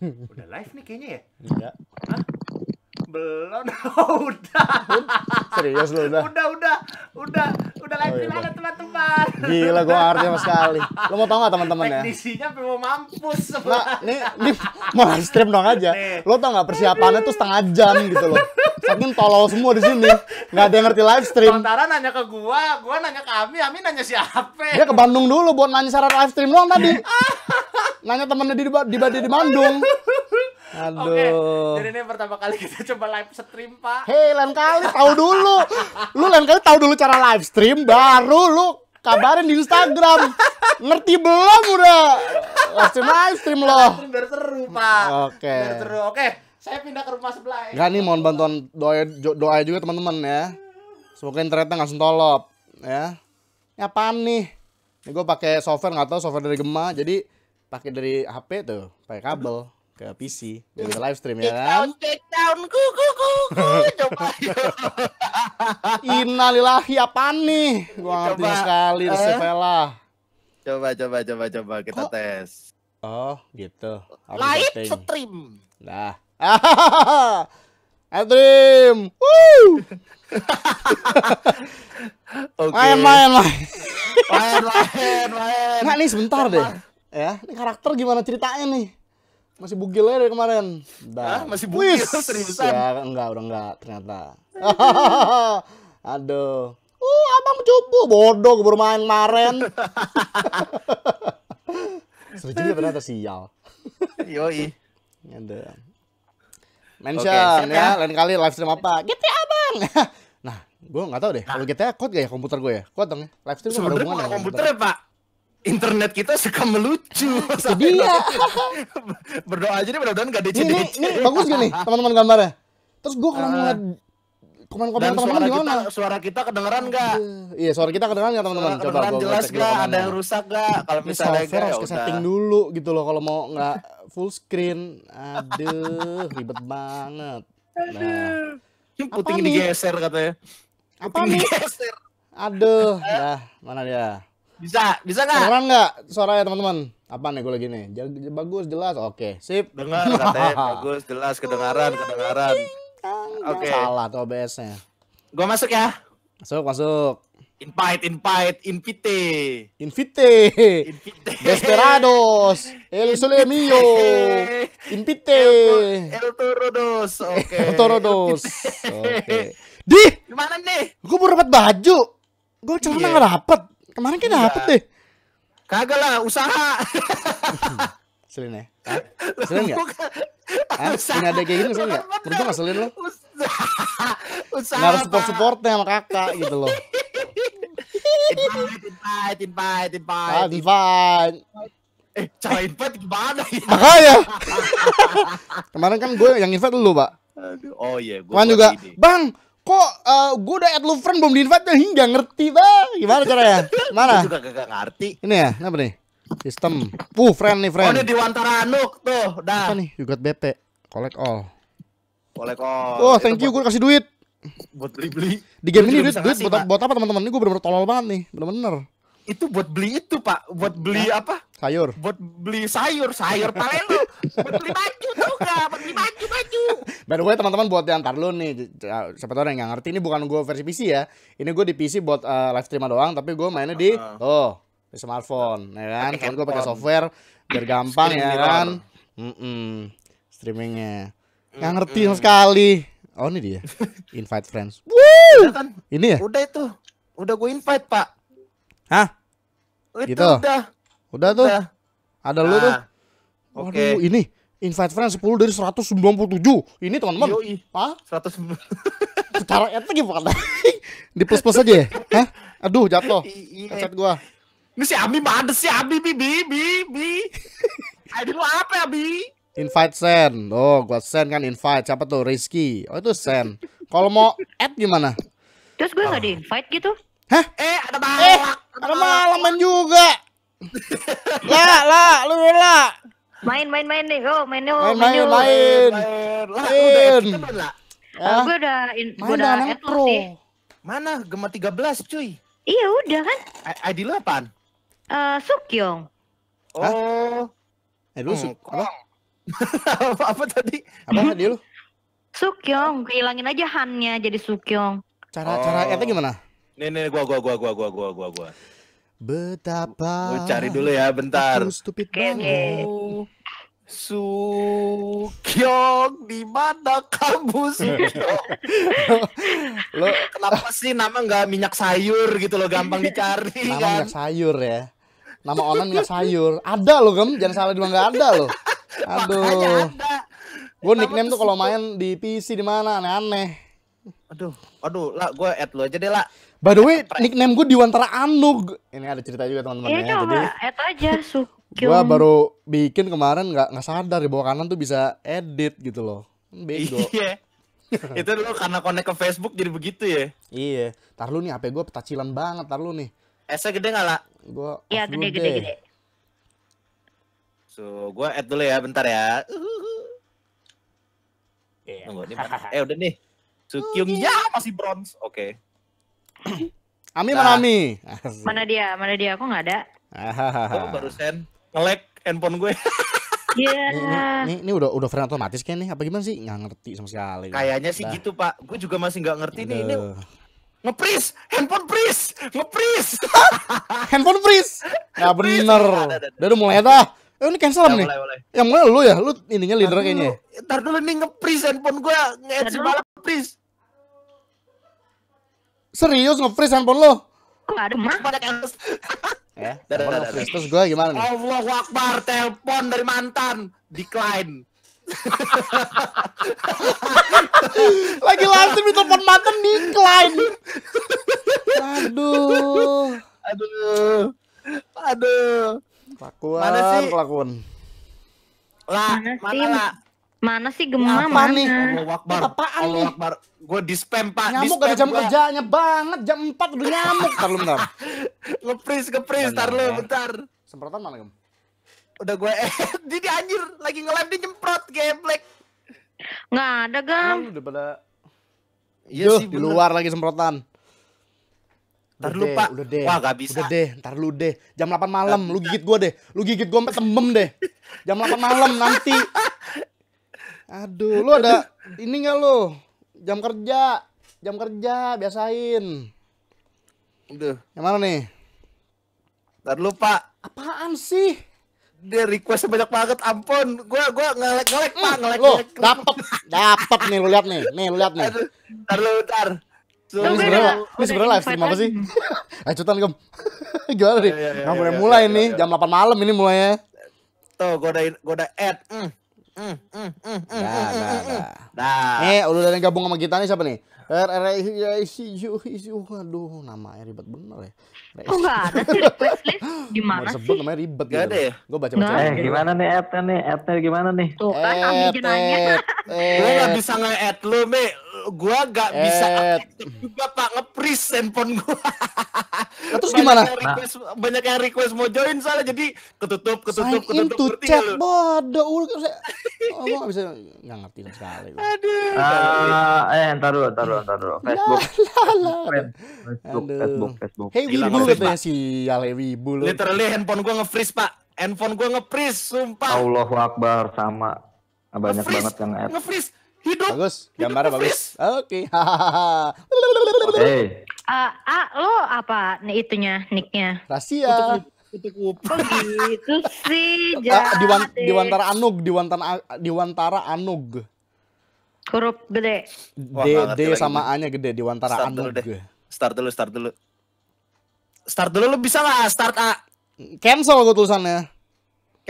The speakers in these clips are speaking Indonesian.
Udah live nih kayaknya ya? Enggak. Iya. Belum. udah. Serius lu udah. Udah, udah. Udah, udah live oh, iya, ada teman-teman. Gila gua arti sama sekali. Lu mau tau gak teman-teman ya? Teknisinya mau mampus. Nah, ini, ini mau stream dong aja. lo tau gak persiapannya tuh setengah jam gitu loh. Saking tolol semua di sini. Gak ada yang ngerti live stream. Sementara nanya ke gua, gua nanya ke Ami, Ami nanya siapa. Dia ke Bandung dulu buat nanya syarat live stream doang tadi. nanya temennya di di, di, di Bandung. Aduh. Oke, jadi ini pertama kali kita coba live stream, Pak. Hei, lain kali tahu dulu. Lu lain kali tahu dulu cara live stream baru lu kabarin di Instagram. Ngerti belum udah? Live stream live stream lo. Biar seru, Pak. Oke. Okay. Biar seru. Oke, saya pindah ke rumah sebelah. Ya. Enggak nih mohon bantuan doa doa juga teman-teman ya. Semoga internetnya nggak sentolop ya. Ini apaan nih? Ini gue pakai software nggak tahu software dari Gema. Jadi pakai dari HP tuh, pakai kabel ke PC jadi live stream ya kan? Take down, ku ku ku Coba. Innalillahi apa nih? Gua ngerti sekali uh, eh? Sevela. Coba coba coba coba kita tes. Oh, gitu. Nah. live stream. Nah. stream. Woo. okay. Main main main. main main main. Nggak nih sebentar deh ya ini karakter gimana ceritanya nih masih bugil ya dari kemarin Dah. masih bugil seriusan ya enggak udah enggak ternyata aduh uh abang cupu bodoh gue bermain kemarin seru juga ternyata sial yoi ada mention okay, ya. ya lain kali live stream apa GTA abang nah gue nggak tahu deh kalau GTA kuat gak ya komputer gue ya Kuat dong live stream sebenarnya komputer, komputer ya pak internet kita suka melucu. Iya. Berdoa aja nih mudah-mudahan gak DC. Ini, ini, bagus gini teman-teman gambarnya. Terus gue kalau uh, ngeliat komen-komen teman-teman gimana? Kita, suara kita kedengeran gak? Iya, iya suara kita kedengeran gak teman-teman? Coba kedengeran jelas gak? Ada yang rusak gak? Kalau misalnya ada yang harus ke setting dulu gitu loh kalau mau nggak full screen. Aduh ribet banget. Nah. Puting digeser katanya. Apa nih? Aduh, dah mana dia? Bisa, bisa nggak? Kedengeran nggak suara ya teman-teman? Apa nih gue lagi nih? Bagus, jelas, oke. Sip. Dengar katanya bagus, jelas, kedengaran, kedengaran. Oke. Okay. Salah tuh OBS-nya. Gue masuk ya. Masuk, masuk. Invite, invite, invite. Invite. Invite. Desperados. El Sole Mio. Invite. El, El Torodos. Oke. Okay. El Torodos. Oke. Okay. Di. Gimana nih? Gue baru dapat baju. Gue iya. celana yeah. nggak dapet. Kemarin kita iya. dapet deh. Kagak lah, usaha. selin ya? Selin nggak Hah? Ini ada kayak gini gitu, selin ya? nggak? terus nggak selin lo? nggak harus support-supportnya sama kakak gitu loh. Invite, invite, invite, ah, invite. Invite. Eh, cara invite gimana ya? Makanya. Kemarin kan gue yang invite dulu, Pak. Oh iya, gue. juga, ini. Bang, kok uh, eh, gue udah at friend belum diinvite nih ya? nggak ngerti bang gimana caranya mana gue juga gak, ngerti ini ya apa nih sistem puh friend nih friend oh ini di nuk tuh dah apa nih you got BP collect all collect all oh thank you gue kasih duit buat beli beli di game ini duit duit buat, buat apa teman-teman ini gue bener-bener tolol banget nih bener-bener itu buat beli itu pak buat beli apa sayur buat beli sayur sayur palembang buat beli baju tuh, juga buat beli baju baju by the way teman-teman buat yang ntar nih siapa tau yang ngerti ini bukan gue versi PC ya ini gue di PC buat uh, live stream doang tapi gue mainnya di uh ah. -huh. oh di smartphone ya kan cuman gue pakai software biar gampang ya kan mm -mm. streamingnya nggak mm ngerti sama sekali oh ini dia invite friends Woo! Udah kan? ini ya udah itu udah gue invite pak Hah? Itu gitu. udah. Udah tuh. Udah. Ada nah, lu ah, tuh. Oke. Okay. ini invite friend 10 dari 197. Ini teman-teman. Hah? 100. Secara etik gimana? Ya di plus-plus aja ya? Hah? Aduh, jatuh. Kacet gua. Ini si Abi mana si Abi bi bi bi bi. Aduh, lu apa ya Abi? Invite send. Oh, gua send kan invite. Siapa tuh? Rizky. Oh, itu send. Kalau mau add gimana? Terus gue nggak gak ah. di invite gitu? Hah? Eh, ada malam. Eh, ada malam juga. lah lah lu ya, lah Main, main, main nih, yo, main yo, main, main, main, main, main, lah, main, udah ya, main, lah. Ya? Ah, Gue udah, main udah pro. Sih. Mana Gema 13 cuy? Iya udah kan. ID lu apaan? Eh, uh, Sukyong. Oh. Eh lu hmm, apa? apa? apa tadi? Apa tadi lu? Sukyong, hilangin aja Hannya jadi Sukyong. Cara-cara oh. Cara, gimana? Nih nih gua gua gua gua gua gua gua gua. Betapa. Lu cari dulu ya bentar. Aku stupid banget. Sukyong, di mana kamu Sukyong? lo, kenapa sih nama nggak minyak sayur gitu lo gampang dicari nama kan? minyak sayur ya. Nama onan minyak sayur. Ada lo Gem, jangan salah dulu nggak ada lo. Aduh. Gue nickname tuh kalau main di PC di mana aneh-aneh. Aduh, aduh, lah gue add lo aja deh lah. By the way, nickname gue Diwantara Anug. Ini ada cerita juga teman-teman iya ya. Jadi, et eh, eh, aja su. gue baru bikin kemarin nggak nggak sadar di bawah kanan tuh bisa edit gitu loh. Bego. Iya. itu lo karena connect ke Facebook jadi begitu ya? Iya. Tar lu nih HP gue petacilan banget tar lu nih. Esnya gede nggak lah? Gue. Iya gede gede gede. So, gue add dulu ya bentar ya. Iya. Tunggu, eh udah nih. Sukyung ya masih bronze. Oke. Okay. Ami nah. mana Ami? Mana dia? Mana dia? Kok nggak ada. Oh, barusan ngelek handphone gue. Iya. Yeah. Ini, ini, ini, udah udah friend otomatis kan nih? Apa gimana sih? Nggak ngerti sama sekali. Kayaknya sih nah. gitu Pak. Gue juga masih nggak ngerti Aduh. nih. Ini ngepris, handphone pris, ngepris. handphone pris. Nah bener. Udah mulai dah. Eh ini cancel nih. Yang mulai lu ya, lu ininya leader kayaknya. Ntar dulu nih ngepris handphone gue, ngepris balap pris. Serius nge-freeze handphone lo? Ada mah pada kasus. Ya, terus gue gimana nih? Allah Akbar, telepon dari mantan, decline. Lagi lantin di telepon mantan decline. Aduh. Aduh. Aduh. Kelakuan, mana sih? kelakuan. Lah, mana, mana lah? Mana sih Gema? Apa mana? nih? Allah Akbar. Apaan Allah Akbar. Gue di spam, Pak. Nyamuk ada jam gua. kerjanya banget. Jam 4 udah nyamuk. Ntar lu bentar. lu freeze ke freeze. Ntar lu bentar. Semprotan mana, Gem? Udah gue edit eh, anjir. Lagi nge dia nyemprot. Geblek. Nggak ada, Gem. Lu udah pada... Iya sih, di luar lagi semprotan. Ntar lu, Pak. Udah deh. Wah, gak bisa. Udah deh, ntar lu deh. Jam 8 malam, lu gigit gue deh. Lu gigit gue sampai tembem deh. Jam 8 malam nanti. Aduh, lu ada ini nggak lu? Jam kerja, jam kerja biasain. Udah. Yang mana nih? Ntar lupa. Apaan sih? Dia request banyak banget, ampun. Gua gua ngelek ngelek hmm, pak, ngelek ngelek. Dapat, dapat nih lu lihat nih, nih lu lihat nih. Aduh, ntar lu ntar. So, ini sebenarnya ini sebenarnya live stream apa sih? cutan kem. Gimana nih? Ya, boleh iya, iya, mulai iya, nih jam 8 malam ini mulainya. Tuh godain goda ad. Eh, hmm nah, nah, nah. nah. udah dari gabung sama kita nih siapa nih? U aduh namanya ribet bener ya. Oh nggak ada sih request list? Gimana sih? Sebut namanya ribet gak gitu. ada ya? Gue baca baca. Eh, gimana nih ad nih? app nih gimana nih? Tuh kan, ambil jenanya. Gue nggak bisa nge add lu, Mei gua gak Et. bisa juga pak ngepris handphone gua. Nah, terus banyak gimana? Yang request, nah. Banyak yang request mau join soalnya jadi ketutup ketutup Sign ketutup. Sign into chat bodoh udah saya oh, gak bisa nggak ngerti sama sekali. Aduh. Uh, eh ntar dulu ntar dulu ntar dulu Facebook. Facebook, Facebook, Facebook. Hey Wibu katanya si Ale Wibu. Literally handphone gua nge pak. Handphone gua nge sumpah. Allahu Akbar sama. Ah, banyak banget yang nge hidup bagus gambar bagus oke okay. hey. Eh, uh, ah lo apa itunya nicknya rahasia Kutu kupu. Oh, gitu sih, Uh, di, Wantara Anug, di Wantara, di Wantara Anug. Huruf gede. Wah, D, D sama A-nya gede, di Wantara start Anug. Dulu deh. Start dulu, start dulu. Start dulu, lo bisa lah, start A. Cancel gue tulisannya.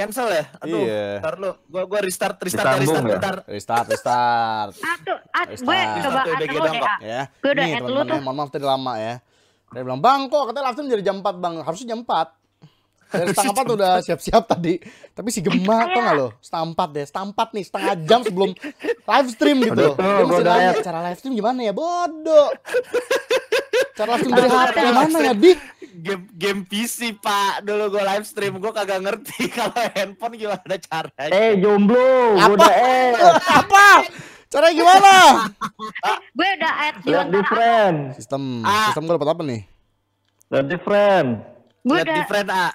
Cancel ya? Aduh, iya. ntar lu. Gua gua restart restart Ditambung ya, restart, ya? restart restart. restart, restart, gue coba at lu deh. Ya. Gue udah at lu tuh. Eh, mohon maaf tadi lama ya. Dia bilang, "Bang, kok katanya langsung jadi jam 4, Bang. Harusnya jam 4." Dari setengah empat udah siap-siap tadi. Tapi si Gemma tau gak lo? Setengah empat deh. Setengah empat nih. Setengah jam sebelum live stream gitu. Dia masih nanya, cara live stream gimana ya? Bodoh. Cara live stream dari HP gimana ya, Dik? game game PC pak dulu gue live stream gue kagak ngerti kalau handphone gimana caranya eh jomblo apa eh. apa caranya gimana eh, gue udah add di antara friend sistem ah. sistem gue dapat apa nih lihat different friend lihat the friend a ah.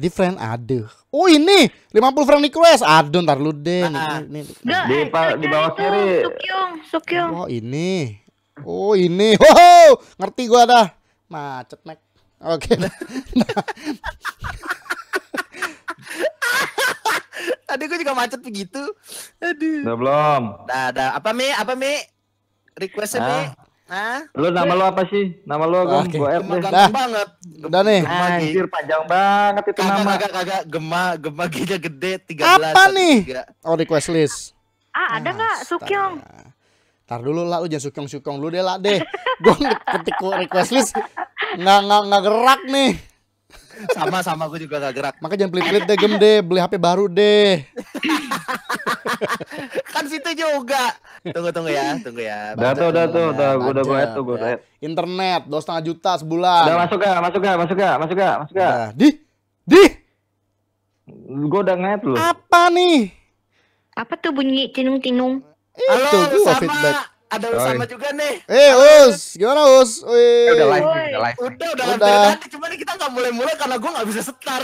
different lihat aduh oh ini 50 friend request aduh ntar lu deh ini, ini. Ah. di, di bawah kiri sukyung sukyung oh ini oh ini wow ngerti gua dah macet nek Oke. Okay. Tadi gue juga macet begitu. Aduh. Udah belum. Dah, dah. Apa Mi? Apa Mi? Requestnya Mi? Ah. Hah? Lu nama lu apa sih? Nama lu gue okay. gue Gemma nah. banget. Udah nih. Anjir panjang banget itu kagak, nama. Kagak kagak gemak Gemma gede gede 13. Apa nih? 3. Oh request list. Ah, ada nggak ah, Sukil? Tar dulu lah lu jangan sukong-sukong lu deh lah deh. Gue ketik request list nggak nggak nggak gerak nih. Sama sama gue juga nggak gerak. Maka jangan pelit-pelit deh gem deh, beli HP baru deh. kan situ juga. Tunggu tunggu ya, tunggu ya. Udah tuh, udah tuh, udah gue udah gue tuh gue Internet dua setengah juta sebulan. Udah masuk gak, masuk gak, masuk gak, masuk gak, masuk gak. Nah, di, di. Gue udah ngeliat lu. Apa nih? Apa tuh bunyi tinung-tinung? Halo, itu gua sama. feedback. Ada Usama Oi. juga nih. Eh, hey, Us, gimana Us? Wih. Eh, udah live, udah live. Udah, udah, udah. Tadi, cuman kita nggak mulai-mulai karena gua nggak bisa setar.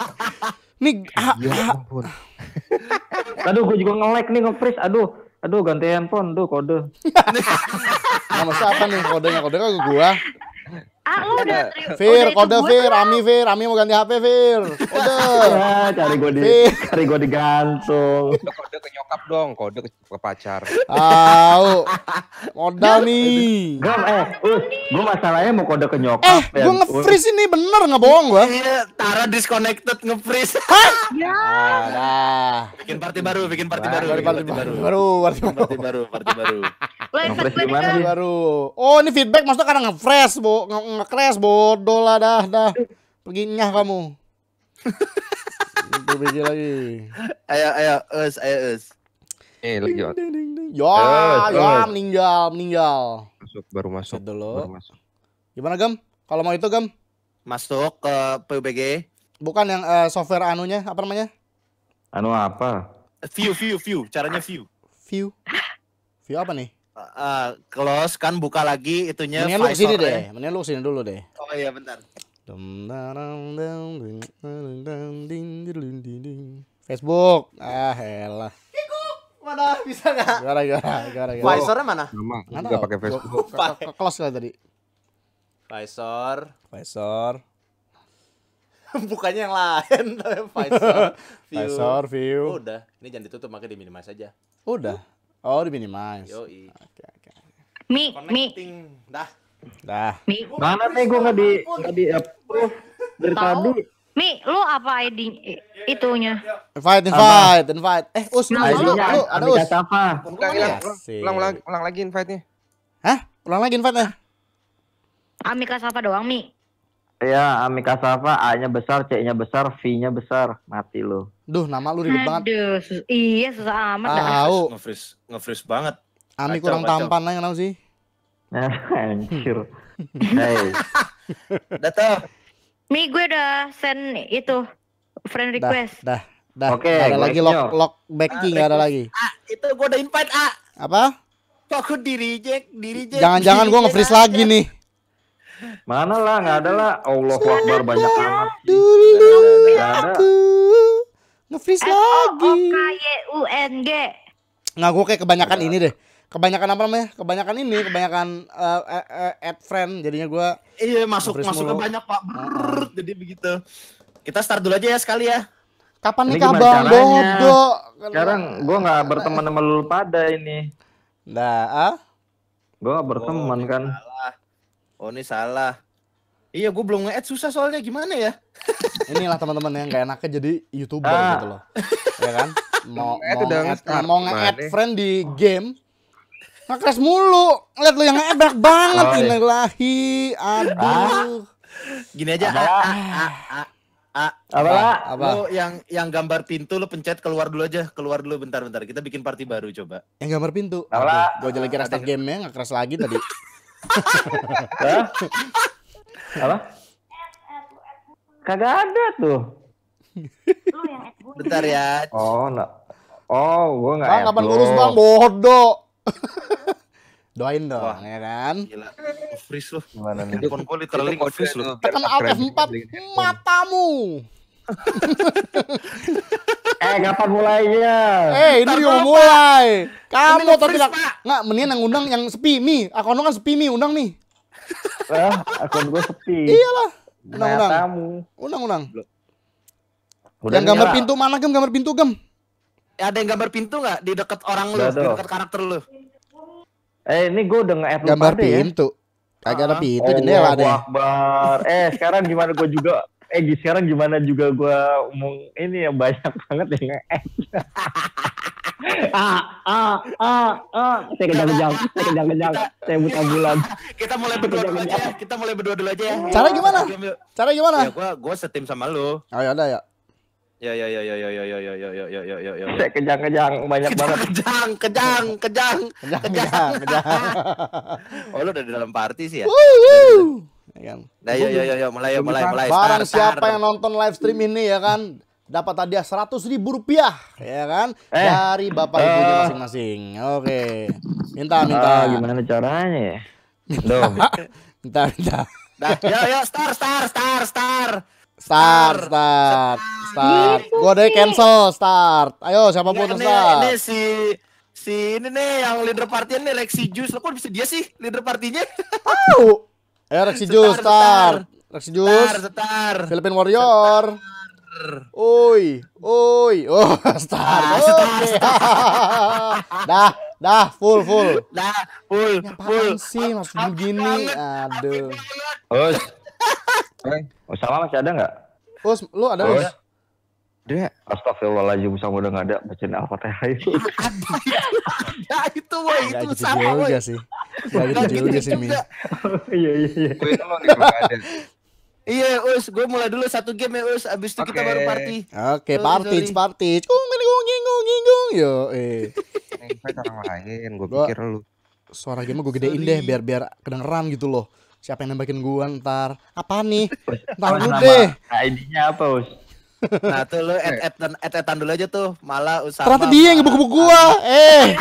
nih, ah, ah. ya ampun. aduh, gua juga nge-lag nih nge-freeze. Aduh, aduh ganti handphone, tuh kode. Nama siapa nih kodenya? Kodenya ke gua. Ah, udah Fir, kode Fir, Ami Fir, Ami mau ganti HP Fir. Kode. Ya, cari gue di cari gue digantung. Kode ke nyokap dong, kode ke, pacar. Tahu. Modal nih. Gue eh, gue masalahnya mau kode ke nyokap. Eh, gue nge-freeze ini bener nggak bohong gue? Iya, Tara disconnected nge-freeze. Ya. Nah, bikin party baru, bikin party baru. Party baru. Baru, party baru. Party baru, party baru. nge gimana? Baru. Oh, ini feedback maksudnya karena nge-freeze, Bu nge keras bodoh lah dah dah. Pergi nyah kamu. Berbeda lagi. Ayo ayo us ayo us. Eh lagi. Ya, ya meninggal, meninggal. Masuk baru masuk. Dulu. Gitu baru masuk. Gimana Gam? Kalau mau itu Gam? Masuk ke PUBG. Bukan yang uh, software anunya apa namanya? Anu apa? View view view, caranya view. View. View apa nih? uh, close kan buka lagi itunya mending lu sini deh ya. mending lu sini dulu deh oh iya bentar Facebook ah elah mana bisa nggak gara gara gara gara Pfizer mana nggak nggak pakai Facebook close lah tadi visor visor bukannya yang lain visor Pfizer. visor view udah ini jangan ditutup makanya diminimal aja udah Oh, di Minimas. Yo, Oke, oke. Mi, mi. Dah. Dah. Mi. Mana nih gue nggak di nggak di approve dari tadi. Mi, lu apa ID itunya? Invite, invite, invite. Eh, us, nah, lu, lu ada us. Apa? Ulang, iya, ulang, ulang lagi invite-nya. Hah? Ulang lagi invite-nya. Amika siapa doang, Mi. Iya, Amika Safa A-nya besar, C-nya besar, V-nya besar. Mati lo. Duh, nama lu ribet banget. Aduh, iya susah amat dah. Tahu. Nge-freeze, nge-freeze banget. Ami kurang kacau. tampan yang kenapa sih? Anjir. Hei. Data. Mi gue udah send itu friend request. Dah, dah. Oke, ada lagi lock lock back nggak enggak ada lagi. Ah, itu gue udah invite, A. Ah. Apa? Kok aku di reject, di reject. Jangan-jangan gue nge lagi nih. Mana lah, nggak ada lah. Allah Akbar banyak amat. Nggak ada. nge lagi. u n g Nggak, gue kayak kebanyakan ini deh. Kebanyakan apa namanya? Kebanyakan ini, kebanyakan eh, eh, eh, ad friend. Jadinya gue iya masuk masuk ke banyak pak. jadi begitu. Kita start dulu aja ya sekali ya. Kapan nikah bang Bodo? Sekarang gue nggak berteman sama lu pada ini. Nah, ah? Gue gak berteman oh, kan. Iya. Oh ini salah. Iya gue belum nge-add susah soalnya gimana ya? Inilah teman-teman yang gak enaknya jadi youtuber ah. gitu loh. Ya kan? Mau nge-add mau nge-add nge friend di game nge mulu. Ngeliat lu yang nge-add banyak banget. Oh, iya. Innalahi. Aduh. Ah. Gini aja. Ah ah ah, ah. ah. ah, Apa? Apa? Lu yang yang gambar pintu lu pencet keluar dulu aja. Keluar dulu bentar-bentar. Kita bikin party baru coba. Yang gambar pintu. Apa? Gue jelekin restart game-nya nge keras lagi tadi. Apa? Kagak ada tuh. Bentar ya. Oh, enggak. Oh, gua enggak. Bang, kapan lurus Bang? Bodoh. Doain dong, Wah, ya kan? Gila, freeze lu. Gimana nih? Handphone gua literally freeze lu. Tekan Alt F4, matamu eh kapan mulainya? Eh ini mau mulai. Kamu tapi tidak nggak mendingan yang undang yang sepi mi. Aku kan sepi mi undang nih. Eh, aku gue sepi. Iyalah. Undang-undang. Undang-undang. Yang gambar pintu mana gem? Gambar pintu gem? Eh, ada yang gambar pintu nggak di dekat orang lu, di dekat karakter lu? Eh ini gue udah nge-add Gambar ya. pintu. Kagak ada ah. pintu eh, jendela deh. Eh sekarang gimana gue juga di sekarang gimana juga gue umum ini ya banyak banget yang nge eh ah, ah, ah, ah. Saya kejang-kejang, saya kejang-kejang, saya buta bulan. Kita mulai berdua dulu aja kita mulai berdua dulu aja ya. Cara gimana? Cara gimana? Ya gue gue setim sama lu. Oh ya udah ya. Ya ya ya ya ya ya ya ya ya ya ya ya ya ya. Saya kejang kejang banyak banget. Kejang kejang kejang kejang kejang. Oh lu udah di dalam party sih ya ya kan. Nah, yo yo yo mulai mulai mulai. Barang start, siapa start. yang nonton live stream ini ya kan dapat hadiah seratus ribu rupiah ya kan eh. dari bapak uh. ibunya masing-masing. Oke, minta minta. Uh, gimana caranya ya? Dong. minta minta. Dah, yo ya, yo ya, star star star star. Start, start, start. start. Gitu Gue udah cancel, start. Ayo, siapapun ya, start. Ini si si ini nih yang leader partinya nih Lexi Juice. Lo kok bisa dia sih leader partinya? Tahu. Eh Rexy Jus, Star. Rexy Jus. Star, Star. Philippine Warrior. Oi, oi. Oh, Star. Ah, oh, star, okay. star. dah, dah full full. Dah full ya, full. sih maksud begini? Aduh. Us. Eh, Usama masih ada nggak? Us, lu ada Us? Dek. Astagfirullahaladzim sama udah nggak ada bacaan Al-Fatihah nah, itu. Ada, ada itu wah itu gak sama gitu Gak sih. Gak gitu juga sih Mi. Iya iya iya. itu Iya Us, gue mulai dulu satu game ya Us, abis itu okay. kita baru party. Oke okay, party, sorry. party. Cung ngung ngung ngung yo. Eh. orang lain, gue pikir lu. Suara game gue gedein deh biar biar kedengeran gitu loh. Siapa yang nembakin gue ntar? Apa nih? Ntar gue deh. ID-nya apa Us? Nah tuh lu et etan et etan dulu aja tuh malah usaha. Ternyata dia yang buku-buku gua. Eh.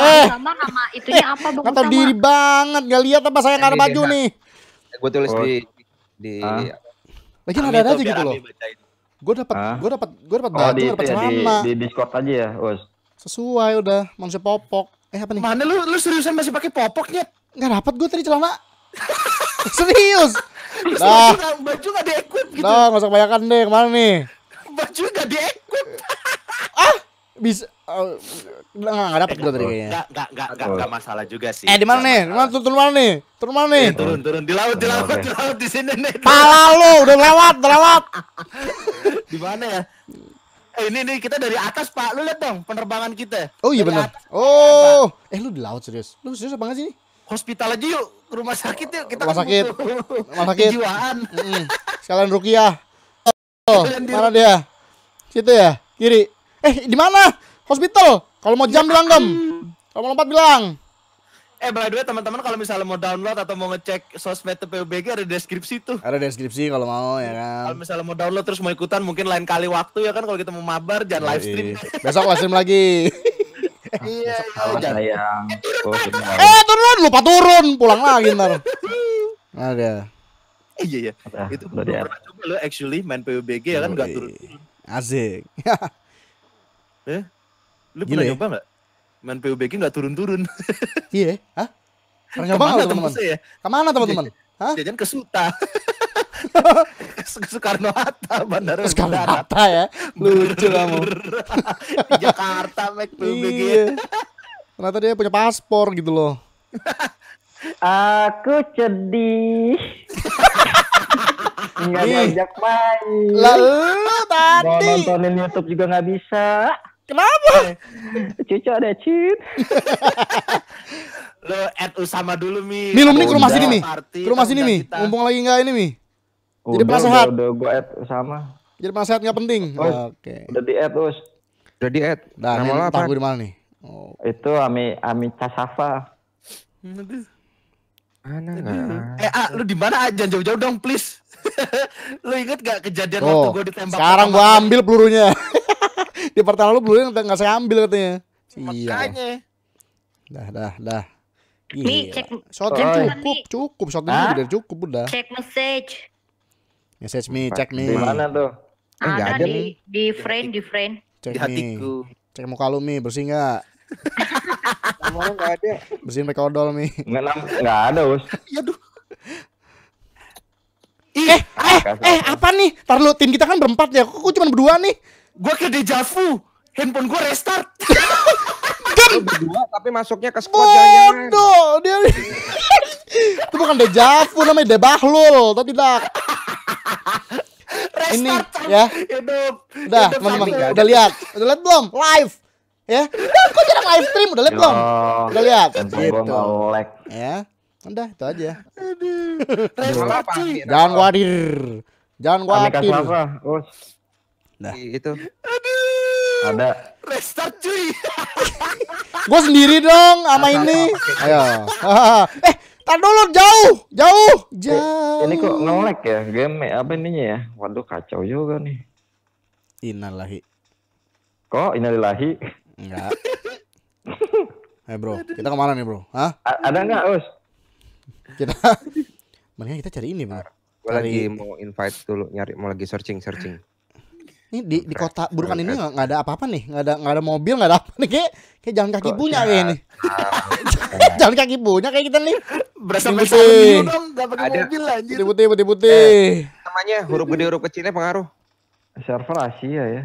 eh. Sama sama itunya eh, apa Kata diri banget nggak lihat apa saya nggak ada baju nih. Gue tulis di di. Lagi ada aja gitu loh. Gue dapat gue dapat gue dapat baju oh, dapat celana. Di Discord aja ya, Us. Sesuai udah manusia popok. Eh apa nih? Mana lu lu seriusan masih pakai popoknya? nggak dapat gue tadi celana. Serius. Terus nah. baju gak di-equip gitu. Nah, enggak usah kebanyakan deh, kemana nih? Baju gak di-equip. ah, bisa uh, nggak nggak dapat eh, tadi kayaknya Enggak enggak nggak nggak nggak masalah juga sih eh di mana nih mana turun turun mana nih turun mana nih eh, turun turun di laut di laut di laut di sini nih pala lu udah lewat udah lewat di mana ya Eh, ini nih kita dari atas pak, lu lihat dong penerbangan kita. Oh iya benar. Oh, eh lu di laut serius? Lu serius apa enggak sih? Hospital aja yuk, rumah sakit yuk kita rumah sakit rumah sakit kejiwaan mm. sekalian rukiah oh, mana dia situ ya kiri eh di mana hospital kalau mau jam bilang gem kalau mau lompat bilang Eh by the way teman-teman kalau misalnya mau download atau mau ngecek sosmed TPUBG ada deskripsi tuh. Ada deskripsi kalau mau ya iya. kan. Kalau misalnya mau download terus mau ikutan mungkin lain kali waktu ya kan kalau kita mau mabar jangan live stream. Besok live stream lagi. iya iya, iya, eh turun lupa turun pulang lagi ntar ada oh, iya iya itu iya, pernah coba lo actually main PUBG ya kan nggak turun asik eh lu pernah iya, nggak main PUBG nggak turun-turun iya hah pernah nyoba nggak teman-teman kemana teman-teman Hah? Jajan ke Suta. Soekarno Hatta bandara Soekarno Hatta ya lucu kamu Jakarta Mac iya. ternyata dia punya paspor gitu loh aku sedih nggak ngajak main lalu tadi mau nontonin YouTube juga nggak bisa Kenapa? Eh, cucu ada cip Lo add Usama dulu Mi. Mi nih mending ke rumah sini Mi. Ke rumah sini Mi. Mumpung lagi nggak ini Mi. Udah, jadi sehat. Udah, udah gue add sama. Jadi sehat nggak penting. Oh, Oke. Okay. Udah di add us. Udah di add. Nah, Nama apa? Tahu di mana nih? Oh. Itu Ami Ami Casafa. Mana Eh, ah, lu di mana aja jauh-jauh dong, please. lu inget gak kejadian oh, waktu gue ditembak? Sekarang gua ambil pelurunya. di pertama lu pelurunya nggak saya ambil katanya. Makanya. Iya. Dah, dah, dah. Nih, cek. Shotgun cukup, cukup. Shotgun udah cukup udah. Cek message. Message me, cek me. Di mana tuh? Eh, ada, ada di, di friend, di friend. Cek di hatiku. Cek muka lu mi, bersih nggak? Nomornya nggak ada. Bersihin pakai odol mi. Nggak, nggak ada us. Iya duh. Ih, eh, ah, eh, eh, apa nih? Tar lu tim kita kan berempat ya. Kok cuma berdua nih? Gua ke Dejavu. Handphone gua restart. berdua tapi masuknya ke squad jangan. Bodoh, dia. Itu bukan Dejavu namanya Debahlul, Tadi tidak ini ya hidup udah teman-teman udah lihat udah lihat belum live ya udah kok jarang live stream udah lihat belum udah lihat gitu ya udah itu aja restart jangan khawatir jangan khawatir nah itu ada restart cuy gue sendiri dong sama ini ayo eh Tar dulu jauh, jauh, jauh. Ini kok ngelek ya game apa ininya ya? Waduh kacau juga nih. Inalahi, Kok innalillahi? Enggak. eh hey bro, kita kemana ya, nih bro? Hah? A ada nggak us? Kita, mendingan kita cari ini bro. Gue lagi mau invite dulu nyari, mau lagi searching searching ini di, di kota burukan ini nggak ada apa-apa nih nggak ada nggak ada mobil nggak ada apa nih kayak kayak jalan kaki punya kayak ini ah, jalan kaki punya kayak kita nih berasa putih ada mobil anjir putih putih putih putih eh, namanya huruf gede huruf kecilnya pengaruh server Asia ya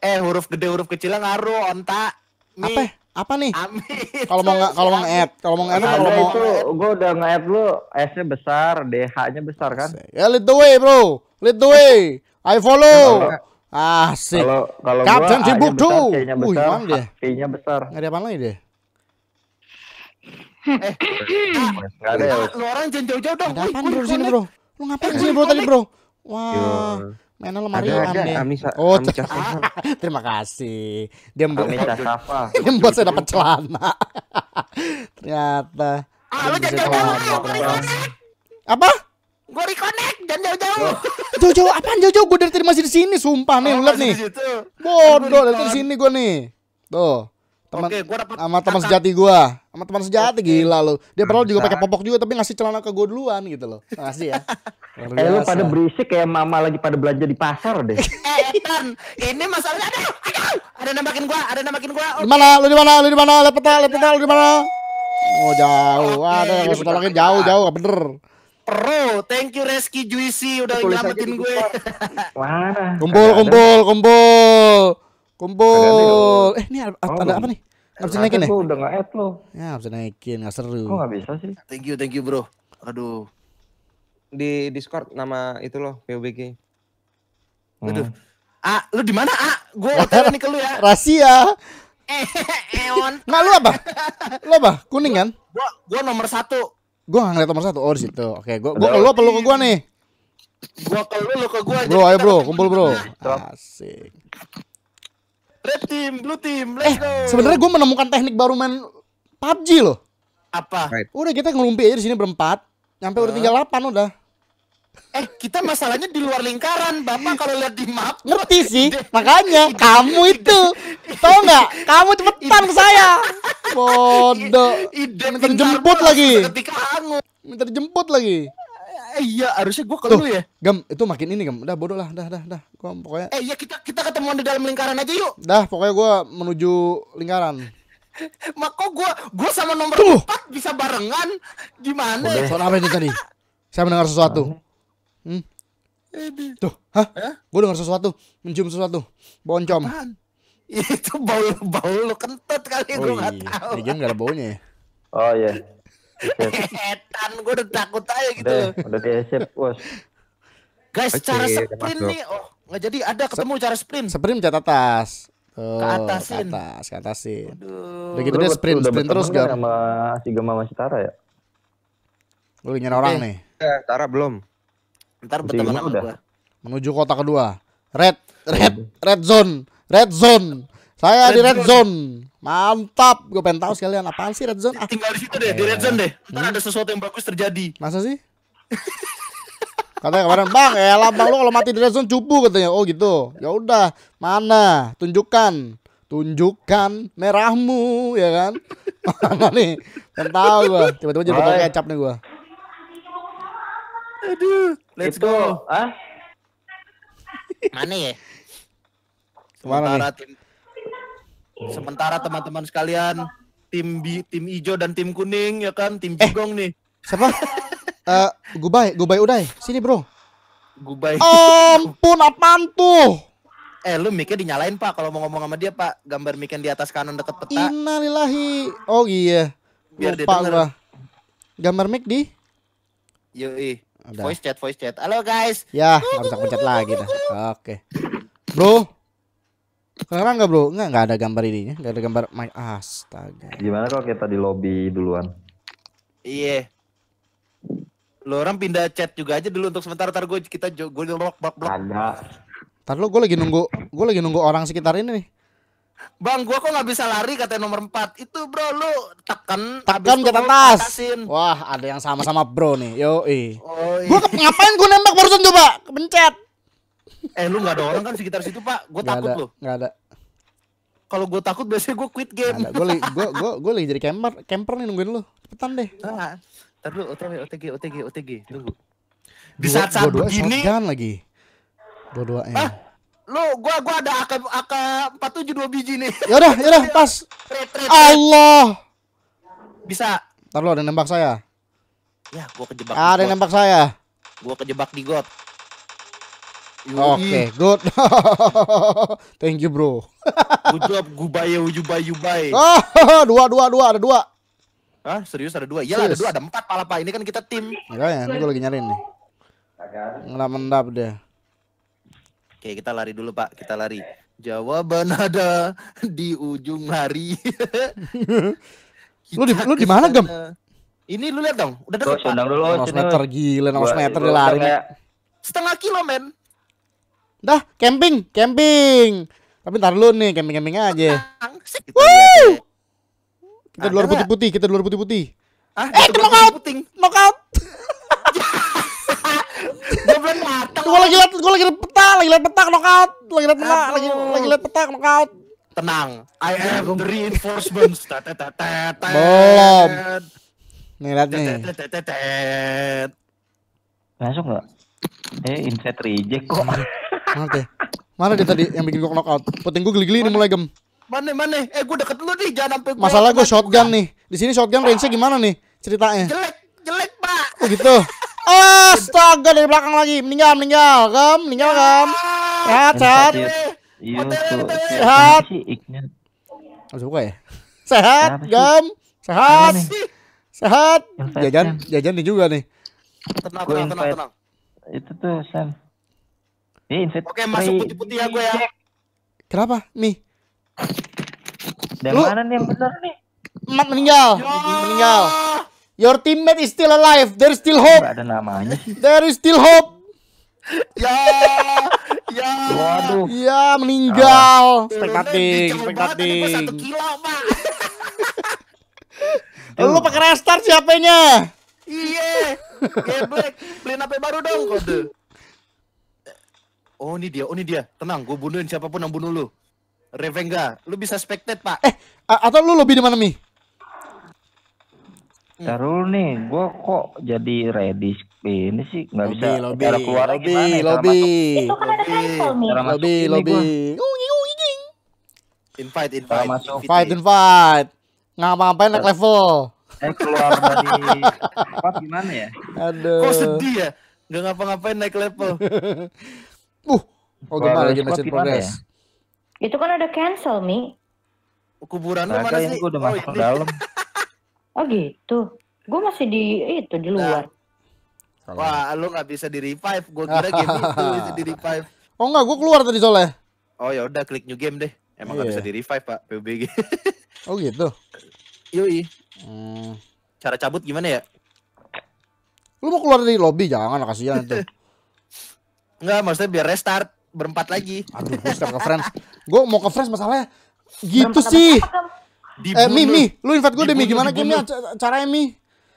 eh huruf gede huruf kecilnya ngaruh onta apa apa nih? Amin. Kalau mau nggak kalau mau nge-add, kalau mau nge-add kalau mau itu gue udah nge-add lu S-nya besar, DH-nya besar kan? Ya lead the way, bro. Lead the way. I follow. Asik. Kalau kalau Captain Timbuk ah, tuh. Wih, mang dia. Ah, kayaknya besar. Enggak ada apa lagi dia. Eh, enggak eh. ada ya, Lu orang jangan jauh-jauh dong. Ada apaan bro sini, Bro? Lu ngapain sini, Bro, tadi, Bro? Wah. Mana lemari ada, ada. Ami, oh, terima kasih. Dia membuat Dia membuat saya dapat celana. Ternyata. Ah, lu jangan jauh-jauh. Apa? Gue reconnect dan jauh-jauh. Oh. Jauh-jauh apaan jauh-jauh? Gue dari tadi masih di sini, sumpah nih, ulat oh, nih. Bodoh, dari sini gue nih. Tuh. Teman, Oke, gua sama teman sejati gue, sama teman sejati Oke. gila lu. Dia padahal juga pakai popok juga tapi ngasih celana ke gue duluan gitu loh. Makasih ya. eh lu pada berisik kayak mama lagi pada belanja di pasar deh. eh Ethan, eh, ini masalahnya ada, ada nambahin gua, ada nambahin gua. Okay. Di mana? Lu di mana? Lu di mana? Lihat peta, lihat peta, lu di mana? Oh jauh, ada yang sudah lagi jauh jauh, bener. Pro, thank you Reski Juicy udah ngelamatin gue. Wah. Kumpul, kumpul, kumpul, kumpul. Eh ini ada oh, apa nih? Eh, harus naikin nih. Ya? Udah enggak add lo. Ya harus naikin, nggak seru. Kok nggak bisa sih? Thank you, thank you bro. Aduh. Di Discord nama itu lo PUBG. Hmm. Aduh. Ah, lu di mana Ah? Gue otw nih ke lu ya. Rahasia. Eon. Nah lu apa? Lu apa? Kuning kan? gua nomor satu Gue gak ngeliat nomor satu. Oh situ. Oke, gue gue lu perlu ke gue nih. Gua ke lu, lu ke gue. Bro, ayo bro, kumpul bro. Asik. Red team, blue team, let's eh, go. Sebenarnya gue menemukan teknik baru main PUBG loh. Apa? Udah kita ngelumpi aja di sini berempat. sampai uh. udah tinggal delapan udah. Eh, kita masalahnya di luar lingkaran, Bapak kalau lihat di map. Ngerti sih, makanya kamu itu. Tahu nggak? Kamu cepetan ke saya. Bodoh. Minta terjemput lagi. Ketika hangus. Minta dijemput lagi. Eh, iya, harusnya gua ke dulu ya. Gam, itu makin ini, Gam. Udah bodoh lah, dah, dah, dah. Gua pokoknya Eh, iya kita kita ketemuan di dalam lingkaran aja yuk. Dah, pokoknya gua menuju lingkaran. kok gua gua sama nomor Tuh. 4 bisa barengan. Gimana? Soal apa ini tadi? Saya mendengar sesuatu. Hmm. Tuh, hah? Eh? Gue dengar sesuatu, mencium sesuatu. Boncom. Itu bau bau lo kentut kali oh, gue enggak iya. tahu. Legend enggak ada baunya ya. Oh iya. Setan iya. gue udah takut aja gitu. Udah, udah diesep, bos. Guys, okay, cara sprint nih. Oh, nggak jadi ada ketemu Se cara sprint. Sprint mencat atas. Oh, ke atasin. Ke atas, ke atasin. Aduh. Udah gitu dia sprint, udah sprint terus gak? Sama si Gama masih Tara ya? Lu nyerang okay. orang nih. Eh, Tara belum. Ntar bertemu sama udah. Gua. Menuju kota kedua. Red, red, red zone, red zone. Saya red di red zone. zone. Mantap. gua pengen tahu sekalian apaan sih red zone? Ah. Tinggal di situ deh, di red zone deh. Ntar hmm. ada sesuatu yang bagus terjadi. Masa sih? Katanya kemarin, "Bang, ya eh, lah Bang lu kalau mati di red zone cupu," katanya. Oh, gitu. Ya udah, mana? Tunjukkan. Tunjukkan merahmu, ya kan? mana nih? Kan tahu gua. Tiba-tiba jadi kecap nih gua. Aduh, let's itu, go. Ah? Mana ya? Sementara tim Sementara teman-teman sekalian, tim bi, tim hijau dan tim kuning ya kan, tim eh, jigong eh, nih. Siapa? uh, gubai, Gubai udah Sini, Bro. Gubai. Ampun, apaan tuh? Eh, lu mikir dinyalain, Pak. Kalau mau ngomong sama dia, Pak, gambar mikir di atas kanan deket peta. Innalillahi. Oh iya. Biar Lupa dia denger. Gambar mic di Yoi. Udah. Voice chat, voice chat. Halo guys. Ya, nggak bisa pencet lagi dah. Oke. Bro. Kenapa nggak bro? Enggak, enggak ada gambar ya? Enggak ada gambar my Astaga. Gimana kalau kita di lobby duluan? Iya. Lo orang pindah chat juga aja dulu untuk sementara tar gue kita gue blok blok blok. Ada. Tar lo gue lagi nunggu gue lagi nunggu orang sekitar ini nih. Bang, gua kok nggak bisa lari kata nomor 4. Itu bro lu tekan tekan ke atas. Wah, ada yang sama-sama bro nih. Yo, i. Oh, iya. Gua ngapain gua nembak barusan coba? Kepencet. Eh, lu nggak ada orang kan sekitar situ, Pak? Gua gak takut ada, lu. Nggak ada. Kalau gua takut biasanya gua quit game. Gue gue gue gue lagi jadi camper camper nih nungguin lu. Cepetan deh. Entar ah, ah. lu OTW, OTG, OTG, OTG, tunggu. Di saat-saat begini. lagi. Dua-duanya. Ah, lu gua gua ada AK AK 47 dua biji nih. Ya udah, ya udah pas. Allah. Bisa. Entar lu ada nembak saya. Ya, gua kejebak. Ya, ada yang nembak saya. Gua kejebak di got. Oke, okay, good. Thank you, bro. good job, gubaye ujubay, ujubai. Oh, dua dua dua ada dua. ah serius ada dua? Iya, ada dua, ada empat pala pak. Ini kan kita tim. iya ya, ini gua lagi nyariin nih. Ngelap mendap deh. Oke, kita lari dulu, Pak. Kita lari. Jawaban ada di ujung hari. lu di lu di mana, Gem? Ini lu lihat dong, udah deket. Sundang dulu, meter gila, 100 meter lari. Setengah kilo, men. Dah, camping, camping. Tapi ntar lu nih, camping-camping aja. Wuh! Kita di luar putih-putih, kita di luar putih-putih. Ah, eh, itu knockout. Knockout. Gue lagi liat, gue lagi liat peta, lagi liat peta knockout, lagi liat peta, lagi lagi liat peta knockout. Tenang, I have the reinforcements. Belum. Nih liat nih. Masuk nggak? Eh, inset reject kok. Mana deh? Mana dia tadi yang bikin gue knockout? Puting gue geli-geli nih mulai gem. Mana mana? Eh, gue deket lu nih, jangan sampai. Masalah gue shotgun nih. Di sini shotgun range gimana nih ceritanya? Jelek, jelek pak. Oh gitu. Astaga dari belakang lagi meninggal meninggal kam meninggal kam ya. sehat sehat ya. iya, ya, sehat harus buka ya sehat kem sehat sehat jajan jajan nih juga nih tenang tenang tenang itu tuh sen ini oke masuk putih putih ya gue ya kenapa mi dari mana nih yang benar nih meninggal meninggal Your teammate is still alive. There is still hope. Gak ada namanya. There is still hope. ya, ya. Waduh. Ya, meninggal. Ah. Spektating, Lalu pakai restart sih nya Iya. Geblek, beliin HP baru dong kode. Oh, ini dia. Oh, ini dia. Tenang, gue bunuhin siapapun yang bunuh lu. Revenga, lu bisa spectate, Pak. Eh, atau lu lebih di mana, Mi? Iya. Tarul nih, gue kok jadi ready ini sih nggak bisa lobby, cara keluar lobby, gimana? lobby, ya, itu kan ada title nih. Cara lobby, lobby. Invite, invite, masuk, invite, invite. Ngapa-ngapain naik level? Eh keluar dari apa gimana ya? Ada. Kok sedih ya? Gak ngapa-ngapain naik level. uh, oh gimana lagi masih progres? Ya? Itu kan ada cancel, Mi. Kuburan lu mana ya, sih? Gue udah oh, masuk oh, dalam. Oh gitu. Gue masih di itu di nah. luar. Nah. Wah, lu nggak bisa di revive. Gue kira game itu bisa di revive. Oh enggak, gue keluar tadi soalnya. Oh ya udah klik new game deh. Emang nggak iya. bisa di revive pak PUBG. oh gitu. Yoi. Hmm. Cara cabut gimana ya? Lu mau keluar dari lobby jangan kasihan itu. Enggak, maksudnya biar restart berempat lagi. Aduh, gue ke friends. Gue mau ke friends masalahnya. Gitu berempat sih. apa, apa, Dibunuh. Eh, Mi, Mi, lu invite gue deh, Mi. Gimana dibunuh. game caranya, Mi?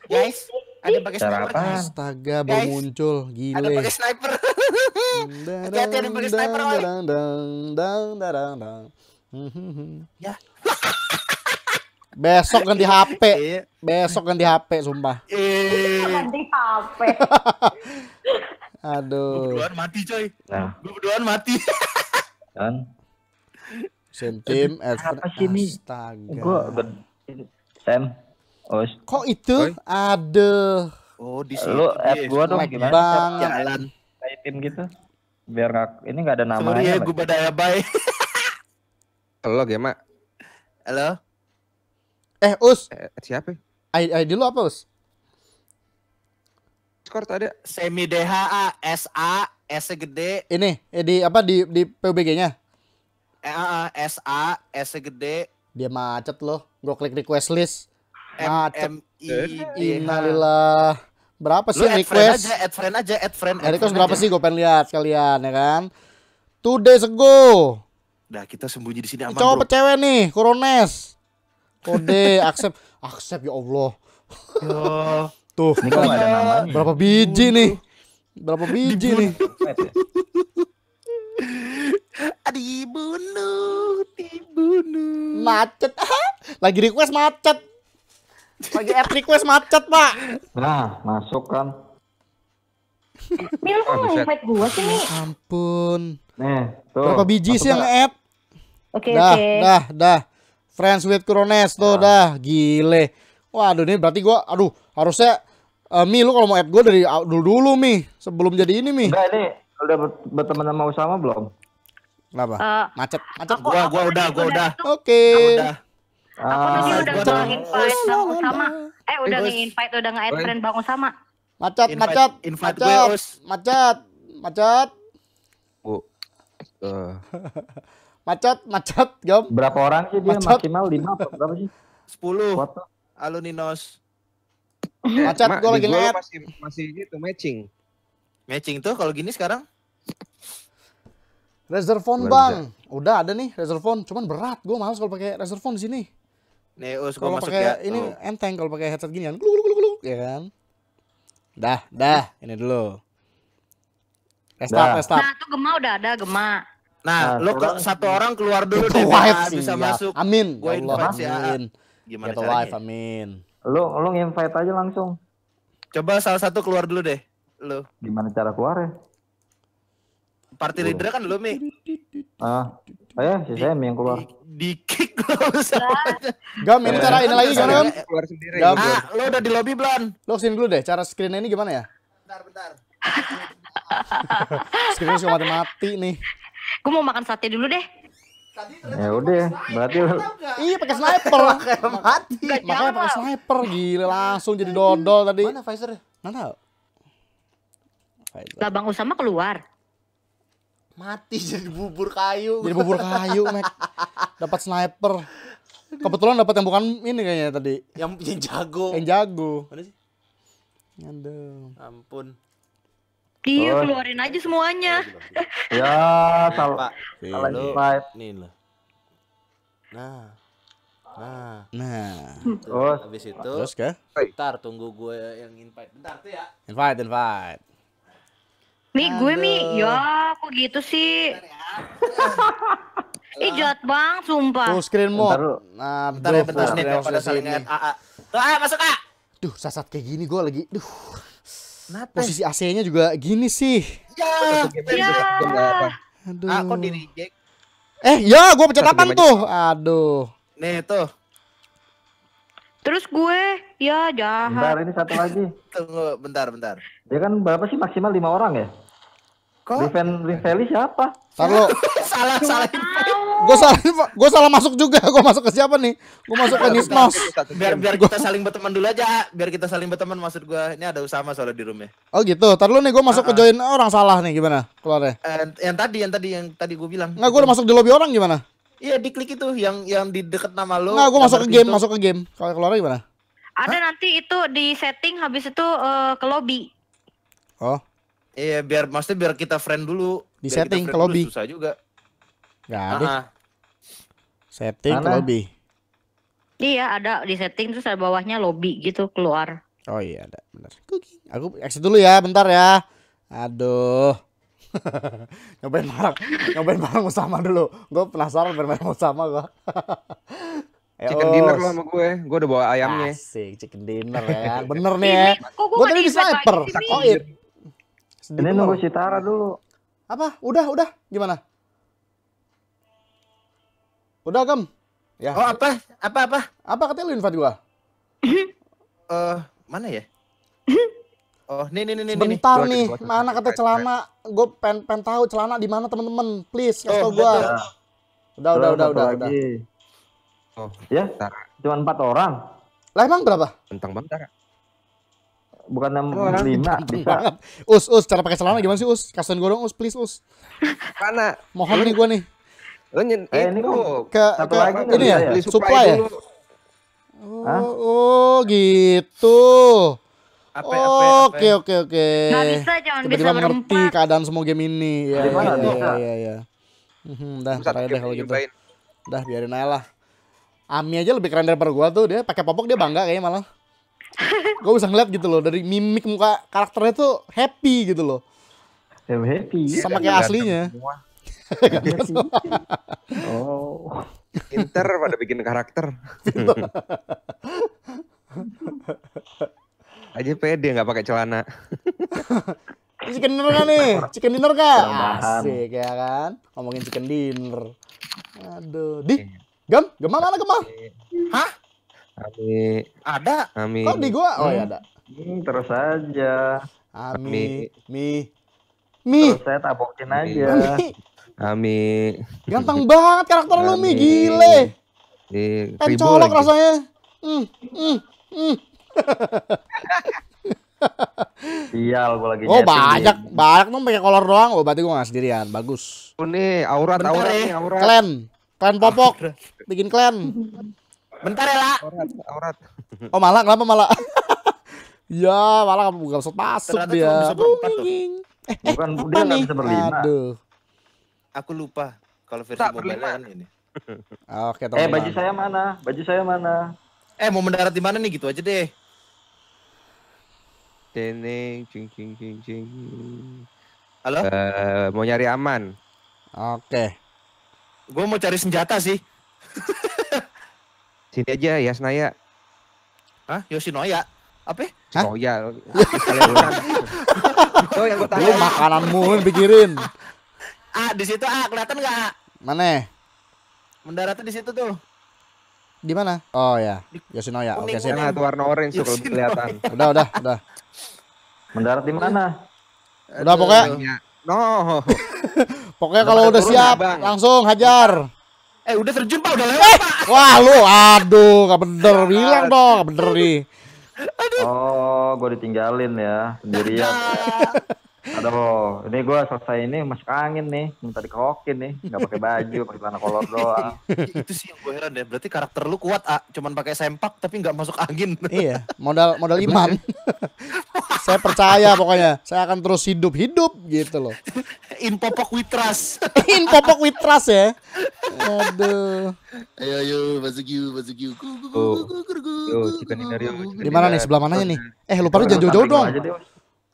Guys, ada pakai sniper. Apa? Astaga, baru muncul. Gile. Ada pakai ya. sniper. Hati-hati ada pakai sniper, Oi. Dang, dang, dang, dang, dang. dang. Hmm, hmm, hmm. Ya. Besok ganti HP. Iya. Besok ganti HP, sumpah. Iya. Ganti HP. Aduh. Gue berduaan mati, coy. Nah. Gue berduaan mati. kan? Same team, Apa sih ini? Astaga. Sam. Oh. Kok itu? Ada. Oh, di sini. Lu F gua dong gimana? Bang. Jalan. Kayak tim gitu. Biar gak, ini gak ada namanya. Sorry ya, gue badaya bay. Halo, Gema. Halo. Eh, Us. Eh, siapa? ID, ID lu apa, Us? Skor tadi semi DHA SA S gede. Ini eh, di apa di di PUBG-nya? Eh, eh, eh, S A S gede dia macet loh gue klik request list macet M I eh. innalillah berapa sih request add friend aja add friend aja add friend add request berapa sih gue pengen lihat sekalian ya kan two days ago Nah kita sembunyi di sini aman Coba cewek nih Corones. Kode accept Accept ya Allah Tuh Berapa biji nih Berapa biji nih ya? dibunuh dibunuh macet lagi request macet lagi app request macet pak nah masuk kan Mil kok invite gua sih nih ampun nih tuh berapa biji sih yang app? oke oke. dah dah dah friends with Kurones tuh nah. dah gile waduh ini berarti gua aduh harusnya Uh, Mi, lu kalau mau add gue dari dulu-dulu Mi, sebelum jadi ini Mi. Enggak, ini udah berteman sama Usama belum? Kenapa? Uh, macet, macet. Aku, gua, aku gua udah, gua udah. Oke. Udah. Aku ah, tadi udah nge-invite Bang Usama. Eh, udah nge-invite, udah nge-add friend Bang Usama. Macet, macet, macet, macet, macet. Bu. Eh. Macet, macet, Gom. Berapa orang sih dia maksimal 5 apa berapa sih? 10. Halo Ninos. Macet, gue lagi nge-add. Masih, masih gitu, matching. Matching tuh kalau gini sekarang? Reservon bang, udah ada nih reservon, cuman berat. Gue males kalau pakai reservon di sini. us kalau pakai ya. ini oh. enteng kalau pakai headset gini kan, gluk gluk gluk ya kan. Dah, dah, ini dulu. Restart, restart. Nah, itu gema udah ada gema. Nah, nah lo ke, satu orang keluar dulu deh, bisa ya. masuk. Amin. Gua ya Allah, amin. Gimana Get caranya? amin. Lo lo invite aja langsung. Coba salah satu keluar dulu deh. Lo. Gimana cara keluar ya? Party uh. leader kan lu, Mi. Ah. Oh ya, si Sam yang keluar. Di, di kick lu Gam, ini cara ini lagi, Gam. Keluar sendiri. Gam. Ah, lu udah di lobby, plan, Lu sini dulu deh, cara screen ini gimana ya? Bentar, bentar. Screen suka mati-mati nih. Gue mau makan sate dulu deh. Ya udah, berarti lu. Iya pakai sniper. mati. Makanya pakai sniper gila langsung jadi dodol tadi. Mana Pfizer? Mana Labang Usama keluar mati jadi bubur kayu jadi bubur kayu mek dapat sniper kebetulan dapat yang bukan ini kayaknya tadi yang, yang jago yang jago mana sih Aduh. ampun Iya, oh. keluarin aja semuanya. Ya, salah. Salah ini Nih Nah. Nah. Nah. Terus, habis itu. Terus ke? Bentar, tunggu gue yang invite. Bentar tuh ya. Invite, invite. Mi, gue Mi. Ya, kok gitu sih? Ya. Ih jahat bang, sumpah. terus screen mode. Bentar, nah, bentar ya, bentar. Nih, pada saling lihat AA. Ah, ah. Tuh, A, masuk A. Ah. Duh, sasat kayak gini gue lagi. Duh. Nata. Posisi AC-nya juga gini sih. Ya. Ya. Aduh. Ah, kok di reject? Eh, ya gue pencet apa tuh? Aduh. Nih tuh. Terus gue, ya jahat. Bentar, ini satu lagi. Tunggu, bentar, bentar. Dia kan berapa sih maksimal lima orang ya? Kok? Riven Rivelli siapa? Tar lo. salah salah. Gue salah gue salah masuk juga. Gue masuk ke siapa nih? Gue masuk ke Nismos. Biar biar kita saling berteman dulu aja. Biar kita saling berteman maksud gue. Ini ada usaha soalnya di ya. Oh gitu. Tar lo nih gue masuk uh -huh. ke ah, ah. join orang salah nih gimana? Keluarnya. Uh, yang tadi yang tadi yang tadi gue bilang. Nggak, gue udah masuk di lobby orang gimana? Iya diklik itu yang yang di deket nama lo. Nggak, gue masuk ke game, itu. masuk ke game. Kalau keluar gimana? Ada Hah? nanti itu di setting habis itu uh, ke lobby. Oh. Iya, biar maksudnya biar kita friend dulu. Di biar setting ke lobby. Susah juga. Gak ah, ada. Ah. Setting Mana? ke lobby. Iya, ada di setting terus ada bawahnya lobby gitu keluar. Oh iya, ada benar. Aku exit dulu ya, bentar ya. Aduh. nyobain barang, nyobain barang Usama dulu. Gue penasaran bermain sama gua. Chicken dinner lo sama gue, gue udah bawa ayamnya. Asik, chicken dinner ya. Kan. Bener nih ya. Gue tadi di sniper. Sakoit. Sedih Ini nunggu Citara dulu. Apa? Udah, udah. Gimana? Udah, Gem. Ya. Oh, apa? Apa apa? Apa katanya lu invite gua? Eh, uh, mana ya? Oh, nih nih nih nih. Bentar nih, nih. mana kata celana? Gue pengen pen tahu celana di mana temen-temen, Please kasih oh, tau gue. Udah, udah, udah, udah, udah. Oh, ya? Cuman Cuma empat orang. Lah emang berapa? Tentang bentar bukan puluh lima bisa. Us, us cara pakai celana gimana sih us? Kasihan dong us, please us. Mana? Mohon nih gue nih. Lo eh, ini kan ke, satu ke ini ya, ya? supply ya. Oh, oh gitu. Ape, ape, oke oke oke. Gak bisa jangan Tiba -tiba bisa ngerti keadaan semua game ini. Ya udah, ya, ya, ya, ya. Hmm, dah terakhir deh kalau gitu. Dah biarin aja lah. Ami aja lebih keren daripada gua tuh dia pakai popok dia bangga kayaknya malah gue bisa ngeliat gitu loh dari mimik muka karakternya tuh happy gitu loh ya, happy sama kayak aslinya oh pinter pada bikin karakter aja pede nggak pakai celana chicken dinner kan nih chicken dinner kan asik ya kan ngomongin chicken dinner aduh di iya. gem gemah mana gemah iya. hah Amin. Ada? Amin. Kok di gua? Oh ya ada. Hmm, terus aja. Amin. Mi. Mi. Terus saya tabokin aja. Amin. Ganteng banget karakter Ami. lu Mi, gile. Eh, Pencolok rasanya. Mm, mm, mm. Sial gue lagi Oh banyak, banyak dong pakai kolor doang. Oh berarti gue gak sendirian, bagus. Ini aurat, Bentar aurat, ya. aurat. Klan, klan popok, bikin klan. Bentar ya, lah. Aurat, aurat. Oh, malah kenapa malah? ya, malah kamu bukan masuk masuk Ternyata dia. Bisa Eh, bukan eh, dia nih? bisa berlima. Aduh. Aku lupa kalau versi tak, mobile ini. Ah, oke, teman. Eh, baju saya mana? Baju saya mana? Eh, mau mendarat di mana nih gitu aja deh. Teneng, cing cing cing cing. Halo? Uh, mau nyari aman. Oke. Okay. Gue mau cari senjata sih. Sini aja Yasnaya. Hah? Yoshinoya? Apa? ya, Oh, yang gue tanya. Lu makananmu pikirin. Ah, di situ ah kelihatan enggak? Mana? Mendaratnya di situ tuh. Di mana? Oh ya, Yoshinoya. Ya, Oke, okay, sini. itu warna orange tuh iya, kelihatan. Udah, udah, udah. Mendarat di mana? Udah pokoknya. No. pokoknya kalau udah siap, bang. langsung hajar. Eh udah terjun pak udah lewat eh. pak. Wah lu aduh gak bener bilang dong gak bener nih. Aduh. Oh gue ditinggalin ya sendirian. Aduh, ini gue selesai ini masuk angin nih, minta dikerokin nih, nggak pakai baju, pakai celana kolor doang. Itu sih yang gue heran deh, berarti karakter lu kuat, ah. cuman pakai sempak tapi nggak masuk angin. iya, modal modal iman. saya percaya pokoknya, saya akan terus hidup hidup gitu loh. In popok witras. In popok witras ya. Aduh. Ayo ayo masuk yuk, masuk yuk. Di mana nih sebelah mananya nih? Eh, lu jauh-jauh dong.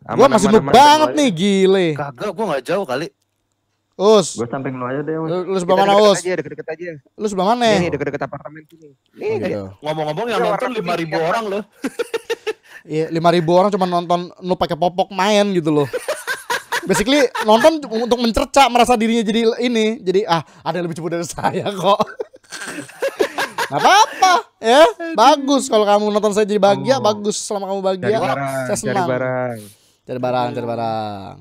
Aman, gua masih aman, banget ya. nih, gile. Kagak, gua gak jauh kali. Us. Gua samping lu aja deh. Us. Lu, lu sebelah mana, Us? Aja, deket-deket aja. Lu sebelah mana? Nih, iya, iya, deket-deket apartemen sini. Nih, oh, gitu. ngomong-ngomong yang nonton 5000 orang loh. Iya, 5000 orang cuma nonton lu pakai popok main gitu loh. Basically nonton untuk mencerca merasa dirinya jadi ini, jadi ah ada yang lebih cepat dari saya kok. Gak apa-apa ya, bagus kalau kamu nonton saya jadi bahagia, oh. bagus selama kamu bahagia, barang, saya senang. barang. Cari barang, cari barang.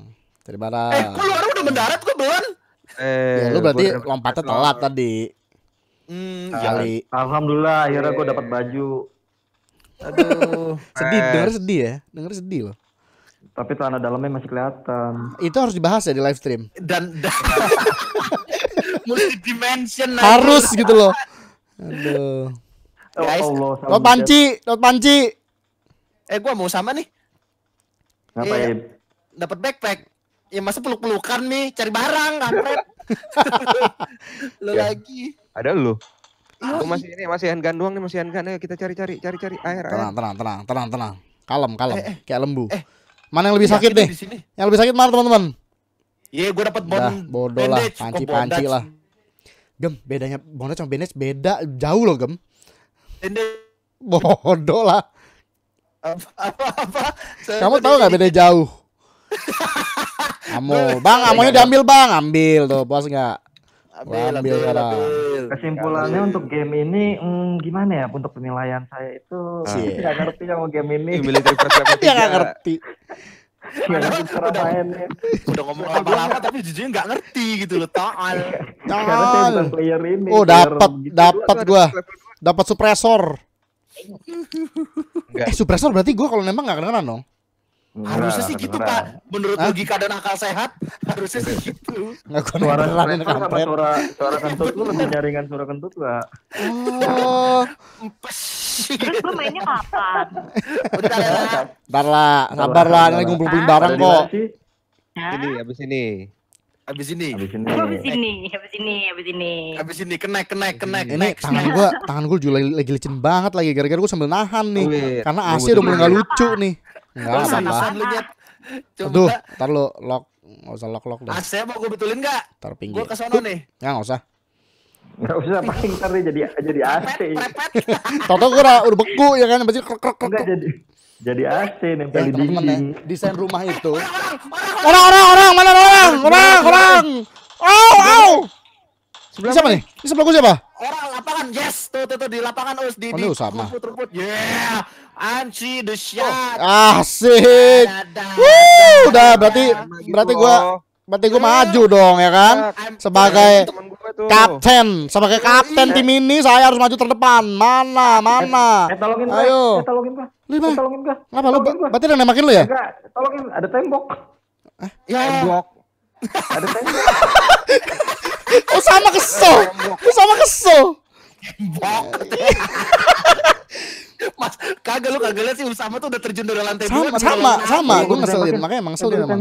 Cari barang. Eh, kok lu orang udah mendarat kok belum? Eh, ya, lu berarti lompatnya telat tadi. Hmm, ya, Alhamdulillah akhirnya gue iya. dapat baju. Aduh, sedih, eh. denger sedih ya. Denger sedih loh. Tapi tanah dalamnya masih kelihatan. Itu harus dibahas ya di live stream. Dan, mesti dimension harus gitu loh. Aduh. Ya Guys, oh, Allah, lo panci, lo panci. Eh gua mau sama nih. Ngapain? Iya. Eh, ya? dapat backpack. Ya masa peluk-pelukan nih, cari barang, kampret. lu ya. lagi. Ada lu. Iya. Aku masih ini masih handgun doang nih, masih handgun. Ayo kita cari-cari, cari-cari air, tenang, air. Tenang, tenang, tenang, tenang. Kalem, kalem. Eh, eh. Kayak lembu. Eh. Mana yang lebih iya, sakit nih? Yang lebih sakit mana teman-teman? Iya, gue dapat bond, Nah, bodoh lah, panci-panci lah. Gem, bedanya bondage sama bandage beda jauh loh, Gem. Bodoh lah apa apa, kamu tahu nggak beda jauh kamu bang kamunya diambil bang ambil tuh bos nggak ambil, ambil, ambil, ambil. Kesimpulannya ambil. untuk game ini hmm, gimana ya untuk penilaian saya itu yeah. tidak ngerti sama game ini. Military Persepsi. Tidak ngerti. udah, udah ngomong lama-lama tapi jujur nggak ngerti gitu loh taal oh dapat gitu. dapat gua dapat supresor Enggak. Eh Supresor berarti gue kalau nembak gak kedengeran dong? harusnya sih gitu pak menurut Hah? logika dan akal sehat harusnya sih gitu nggak suara lain suara suara kentut lu lebih jaringan suara kentut gak oh terus lu mainnya kapan bentar lah ya. bentar lah sabar lah nanti ngumpulin barang kok ini abis ini Habis ini. Habis ini. Habis ini, habis ini, habis ini. Habis ini kenaik kenaik kenaik. Ini tangan gua, tangan gua juga lagi, licin banget lagi gara-gara gua sambil nahan nih. Oh, Karena AC udah mulai enggak lucu nih. Enggak apa-apa. Aduh, entar lu lock Gak usah lock lock deh. AC mau gue betulin gak? Taruh pinggir. Gue kesana nih. Enggak, ya, nggak usah. Nggak usah paling ntar jadi jadi AC. Toto gue udah beku ya kan, Masih krek, krek, krek. Enggak jadi. Jadi AC nempel ya, di dinding. Ya, desain rumah itu. Orang, orang, orang, mana orang? Orang, orang. Oh, oh. Sebelah siapa nih? Ini sebelah gua siapa? Orang lapangan, yes. Tuh, tuh, tuh di lapangan us di. Oh, sama. Rumput, rumput. Yeah. Anci the shot. Oh, asik. Wuh, udah berarti gitu berarti gua berarti gua iya. maju dong ya kan? Iya, sebagai kapten, sebagai kapten iya. tim ini saya harus maju terdepan. Mana, mana? Eh, eh tolongin Ayo. Eh, tolongin pak lima tolongin gua apa lu berarti udah nembakin lu ya enggak tolongin ada tembok eh? ya tembok ada tembok oh sama kesel oh, sama kesel tembok Mas, kagak lu kagak lihat sih Usama tuh udah terjun dari lantai sama, dua. Sama, sama, sama. Gue ngeselin, makanya emang ngeselin emang.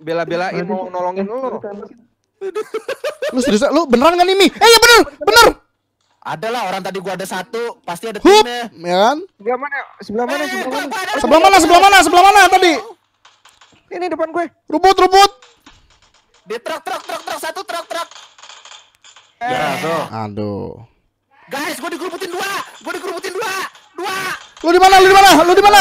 Bela-belain mau nolongin lu. Lu serius? Lu beneran nih Mi? Eh ya bener, bener. Adalah orang tadi gua ada satu, pasti ada Hup, timnya. Ya kan? Sebelah mana? Sebelah mana? Eh, sebelah mana? Sebelah mana? Sebelah mana? Sebelah mana tadi? Ini depan gue. Rumput, rumput. Di truk, truk, truk, truk satu, truk, truk. Ya, eh. Ya, Aduh. Guys, gue dikeruputin dua. Gue dikeruputin dua. Dua. Lu di mana? Lu di mana? Lu di mana?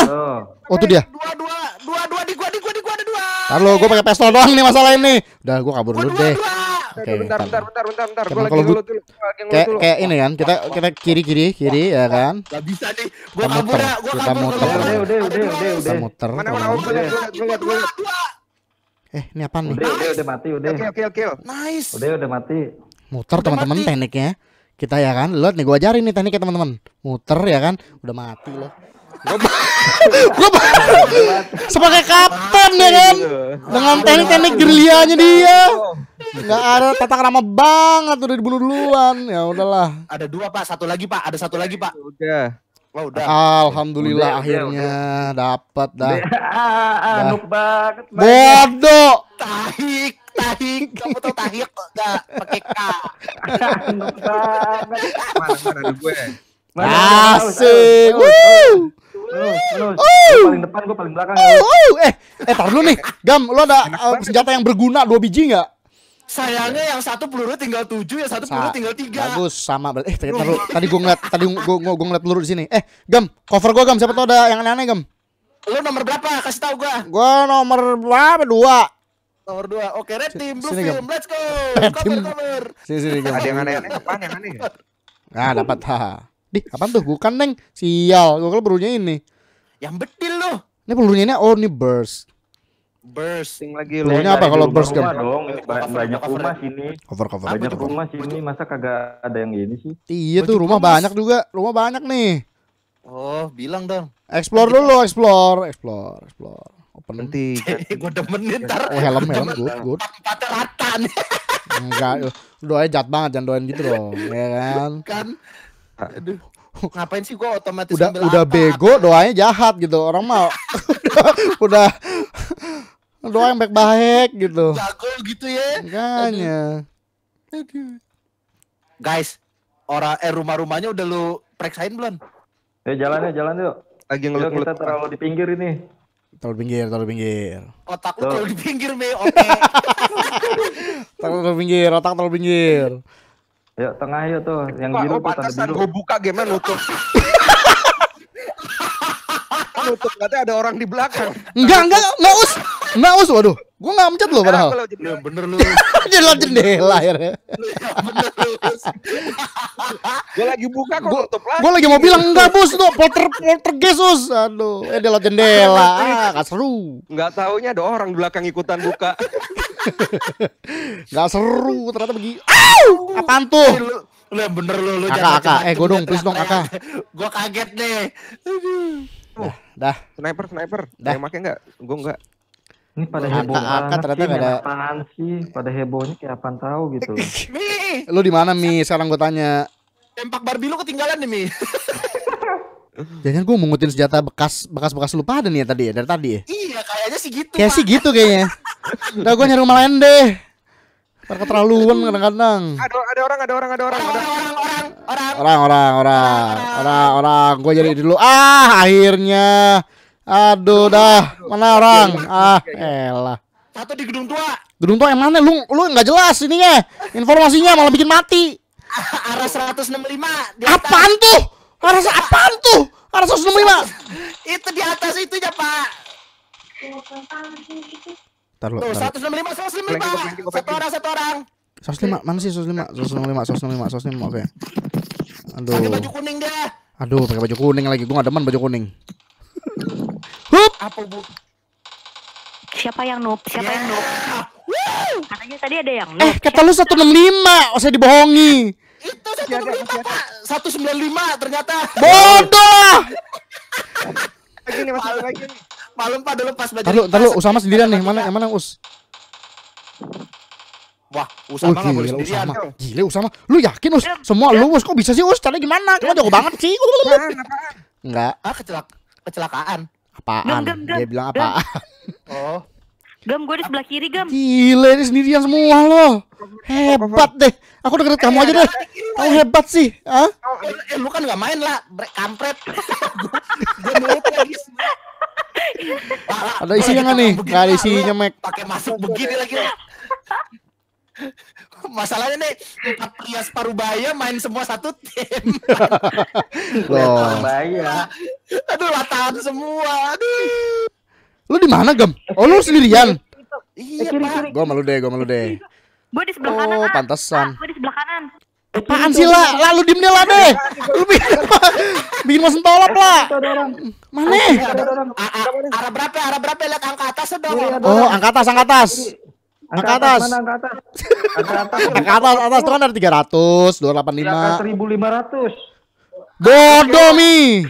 Oh, tuh dia. Dua, dua, dua, dua di gua, di gua, di gua ada dua. Taruh, gua pakai pistol doang nih masalah ini. Udah, gua kabur dulu deh. Dua okay, bentar, bentar, bentar, bentar, bentar. bentar bentar Gua lagi ngelut dulu. Kayak kayak ini kan, kita kita kiri-kiri, kiri ya kan. Gak bisa nih. Gua kabur, gua kabur. Kita muter. Udah, udah, udah, udah, Kita muter. Mana mana gua lihat, gua lihat, Eh, ini apa nih? Udah, udah, bentar mati, udah. Kill, kill, kill. Nice. Udah, udah mati. Muter teman-teman tekniknya. Kita ya kan, lihat nih gua ajarin nih tekniknya teman-teman. Muter ya kan, udah mati loh gue sebagai kapten ya kan iya. dengan teknik-teknik gerilyanya dia iya. nggak ada tata nama banget udah dibunuh duluan ya udahlah ada dua pak satu lagi pak ada satu lagi pak udah Wah, oh, udah. Alhamdulillah udah, akhirnya dapat ah, ah, ah, dah. Anuk banget. Bodoh. Tahik, tahik. Kamu tuh tahik enggak pakai K. Anuk banget. Mana, mana gue? Asik. Wuh. Terus, Oh. paling depan, gue paling belakang. Oh, oh. Eh, eh tar dulu nih. Gam, lo ada uh, senjata yang berguna dua biji nggak? Sayangnya yang satu peluru tinggal tujuh, yang satu peluru tinggal tiga. Bagus, sama. Eh, tadi, dulu. tadi gue ngeliat, tadi gue gue ngeliat peluru di sini. Eh, Gam, cover gue Gam, siapa tau ada yang aneh-aneh Gam. Lo nomor berapa? Kasih tau gue. Gue nomor berapa? Dua. Nomor dua. Oke, red team, blue sini, film, let's go. Red cover, team. cover. Sini, sini, Gam. Ada yang aneh-aneh, apaan yang aneh ya? Nah, dapat. Haha. Dih, apaan tuh? Bukan, Neng. Sial, Google kira pelurunya ini. Yang betil loh. Ini pelurunya ini oh ini burst. Bursting lagi Pelurunya apa kalau burst kan? Dong, banyak, cover, rumah sini. Cover cover. Banyak cover. rumah sini masa kagak ada yang ini sih? Iya tuh rumah banyak juga. Rumah banyak nih. Oh, bilang dong. Explore dulu, explore, explore, explore. Open nanti. gue demen ntar. Oh, helm, helm, good, good. Patah rata nih. Enggak, doain jat banget, jangan doain gitu dong, ya kan? Kan Aduh. Ngapain sih gua otomatis udah udah bego apa? doanya jahat gitu. Orang mau udah doa yang baik-baik gitu. Jago gitu ya. enggaknya Guys, orang eh rumah-rumahnya udah lu periksain belum? Ya jalan ya jalan yuk. Lagi ngelut ngelut. Kita terlalu di pinggir ini. Terlalu pinggir, terlalu pinggir. Otak lu terlalu di pinggir, Me. Oke. Okay. terlalu pinggir, otak terlalu pinggir. Yuk tengah yuk tuh yang biru oh, tuh tanda biru. Gue buka gimana nutup. nutup katanya ada orang di belakang. Enggak enggak enggak us enggak us waduh. Gue nggak mencet lo padahal. Ya, bener lu. Jendela jendela akhirnya. Gue lagi buka kok nutup lagi. Gue lagi mau bilang enggak bus tuh polter polter gesus. Aduh, eh jendela jendela. Ah, gak seru. Enggak taunya ada orang di belakang ikutan buka. Gak seru ternyata begini. Au! Apaan tuh? Eh, lu bener lu lo Kakak, kakak. Eh, gua dong, please dong kakak. gua kaget deh. Aduh. Dah, Sniper, sniper. Dah. Yang make enggak? Gue enggak. Ini pada heboh heboh Aka, ternyata ada apaan sih? Pada hebohnya kayak apaan tahu gitu. Mi. Lu di mana Mi? Sekarang gue tanya. Tempak Barbie lu ketinggalan nih Mi. Jangan gue mengutin senjata bekas bekas bekas lupa ada nih ya tadi ya dari tadi ya. Iya kayaknya sih gitu. Kayak sih gitu kayaknya. Udah gue nyari rumah lain deh. Ntar keterlaluan kadang-kadang. Ada ada orang, ada orang, ada orang, ada orang. Orang, orang, orang, orang, orang, orang. orang, Gue jadi dulu. Ah, akhirnya. Aduh, dah. Mana orang? Ah, elah. Satu di gedung tua. Gedung tua yang mana? Lu lu gak jelas ininya. Informasinya malah bikin mati. Arah 165. Di atas. Apaan tuh? Arah apaan tuh? Arah 165. Itu di atas itunya, Pak. Taruh, Tuh, 165, 165. Satu orang, satu orang. 105, mana sih 105? 165, 165, 165, oke. Okay. Aduh. Pakai baju kuning dia. Aduh, pakai baju kuning lagi. Gua gak demen baju kuning. Hup. Apa bu? Siapa yang noob? Siapa yeah. yang noob? Katanya tadi ada yang noob. Eh, kata lu 165. Oh, saya dibohongi. Itu 165, Pak. 195 ternyata. Bodoh. lagi nih, masih lagi nih. Malam pada lepas baju Taruh, taruh Usama sendirian nih. Mana mana Us? Wah, Usama oh, gila, boleh sendirian. Usama. Gila Usama. Lu yakin Us? Iya. Semua lo lu Us kok bisa sih Us? Caranya gimana? Kamu iya. jago banget sih. Enggak. Ah, kecelakaan. Apaan? Dia bilang apa Oh. Gam, gue di sebelah kiri, Gam. gile ini sendirian semua lo. Hebat deh. Aku dengerin kamu aja deh. Kamu hebat sih. ah Eh, lu kan gak main lah. Kampret. Gue mulut lagi ada isinya nggak nih? Gak ada isinya, Mac. Pakai masuk begini lagi. Masalahnya nih empat pria Parubaya main semua satu tim. Loh. Aduh latahan semua. Aduh. Lu di mana, Gem? Oh, lu sendirian. Iya, Pak. Gua malu deh, gua malu deh. Gua di sebelah kanan. Oh, ah. pantesan. Ah, gua di sebelah kanan. Apaan sih lah? Lalu diem lah deh. Lu bikin bikin mesin tolop lah. Mana? Arah berapa? Ya? Arah berapa? Ya? Lihat angka atas dong. Iya, oh, angka atas, angka atas. Angka atas. Angka atas. Angka atas, atas itu kan ada 300, 285. 1500. Bodoh mi. Lu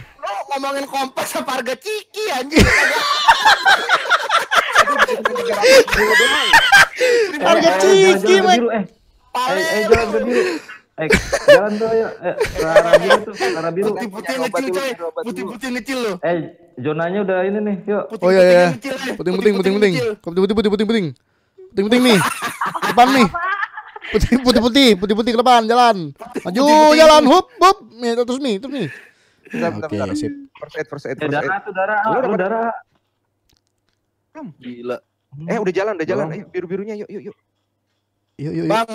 ngomongin kompas sama harga ciki anjing. Harga ciki, Mike. Eh, eh, eh jangan Eh, jalan tuh ayo. Eh, warna biru tuh, warna biru. Putih-putih kecil coy. Putih-putih kecil loh. Eh, zonanya udah ini nih, yuk. oh iya iya. Eh. Putih-putih putih-putih. Putih-putih putih-putih putih. Putih-putih nih. Depan nih. Putih putih putih, putih putih ke depan, jalan. Maju jalan, hup hup. Nih, terus nih, terus nih. Oke, sip. First aid, first aid, eh, first aid. Darah tuh darah, darah. Gila. Eh, udah jalan, udah jalan. Ayo biru-birunya yuk yuk yuk. Yuk, yuk, Bang,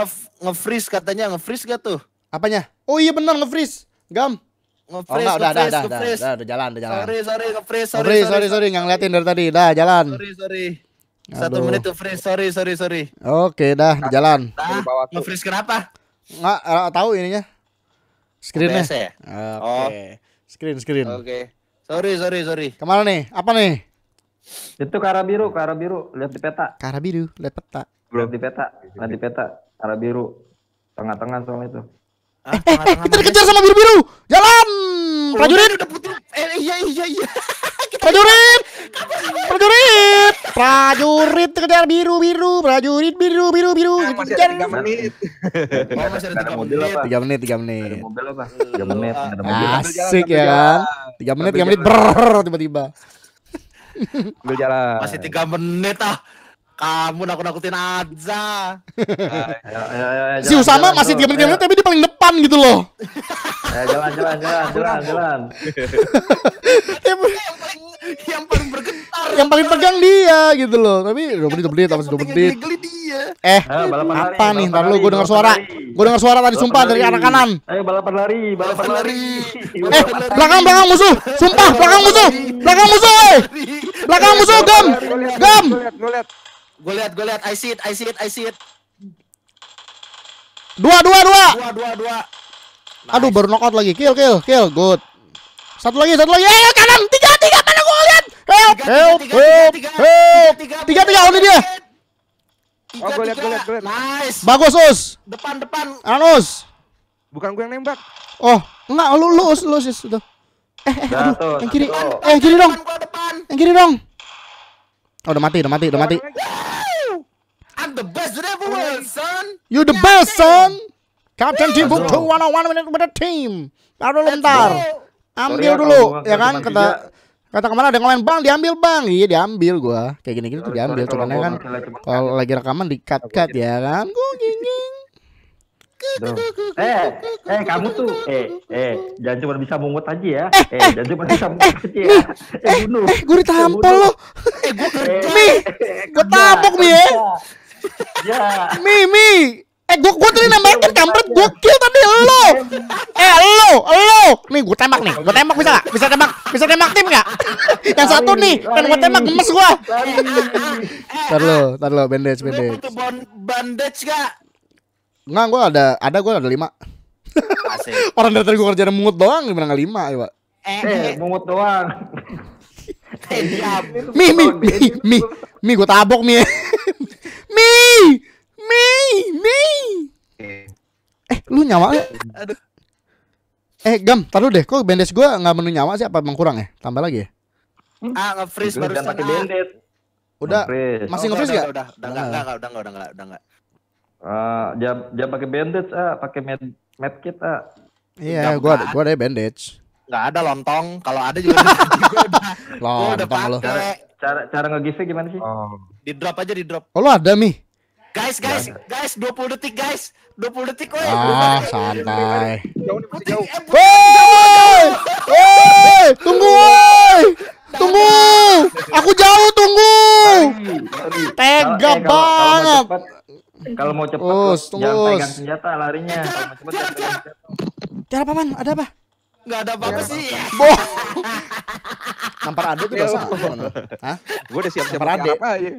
nge-freeze nge katanya, nge-freeze gak tuh? Apanya? Oh iya benar nge-freeze. Gam. Oh, nge-freeze, oh, enggak, nge udah, udah, udah, udah, udah, jalan, udah jalan. Sorry, sorry, nge-freeze, sorry, sorry, sorry, sorry, nggak ngeliatin dari tadi. Dah, jalan. Sorry, sorry. Satu Aduh. menit tuh freeze, sorry, sorry, sorry. Oke, dah, nah, jalan. Nah, nge-freeze kenapa? Nggak, uh, tahu ininya. Screennya. nya ya? Oke. Okay. Oh. Screen, screen. Oke. Okay. Sorry, sorry, sorry. Kemana nih? Apa nih? Itu arah biru, arah biru. Lihat di peta. arah biru, lihat peta. Belum di peta, nanti peta, arah biru. Tengah-tengah soal itu. Ah, eh, kita dikejar sama biru-biru. Jalan! Oh, prajurit! Eh, iya, iya, iya. Prajurit! Prajurit! Prajurit dikejar biru-biru, prajurit biru-biru biru. dikejar! Tiga menit. Oh, tiga ada mobil apa? menit, Tiga menit. Ada mobil apa? menit, ada mobil. Asik ya kan? Tiga menit, tiga menit ber tiba-tiba. Ambil jalan. Masih tiga menit ah. Kamu nakut-nakutin aja. si Usama masih tiga menit tapi dia paling depan gitu loh. jalan, jalan, jalan, jalan, jalan. yang, paling, yang paling bergetar. Yang paling pegang dia gitu loh. Tapi dua menit, dua menit, tambah dua menit. Eh, apa nih? Ntar lu gue dengar suara. Gue dengar suara tadi sumpah dari arah kanan. Ayo balapan lari, balapan lari. Eh, belakang belakang musuh. Sumpah belakang musuh. Belakang musuh. Belakang musuh, gam. Gam. Gue lihat, gue lihat. I see it, I see it, I see it. Dua, dua, dua. Dua, dua, dua. Nice. Aduh, baru knockout lagi. Kill, kill, kill. Good. Satu lagi, satu lagi. Eh, kanan. Tiga, tiga. Mana gue lihat? Help, tiga, help, tiga, help, tiga, help. Tiga, tiga, tiga, tiga. Only dia. Tiga, oh, gue lihat, gue lihat, gue lihat. Nice. Bagus, Us. Depan, depan. Anus. Bukan gue yang nembak. Oh, enggak. Lu, lu, Us, lu, Us. Sudah. Eh, eh, aduh. Yang kiri. Eh, kiri dong. Yang kiri dong. Oh, udah mati, udah mati, udah mati. I'm the best in every world, son. You the best, son. Captain Team Book 2 101 minute with the team. Taruh dulu bentar. Ambil dulu, ya kan? Kata kata kemana ada komen bang diambil bang iya diambil gua kayak gini gini tuh diambil cuman kan kalau lagi rekaman di cut cut ya kan gua gini Duh. Eh, eh kamu tuh, eh, eh, jangan cuma bisa mungut aja ya. Eh, eh jangan cuma bisa mungut aja ya. Eh, bunuh. Eh, gue ditampol lo. Eh, gue kerja. Mi, eh, gue tabok Mi ya. Ya. Mi, Mi. Eh, gue gue tadi nambahin kan kampret gue kill tadi lo. Eh, lo, lo. Nih, gue tembak nih. Gue tembak bisa gak? Bisa tembak, bisa tembak tim gak? Yang satu nih, kan gue tembak gemes gue. Tar lo, tar lo, bandage, bandage. bandage gak? Enggak, gue ada, ada gue ada lima. Orang dari tadi gue kerjaan mungut doang, gimana nggak lima, Pak? Eh, eh, mungut doang. mi, mi, mi, mi, mi, gue tabok mi. mi, mi, mi. Eh, lu nyawa ya? Aduh. Eh, Gam, taruh deh. Kok bendes gue nggak menu nyawa sih? Apa emang kurang ya? Tambah lagi ya? Ah, nge-freeze baru Jangan pakai Udah, masih nge-freeze nggak? Udah, udah udah, udah udah, udah udah, udah udah, udah udah, Uh, dia dia pakai bandage ah, pakai med medkit ah. Iya, gua gua ada bandage. Enggak ada lontong, kalau ada juga gua ada lontong Cara cara, cara ngegive gimana sih? Oh. Di drop aja di drop. Oh, lo ada mi. Guys, guys, guys, 20 detik guys. 20 detik woi. Ah, santai. Eh, woi! Woi, tunggu woi. Tunggu. Aku jauh tunggu. Tega eh, banget. Kalau mau cepat oh, jangan pegang senjata larinya. Kalau cepat jangan Cara paman, ada apa? Gak ada apa-apa sih. Boh. Nampar ade tuh, bahasa apa? Hah? Gue udah siap-siap nampar ade. Apa aja. Ya?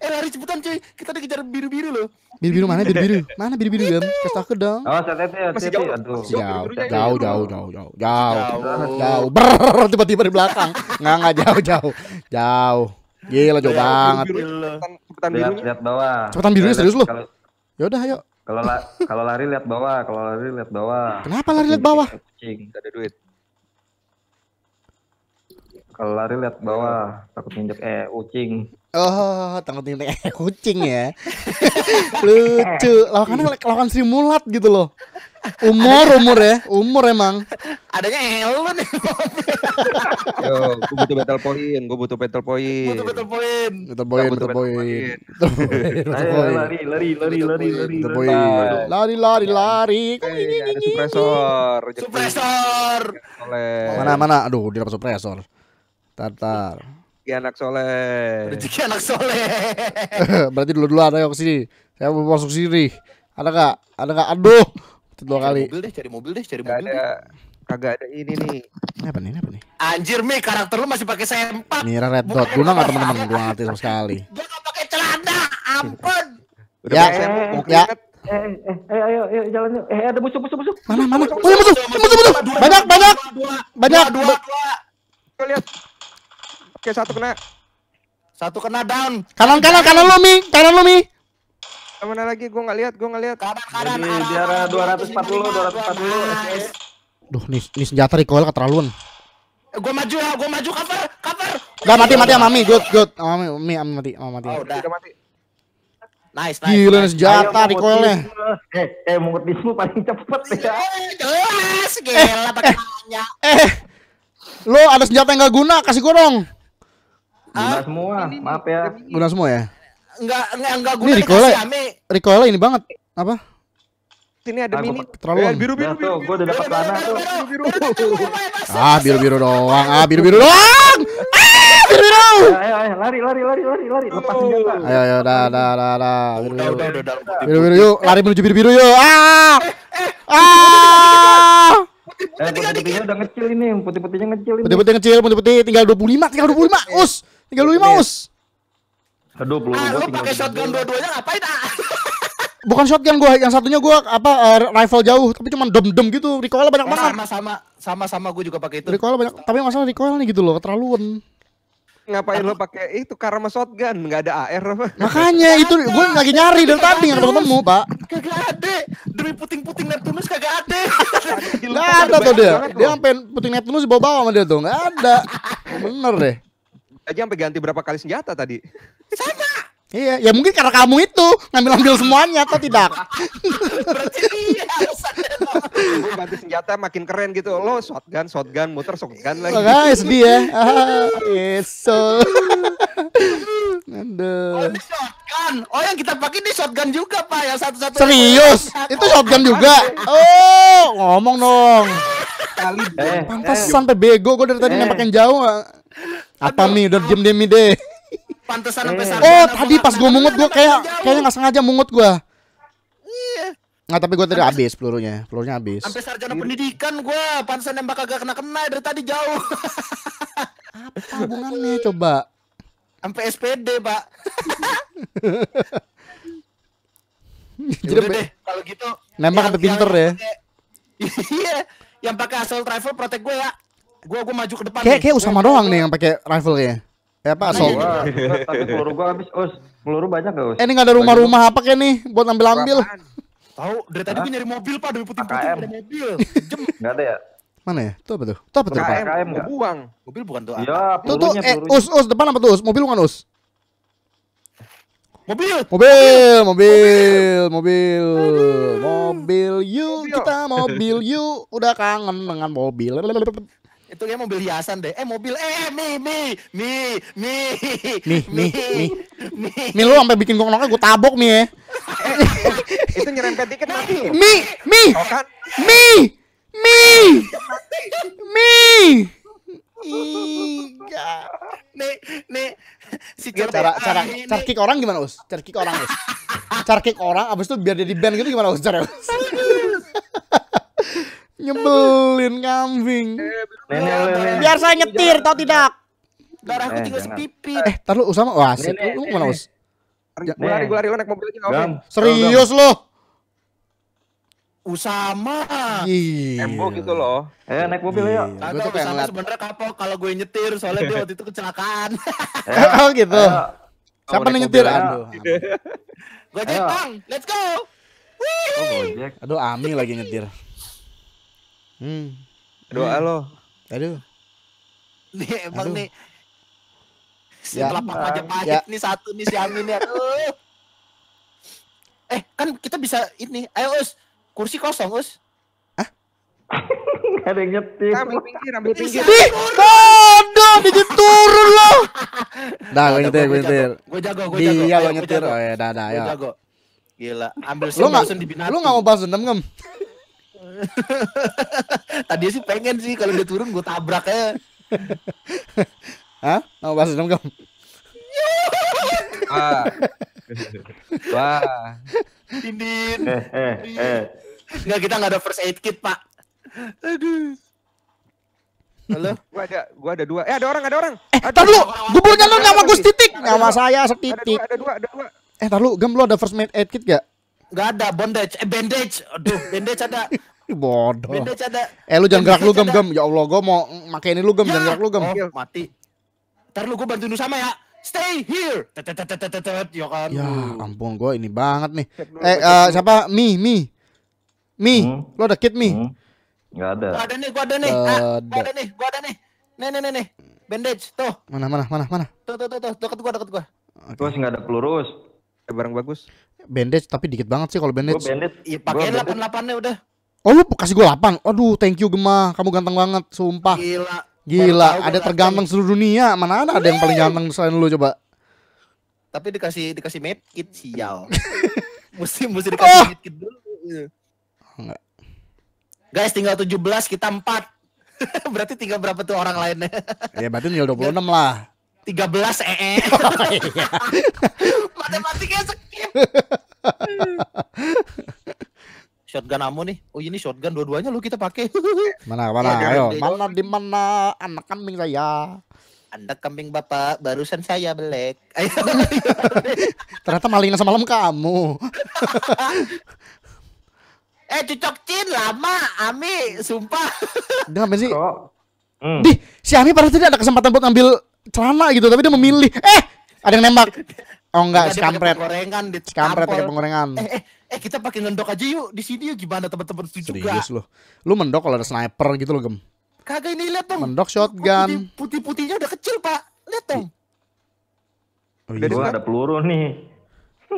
Eh lari cepetan cuy, kita dikejar biru-biru loh. Biru-biru mana? Biru-biru. Mana biru-biru, Gam? Kasih aku dong. Oh, CTT, Masih ya? jauh. Aduh. Jauh, jauh, jauh, jauh, jauh. Jauh. Jauh. Ber tiba-tiba di belakang. Enggak, enggak jauh, jauh. Jauh. Gila jauh iya, iya, banget. Cepetan biru. Lihat bawah. Cepetan birunya serius lu. Ya udah ayo. Kalau la kalau lari lihat bawah, kalau lari lihat bawah. Kenapa lari lihat bawah? Kucing, gak ada duit. Kalau lari lihat bawah, takut nginjek eh kucing. Oh, takut nginjek eh kucing ya. Lucu. Lawakan lawakan simulat gitu loh umur umur ya umur emang adanya elon yo gue butuh battle point gue butuh battle point butuh battle point battle point battle point lari lari lari lari iya. lari lari lari lari lari lari lari mana mana aduh lari lari tartar rezeki anak soleh rezeki anak soleh berarti dulu dulu ada yang kesini saya mau masuk sini ada gak ada gak aduh itu dua cari Mobil deh, cari mobil deh, cari mobil. Ada, Kagak ada ini nih. Ini apa nih? Ini apa nih? Anjir Mi, karakter lu masih pakai sempak. Mira red dot. Guna enggak teman-teman? Gua ngerti sama sekali. Dia enggak pakai celana. Ampun. ya, sempak, ya. Eh, eh, eh, eh, ayo, ayo, jalan Eh, ada busuk, busuk, busuk. Mana, mana? Oh, ya, busuk, busuk, busuk. Banyak, banyak. Banyak. Dua, dua. Kau lihat. Oke, satu kena. Satu kena down. Kanan, kanan, kanan lu, Mi. Kanan lu, Mi. Mana lagi? Gue nggak lihat, gue nggak lihat. Kanan, kanan. dua ratus 240, 240. Duh, nih, nih senjata recoil keterlaluan. Eh, gue maju, ah, gue maju cover, cover. Gak mati, mati sama Mami, good, good. Sama Mami, Mami, mati, mati. Oh, udah. mati. Nice, nice. Gila nice. senjata recoilnya. Eh, eh mungut dismu paling cepet ya. Eh, jelas, gila eh, pakai nanya. Eh, lo ada senjata yang gak guna, kasih gua dong. Guna semua, maaf ya. Guna semua ya enggak enggak enggak gue rikole, ya? Ricola ini banget apa ini ada nah, mini terlalu eh, biru biru biru gue udah dapat tanah tuh ah biru biru doang ah biru biru doang ah, biru biru ayo ayo lari lari lari lari lari lepas senjata ayo ayo dah dah dah dah udah biru biru yuk lari menuju biru biru yuk ah eh, eh, ah Eh, putih-putihnya udah ngecil ini, putih-putihnya ngecil Putih-putih ngecil, putih-putih tinggal lima tinggal lima iya. Us, tinggal lima iya. us. Aduh, belum. ah, lu pakai shotgun dua-duanya ngapain ah? Bukan shotgun gua, yang satunya gua apa uh, rifle jauh, tapi cuma dem-dem gitu. Recoil banyak banget. Sama sama sama sama gua juga pakai itu. Recoil banyak, tapi masalah recoil nih gitu loh, keterlaluan. Ngapain lo pakai itu karma shotgun, nggak ada AR apa? Makanya itu gue lagi nyari dari tadi nggak ketemu, Pak. Kagak ada. Demi puting-puting Neptunus kagak ada. Enggak ada tuh dia. Dia sampai puting Neptunus bawa-bawa sama dia tuh, nggak ada. Bener deh aja sampai ganti berapa kali senjata tadi. Sama Iya, ya mungkin karena kamu itu ngambil ngambil semuanya atau tidak. Iya, Berarti senjata makin keren gitu. Lo shotgun, shotgun, muter shotgun lagi. Oh, guys, dia. Ah, yes, gitu. so. Aduh. Oh, shotgun. Oh, yang kita pakai ini shotgun juga, Pak. Yang satu-satu. Serius? Itu shotgun juga? Oh, ngomong dong. Kali eh, pantas eh, sampai bego gue dari tadi eh. nembak yang jauh. Apa Aduh, nih udah diem demi deh. Pantesan sampai eh. sarjana. Oh, tadi pas gua mungut gue kayak kayaknya nggak sengaja mungut gua Iya. Nggak tapi gue tadi habis pelurunya, pelurunya habis. Sampai sarjana pendidikan gue, pantesan nembak agak kena kena dari tadi jauh. Apa hubungannya coba? Sampai SPD pak. Ya Jadi deh, kalau gitu. Nembak ya, sampai pinter ya. Iya, yang pakai asal rifle protek gue ya. Gue gue maju ke depan. Kayak kayak Usama doang nih yang pakai rifle ya. Ya Pak nah, Sok. Iya, iya. Tapi peluru gua habis, Us. Peluru banyak gak, Us? Eh, ini gak ada rumah-rumah apa kayak nih buat ambil-ambil? Tahu, dari tadi gua nyari mobil, Pak, demi putih-putih ada mobil. Jem. Enggak ada ya? Mana ya? Tuh apa tuh? Itu apa tuh, Pak? KM mau buang. Mobil bukan tuh. Iya, Tuh tuh eh, Us, Us depan apa tuh, Us? Mobil bukan, Us? Mobil. Mobil, mobil, mobil, mobil, mobil, yuk kita mobil yuk udah kangen dengan mobil. Itu kayak mobil hiasan deh. Eh mobil eh, eh mi mi mi mi mi mi mi. Mi, lu sampai bikin gua nongkrong gua tabok mi ya. itu nyerempet dikit mati. Oh, kan? Mi mi. Mi mi. Mi. Iya. Nih, nih. Si cara cara, cara, orang gimana, Us? Cara orang, Us. Cara orang abis itu biar dia di band gitu gimana, Us? Cara, Nyebelin kambing. Biar saya nyetir tau tidak. Darahku juga eh, sepipit. Eh, tar lu Usama. Wah, asik. Lu mana Us? Gue lari, gue lari, naik mobil aja om. Serius lo? Usama. Embo gitu loh. Eh, naik mobil yuk. Gue tuh Usama sebenernya kapok kalau gue nyetir. Soalnya dia waktu itu kecelakaan. Oh gitu. Siapa yang nyetir? Gue jepang. Let's go. Oh, Aduh, Ami lagi nyetir. Hmm. Doa hmm. lo. Aduh. Nih emang Aduh. nih si ya, pelapak aja pahit ya. nih satu nih si Amin ya. Aduh. eh kan kita bisa ini. Ayo us kursi kosong us. Hah? Gak ada yang nyetir. Ambil pinggir, ambil pinggir. Ih, ada, bikin turun lo. Dah, gue nyetir, gue nyetir. Gue jago, gue jago. Iya, lo nyetir, oh ya, dah, dah, ya. Gue jago. Gila, ambil sih, lu nggak, lu nggak mau balas dendam ngem? Tadi sih pengen sih kalau dia turun gue tabrak ya. Hah? Mau bahas dendam kamu? Wah. Wah. Dindin. Enggak eh, eh, eh. kita nggak ada first aid kit, Pak. Aduh. Halo? gua ada gua ada dua. Eh ada orang, ada orang. Eh, tar lu. Gua lu sama Gus Titik. Nama saya Setitik. Ada dua, ada dua, ada dua. Eh, tar lu, Gem lu ada first aid kit gak? Gak ada bandage, eh bandage. Aduh, bandage ada. Bodoh. Beda Eh lu jangan gerak lu gem gem. Ya Allah, gua mau pakai ini lu gem, jangan ya, gerak lu gem. mati. Ntar lu gua bantu lu sama ya. Stay here. yo ya kan. Ya uh. ampun, gua ini banget nih. Eh, eh siapa? Mi, Mi. Mi, hmm. lo ada kit Mi? Hmm. Gak ada. Gua ada nih, gua ada nih. Ah, ada. gua ada nih, gua ada nih. Nih nih nih nih. Bandage tuh. Mana mana mana mana. Tuh tuh tuh tuh dekat gua dekat gua. Gua sih enggak ada pelurus. Eh, barang bagus. Bandage tapi dikit banget sih kalau bandage. Gua bandage. Iya pakai delapan nih udah. Oh lu kasih gue lapang. Aduh, thank you Gemah. Kamu ganteng banget, sumpah. Gila. Gila, ada terganteng seluruh dunia. Mana ada Wee. yang paling ganteng selain lu coba? Tapi dikasih dikasih kit sial. mesti mesti dikasih ah! oh. kit dulu. Enggak. Guys, tinggal 17 kita 4. berarti tinggal berapa tuh orang lainnya? ya berarti tinggal 26 lah. 13 ee. eh, eh. Oh, iya. Matematiknya skip shotgun ammo nih. Oh ini shotgun dua-duanya lu kita pakai. mana mana ya, ayo. Mana di mana anak kambing saya. Anda kambing bapak, barusan saya belek. Ayo. Ternyata malingnya semalam kamu. eh cocok cin lama, Ami, sumpah. Dia ngapain sih? Hmm. Di, si Ami pada tadi ada kesempatan buat ambil celana gitu, tapi dia memilih. Eh, ada yang nembak. Oh enggak, Tadi skampret. Gorengan di skampret pakai penggorengan. Eh, eh, eh kita pakai ngendok aja yuk di sini yuk gimana teman-teman setuju Serius loh. Lu mendok kalau ada sniper gitu lo Gem. Kagak ini lihat dong. Mendok shotgun. Putih-putihnya udah kecil, Pak. Lihat dong. Oh, iya. Gua ada peluru nih.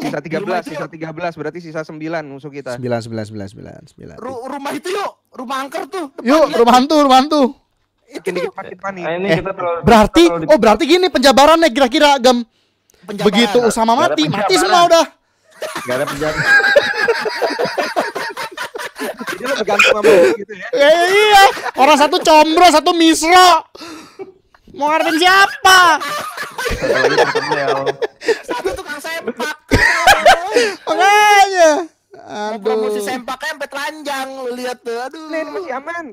Sisa 13, belas sisa belas berarti sisa sembilan musuh kita. sembilan sembilan sembilan sembilan 9. Ru rumah itu yuk, rumah angker tuh. Depan yuk, rumah hantu, rumah hantu. Itu nih Nah, ini eh, berarti oh berarti gini penjabarannya kira-kira gem. Penjabaran. Begitu Usama mati, mati semua udah. Gak ada penjara. Jadi lo bergantung sama gitu ya. ya. Ya iya, orang satu combro, satu misro. Mau ngarepin siapa? satu tukang sempak. Makanya. Aduh. Promosi sempaknya sampai telanjang lu lihat tuh. Aduh. Nih masih aman.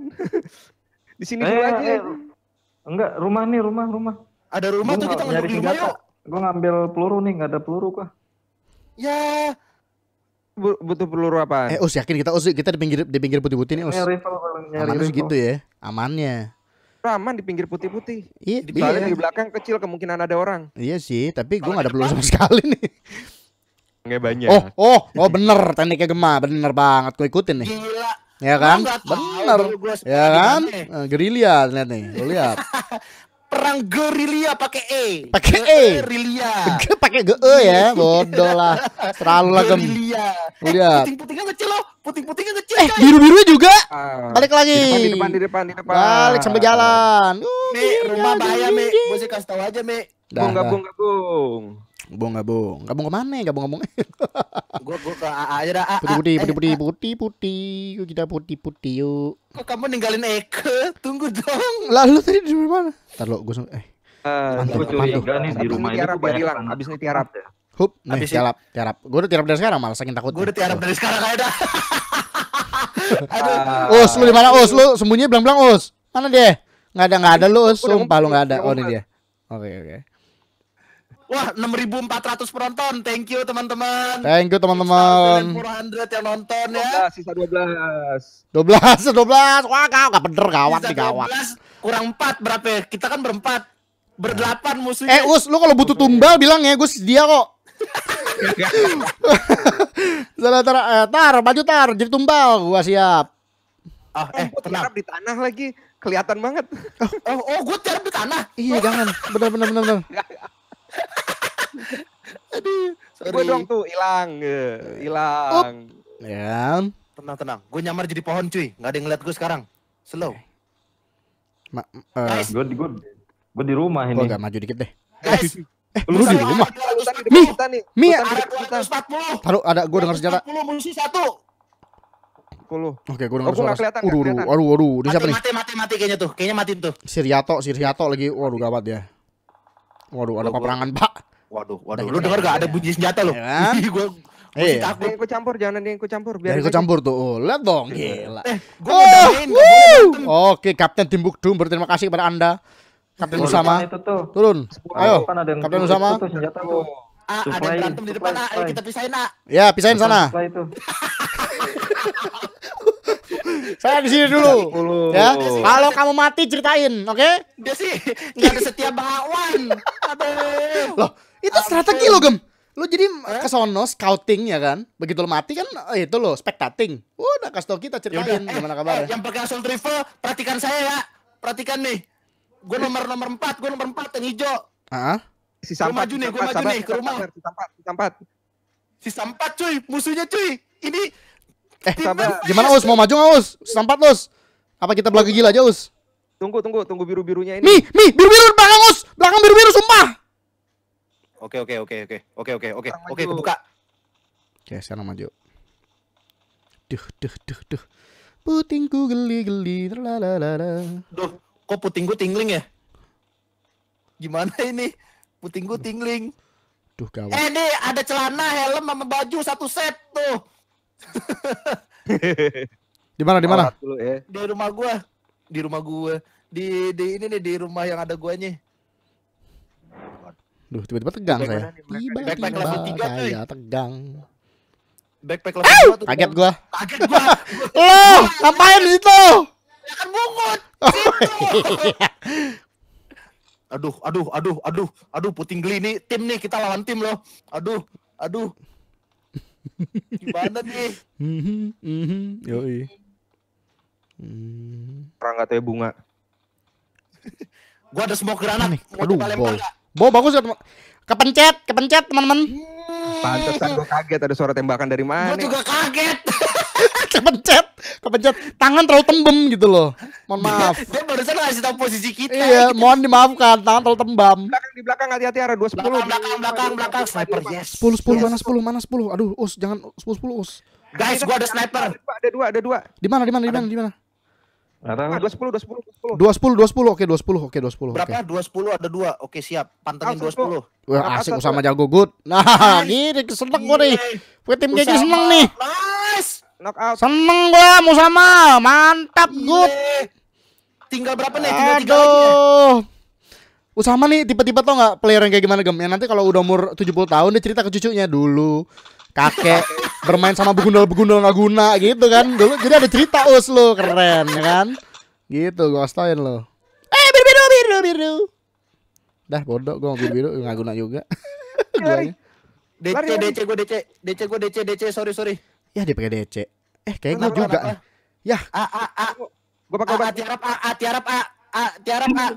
Di sini eh, dulu aja. Eh, enggak, rumah nih, rumah, rumah. Ada rumah tuh kita ngambil di rumah yuk. Gue ngambil peluru nih, nggak ada peluru kah? Ya butuh peluru apa? Eh, us yakin kita us kita di pinggir di pinggir putih-putih nih us. Aman us gitu ya, amannya. Aman di pinggir putih-putih. Iya, di, iya. di belakang kecil kemungkinan ada orang. Iya sih, tapi gue gak ada peluru sama sekali nih. Nggak banyak. Oh, oh, oh bener tekniknya Gema, bener banget gue ikutin nih. Gila. Ya kan? Bener. Ya kan? Eh, gerilya lihat nih, lihat. perang gerilya pakai E. Pakai E. Gerilya. pakai ge -e ya, bodoh lah. Terlalu lah gem. Gerilya. Eh, puting-putingnya kecil loh, puting-putingnya kecil. Eh, biru-biru juga. Uh, Balik lagi. Di depan, di depan, di depan. Balik sampai ah. jalan. Uh, me rumah bahaya me Gue sih kasih tahu aja me Bunga, bunga, bung Gabung gabung. Gabung kemana? Ya? Gabung gabung. gua gua ke AA aja dah. Putih putih putih putih putih putih. Kita putih putih yuk. Kok kamu ninggalin Eke? Tunggu dong. Lalu tadi di mana? Entar lo gua eh. Uh, eh, gue curiga di rumah ini gue hilang abis ini tiarap hup nih abis tiarap tiarap gue udah tiarap dari sekarang malah saking takut gue udah tiarap dari sekarang kayak dah Aduh. Us ah. lu di mana Us lu sembunyi belang-belang Us mana dia nggak ada nggak ada lu Us sumpah lu nggak ada oh ini dia oke oke Wah, 6.400 penonton. Thank you teman-teman. Thank you teman-teman. 400 yang nonton ya. sisa 12. 12, 12. Wah, kau gak bener gawat sisa nih kurang 4 berapa ya? Kita kan berempat. Berdelapan musuhnya. Eh, Us, lu kalau butuh tumbal bilang ya, Gus, dia kok. Salah tar, eh, tar, maju tar, jadi tumbal, gua siap. Ah, oh, eh, tenang. di tanah lagi, kelihatan banget. Oh, oh, oh gue tiarap di tanah. Iya, jangan. Benar, benar, benar, benar. Aduh, gue dong tuh hilang, ya. Iya. hilang. Ya. Tenang tenang, gue nyamar jadi pohon cuy, nggak ada yang ngeliat gue sekarang. Slow. Eh. Ma uh, guys, gue gue gue di rumah ini. Gue gak maju dikit deh. Guys, eh, lu di rumah. Mi, Mi, taruh ada gue dengar senjata. puluh musuh satu. 10. Oke, gue dengar oh, suara. waduh, waduh. uru. aduh, Mati, mati, mati kayaknya tuh. Kayaknya mati tuh. Siriato, Siriato lagi. Waduh, gawat ya. Waduh, ada peperangan, Pak. Waduh, waduh. Lu denger gak ada bunyi senjata lu? Ya. gua Eh, hey. aku ikut campur, jangan ada yang ikut campur. Biar ikut campur tuh. Oh, lihat dong, iya. gila. Eh, gua oh, oh Oke, Kapten Doom, berterima kasih kepada Anda. Kapten Usama. Turun. Ayo. Kan Kapten Usama. Ah, senjata, ada berantem di depan ah, ayo kita pisahin nak. Ya, pisahin sana. Itu. Saya di sini dulu. Iya, ya. Iya, iya. Kalau kamu mati ceritain, oke? Okay? Dia sih nggak ada setia bawaan. Loh, itu strategi lo, Gem. Lo jadi ke sono scouting ya kan? Begitu lo mati kan eh, itu lo spectating. Udah kasih tau kita ceritain Yaudah, eh, gimana kabarnya. Eh, yang pegang soul travel, perhatikan saya ya. Perhatikan nih. Gue nomor nomor empat, gue nomor empat yang hijau. Heeh. Si Sampat. Gue maju nih, gue maju nih ke rumah. Si Sampat, si Sampat. Si Sampat cuy, musuhnya cuy. Ini Eh, sabar. Gimana Us? Mau maju nggak Us? Sempat Us? Apa kita belaga gila aja Us? Tunggu, tunggu, tunggu biru-birunya ini. Mi, mi, biru-biru belakang Us. Belakang biru-biru sumpah. Oke, oke, oke, oke. Oke, oke, oke. Oke, kebuka. Oke, sekarang maju. Duh, duh, duh, duh. Putingku geli-geli. Duh, kok putingku tingling ya? Gimana ini? Putingku tingling. Duh, gawat. Eh, nih, ada celana, helm sama baju satu set tuh. di mana di mana? Ya. Di rumah gua. Di rumah gua. Di di ini nih di rumah yang ada guanya. Duh, tiba-tiba tegang saya. Tiba-tiba kayak tegang. Backpack level 2 tuh. Kaget gua. Kaget gua. Lo, ngapain di situ? akan ya bungut. Oh, iya. aduh, aduh, aduh, aduh, aduh, puting geli nih tim nih kita lawan tim loh. Aduh, aduh, Gimana nih? Mm-hmm, mm-hmm. Yoi. Hmm. Perang Perangkatnya bunga. gua ada smoke granat. Nih. Aduh, Bo, Bo bagus teman. Kepencet, kepencet teman-teman. Pantesan gua kaget ada suara tembakan dari mana. Gua juga kaget. kepencet kepencet tangan terlalu tembem gitu loh mohon maaf dia barusan ngasih tahu posisi kita iya gitu. mohon dimaafkan tangan terlalu tembam belakang di belakang hati-hati arah dua sepuluh belakang belakang belakang sniper yes sepuluh sepuluh mana sepuluh mana sepuluh aduh us jangan sepuluh sepuluh us guys gua ada sniper ada dua ada dua di mana di mana di mana di mana ah, dua sepuluh dua sepuluh dua sepuluh dua sepuluh oke dua sepuluh oke dua sepuluh berapa dua sepuluh ada dua oke siap pantengin ah, dua sepuluh wah asik usama jago good nah gini seneng gue nih iya. gue tim kayak gini seneng nih nice knockout. Seneng gua Musama, mantap yeah. good. Tinggal berapa nih? Tinggal tiga lagi ya? Usama nih tipe-tipe tau gak player yang kayak gimana gem? ya, nanti kalau udah umur 70 tahun dia cerita ke cucunya dulu kakek bermain sama begundal-begundal gak guna gitu kan dulu jadi ada cerita us lo keren ya kan gitu gue kasih ya lo eh biru biru biru biru dah bodoh gua biru biru nggak guna juga DC DC gua DC DC gue DC DC sorry sorry ya dia pakai DC Eh, kayak gue juga. Anaknya? Ya. A A A. Gue pakai obat tiarap A A tiarap A A tiarap A.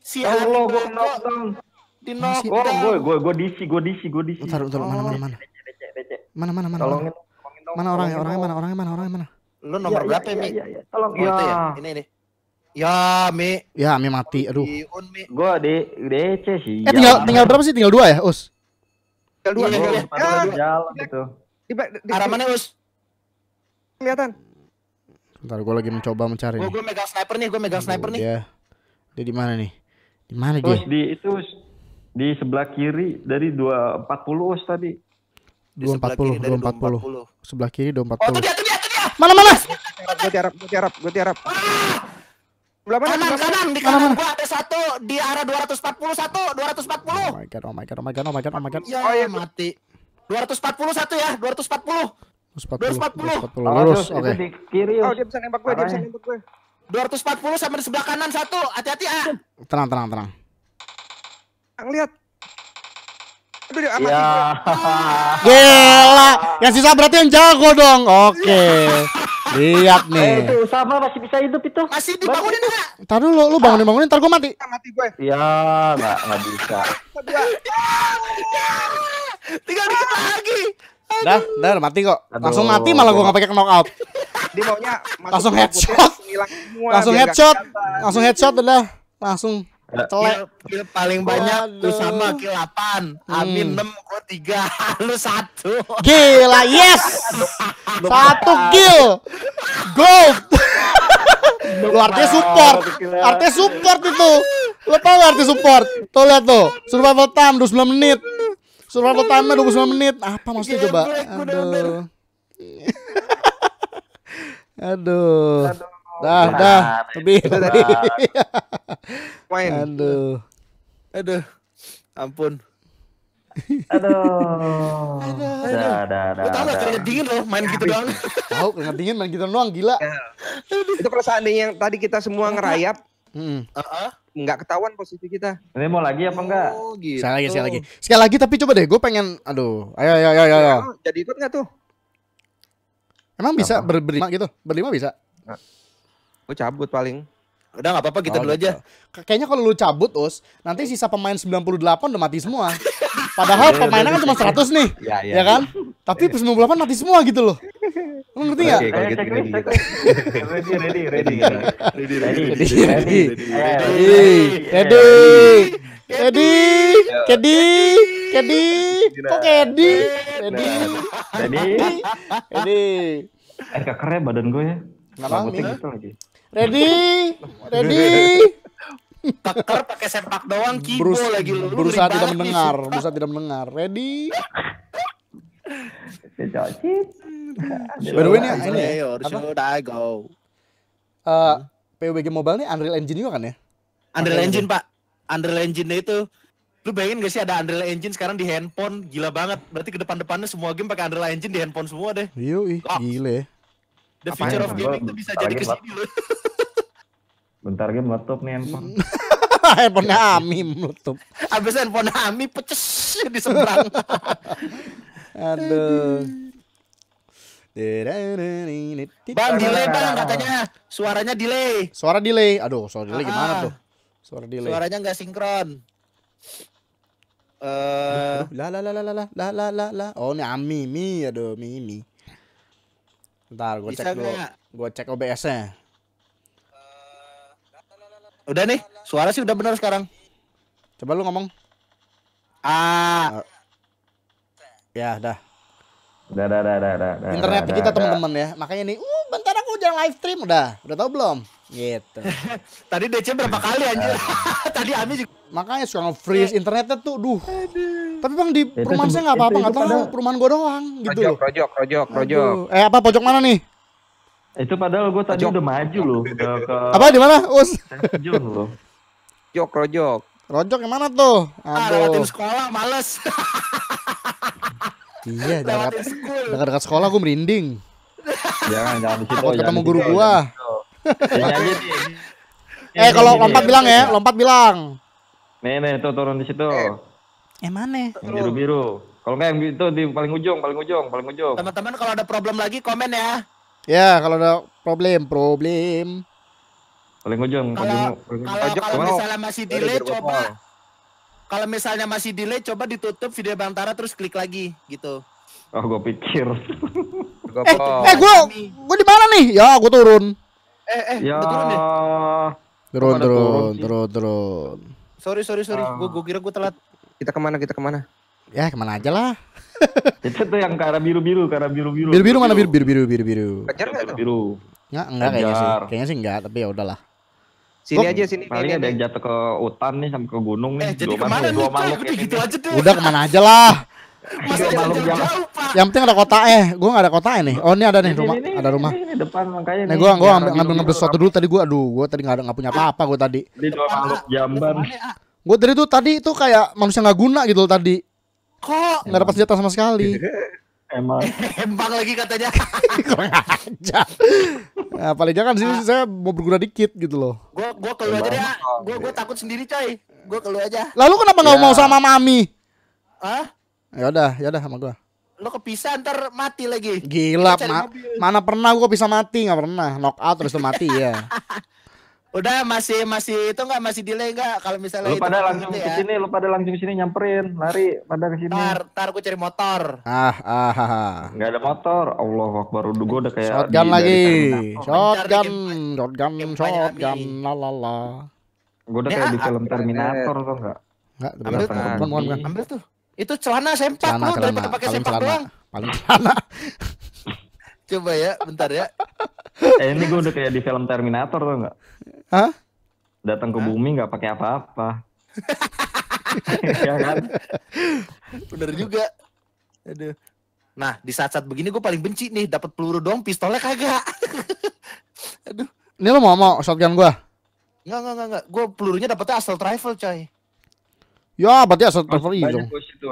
Si Allah gue knockdown. Di knockdown. Gue gue gue disi gue disi gue disi. Bentar bentar mana mana mana. Mana mana mana. Tolongin. Mana orangnya orangnya mana orangnya mana orangnya mana. Lu nomor iya, berapa ya, iya, Mi? Iya, Tolong oh, ya. Ini ini. Ya, Mi. Ya, Mi mati. Aduh. Gue di DC sih. Eh, tinggal tinggal berapa sih? Tinggal dua ya, Us? Tinggal dua. Tinggal dua. Ya, jalan gitu. Arah mana, Us? kelihatan? Ntar gue lagi mencoba mencari. Gue gue megang sniper nih, gue megang sniper nih. Dia, dia di mana nih? Di mana dia? di itu di sebelah kiri dari 240 os tadi. 240, 240. Sebelah kiri 240. Oh, itu dia, itu dia, itu dia. Mana mana? Gue tiarap, gue tiarap, gue tiarap. Ah! Belum mana? Kanan, kanan, di kanan, kanan ada satu di arah empat 240. Oh my god, oh my god, oh my god, oh my god, oh my god. Ya, oh, iya, mati. 241 ya, 240. 240. 240. 240. Lurus. Oke. Okay. Di kiri. Oh, dia bisa nembak gue, dia bisa nembak gue. 240 sama di sebelah kanan satu. Hati-hati ah. Tenang, tenang, tenang. Ah, Lihat. Aduh, dia aman. Ya. Gila. Yang sisa berarti yang jago dong. Oke. Okay. Lihat eh, nih. Eh, itu sama masih bisa hidup itu. Masih dibangunin enggak? Entar dulu, lu ah. bangunin bangunin entar gua mati. Mati gue. Iya, enggak enggak bisa. Tinggal dikit lagi. Dah, dah mati kok. Aduh. Langsung mati malah gua nggak pakai knockout. Dia maunya langsung headshot. langsung headshot. Langsung headshot udah. Langsung Celek. Kill, kill paling banyak Waduh. lu sama kill 8. Hmm. 6 gua 3, lu 1. Gila, yes. Satu kill. Gold. lu artinya support. Artinya support itu. Lu tau artinya support? Tuh lihat tuh. Survival time 29 menit. Survival Aduh. timer 29 menit. Apa maksudnya coba? Aduh. Aduh. Dah, dah. Lebih tadi. Main. Aduh. Aduh. Ampun. Aduh. Aduh. aduh, aduh, dah. Lu dingin loh main gitu doang. Tahu keringat dingin main gitu doang gila. Itu kalau seandainya yang tadi kita semua ngerayap. Hmm. Heeh. Uh nggak ketahuan posisi kita. Ini mau lagi apa enggak? Oh, gitu. Sekali lagi, sekali lagi. Sekali lagi tapi coba deh, gue pengen aduh. Ayo ayo ayo ayo. ayo. Jadi ikut enggak tuh? Emang bisa ber berlima gitu? Berlima bisa? Nah. Gue cabut paling. Udah nggak apa-apa kita oh, dulu aja. Gitu. Kayaknya kalau lu cabut, Us, nanti sisa pemain 98 udah mati semua. Padahal iya, pemainnya iya, kan cuma 100 iya. nih. Ya, ya, ya kan? Ya. Tapi pas 98 mati semua gitu loh. Lo ngerti enggak? Okay, gitu ready, gitu ready. Ready, ready, ready. Ready, ready. Ready. Ready. Ready. Ready. ready, ready, ready, ya. gitu ready, ready, ready, ready, ready, ready, ready, ready, ready, ready, ready, Ready, ready. ready, ready, pakai sempak doang, kibo ready, lagi lu. Berusaha tidak mendengar, berusaha tidak mendengar. Ready. Hmm. By the way nih ini Ayo, should go? Uh, eh, hmm? PUBG Mobile nih Unreal Engine juga kan ya? Unreal, Engine, pak. Unreal Engine itu lu bayangin gak sih ada Unreal Engine sekarang di handphone gila banget berarti ke depan depannya semua game pakai Unreal Engine di handphone semua deh iya ih gila the Apa future of gaming tuh bisa jadi kesini lu bentar game meletup nih handphone handphone Ami meletup abis handphone Ami peces di seberang Aduh. Bang delay bang katanya suaranya delay. Suara delay. Aduh, suara delay gimana ah, ah. tuh? Suara delay. Suaranya nggak sinkron. Eh, la la la la la la la la la. Oh, ini Ami, ah, Mi, aduh, Mi, Mi. Ntar gue cek dulu. Gue cek OBS-nya. Udah nih, suara sih udah benar sekarang. Coba lu ngomong. Ah, Ya, dah. Dah, dah, dah, dah, dah. Internet kita teman-teman ya. Makanya nih, uh, bentar aku jarang live stream udah. Udah tau belum? Gitu. Tadi DC berapa kali anjir? Ah. Tadi Ami juga. Makanya suka nge-freeze iya. internetnya tuh, duh. Tapi Bang di perumahan saya gak apa-apa, enggak tahu perumahan gue doang gitu loh. rojok. rojok rojok Eh, apa pojok mana nih? Itu padahal gue tadi udah maju loh, udah ke Apa di mana? Us. rojok loh. rojok. Rojok yang mana tuh? Ah, Aduh. Ah, lewatin sekolah, males. Iya, jangan dekat, dekat sekolah gue merinding. jangan, jangan di situ. ketemu guru gua. eh, kalau lompat bilang ya, lompat bilang. Nih, nih, tuh turun di situ. Eh, mana? Yang biru-biru. Kalau nggak yang itu di paling ujung, paling ujung, paling ujung. Teman-teman kalau ada problem lagi komen ya. Ya, kalau ada problem, problem. Paling ujung, kalau, ujung. Kalau, kalau misalnya masih delay coba kalau misalnya masih delay coba ditutup video Bang Tara terus klik lagi gitu. Oh, gue eh, pikir. eh, eh gue gue di mana nih? Ya, gue turun. Eh, eh, ya. turun deh. Turun, turun, turun, turun. Sorry, sorry, sorry. Uh. Ah. Gue kira gue telat. Kita kemana? Kita kemana? Ya, kemana aja lah. itu tuh yang karena biru-biru, karena biru-biru. Biru-biru mana biru-biru biru-biru biru. Kejar Biru. Enggak, enggak kayaknya sih. Kayaknya sih enggak, tapi ya udahlah. Sini aja sini. Paling ada yang jatuh ke hutan nih sama ke gunung nih. Eh, jadi kemana nih? Udah gitu aja deh. Udah kemana aja lah. masih iya, jauh, jauh, yang penting ada kota eh, gue gak ada kota eh Oh ini ada nih rumah, ada rumah. Ini, depan makanya. Nih gue gue iya, ngambil ngambil ngambil sesuatu dulu tadi gue, aduh gue tadi gak ada nggak punya apa-apa gue tadi. Di dua makhluk jamban. Gue tadi tuh tadi tuh kayak manusia nggak guna gitu loh tadi. Kok Gak dapat senjata sama sekali. emang emang lagi katanya kurang aja nah, paling jangan sih ah. saya mau berguna dikit gitu loh gue gue keluar aja deh gue gue takut sendiri coy gue keluar aja lalu kenapa nggak ya. mau sama mami ah ya udah ya udah sama gue lo kepisah ntar mati lagi gila ma mana pernah gue bisa mati Gak pernah knock out terus mati ya Udah masih masih itu enggak masih delay enggak kalau misalnya lu pada langsung ke ya. sini ya. lu pada langsung ke sini nyamperin lari pada ke sini. Tar, tar gua cari motor. Ah ah ah. Enggak ah. ada motor. Allah Akbar udah gua udah kayak shotgun di, lagi. shotgun, shotgun, shotgun, la la la. Gua udah kayak di film Terminator tuh enggak? Enggak, ambil, tuh. ambil tuh. Itu celana sempak lu daripada pakai sempak doang. Paling celana. Coba ya, bentar ya. eh ini gue udah kayak di film Terminator tuh enggak? Hah? Datang ke Hah? bumi nggak pakai apa-apa. ya kan? Bener juga. Aduh. Nah, di saat-saat begini gue paling benci nih dapat peluru dong, pistolnya kagak. Aduh. Ini lo mau mau shotgun gue? Enggak, enggak, enggak, enggak. Gue pelurunya dapetnya asal travel coy. Ya, berarti asal travel itu. Banyak bos itu,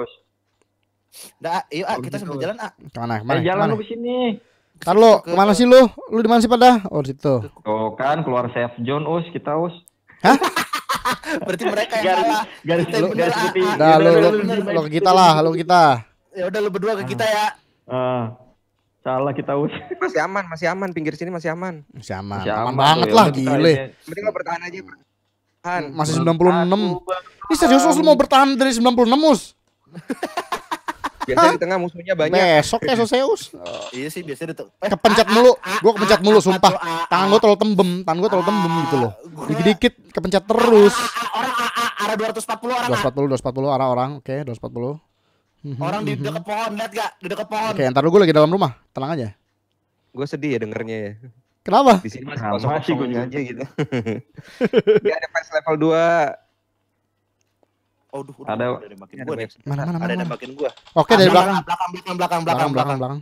Nah, iya, yuk, kita gitu, sambil jalan, ah. Kemana, kemana? Eh, jalan lu ke sini. Kalau ke... kemana sih lu? Lu di mana sih pada? Oh situ. Oh kan keluar safe zone us kita us. Hah? Berarti mereka yang garis, salah. Garis ah, iya, lu garis putih. Dah lu lu ke kita lah, lu ke kita. Ya udah lu berdua ke kita ah. ya. uh, Salah kita us. Masih aman, masih aman pinggir sini masih aman. Masih aman. Masih aman, aman banget ya, lah gile. Mending lo bertahan aja. Bertahan. Masih 96. Ini serius lu mau bertahan dari 96 us? Biasanya di tengah musuhnya banyak. Besok ya Soseus. Oh, iya sih biasanya di tengah. Eh, kepencet ah, mulu. Ah, ah, gue kepencet mulu sumpah. Tangan gue terlalu tembem, tangan gue terlalu tembem gitu loh. Dikit-dikit kepencet terus. Orang arah 240 orang. 240 240 arah orang. Oke, 240. Mhm. Orang di dekat pohon, lihat gak? Di dekat pohon. Oke, ntar lu gue lagi dalam rumah. Tenang aja. Gue sedih ya dengernya ya. Kenapa? Di sini masih kosong-kosong aja gitu. Dia ada pas level 2 Aduh, udah ada makin gua nih. Mana mana ada makin gua. Oke, dari belakang. Belakang belakang belakang belakang belakang belakang.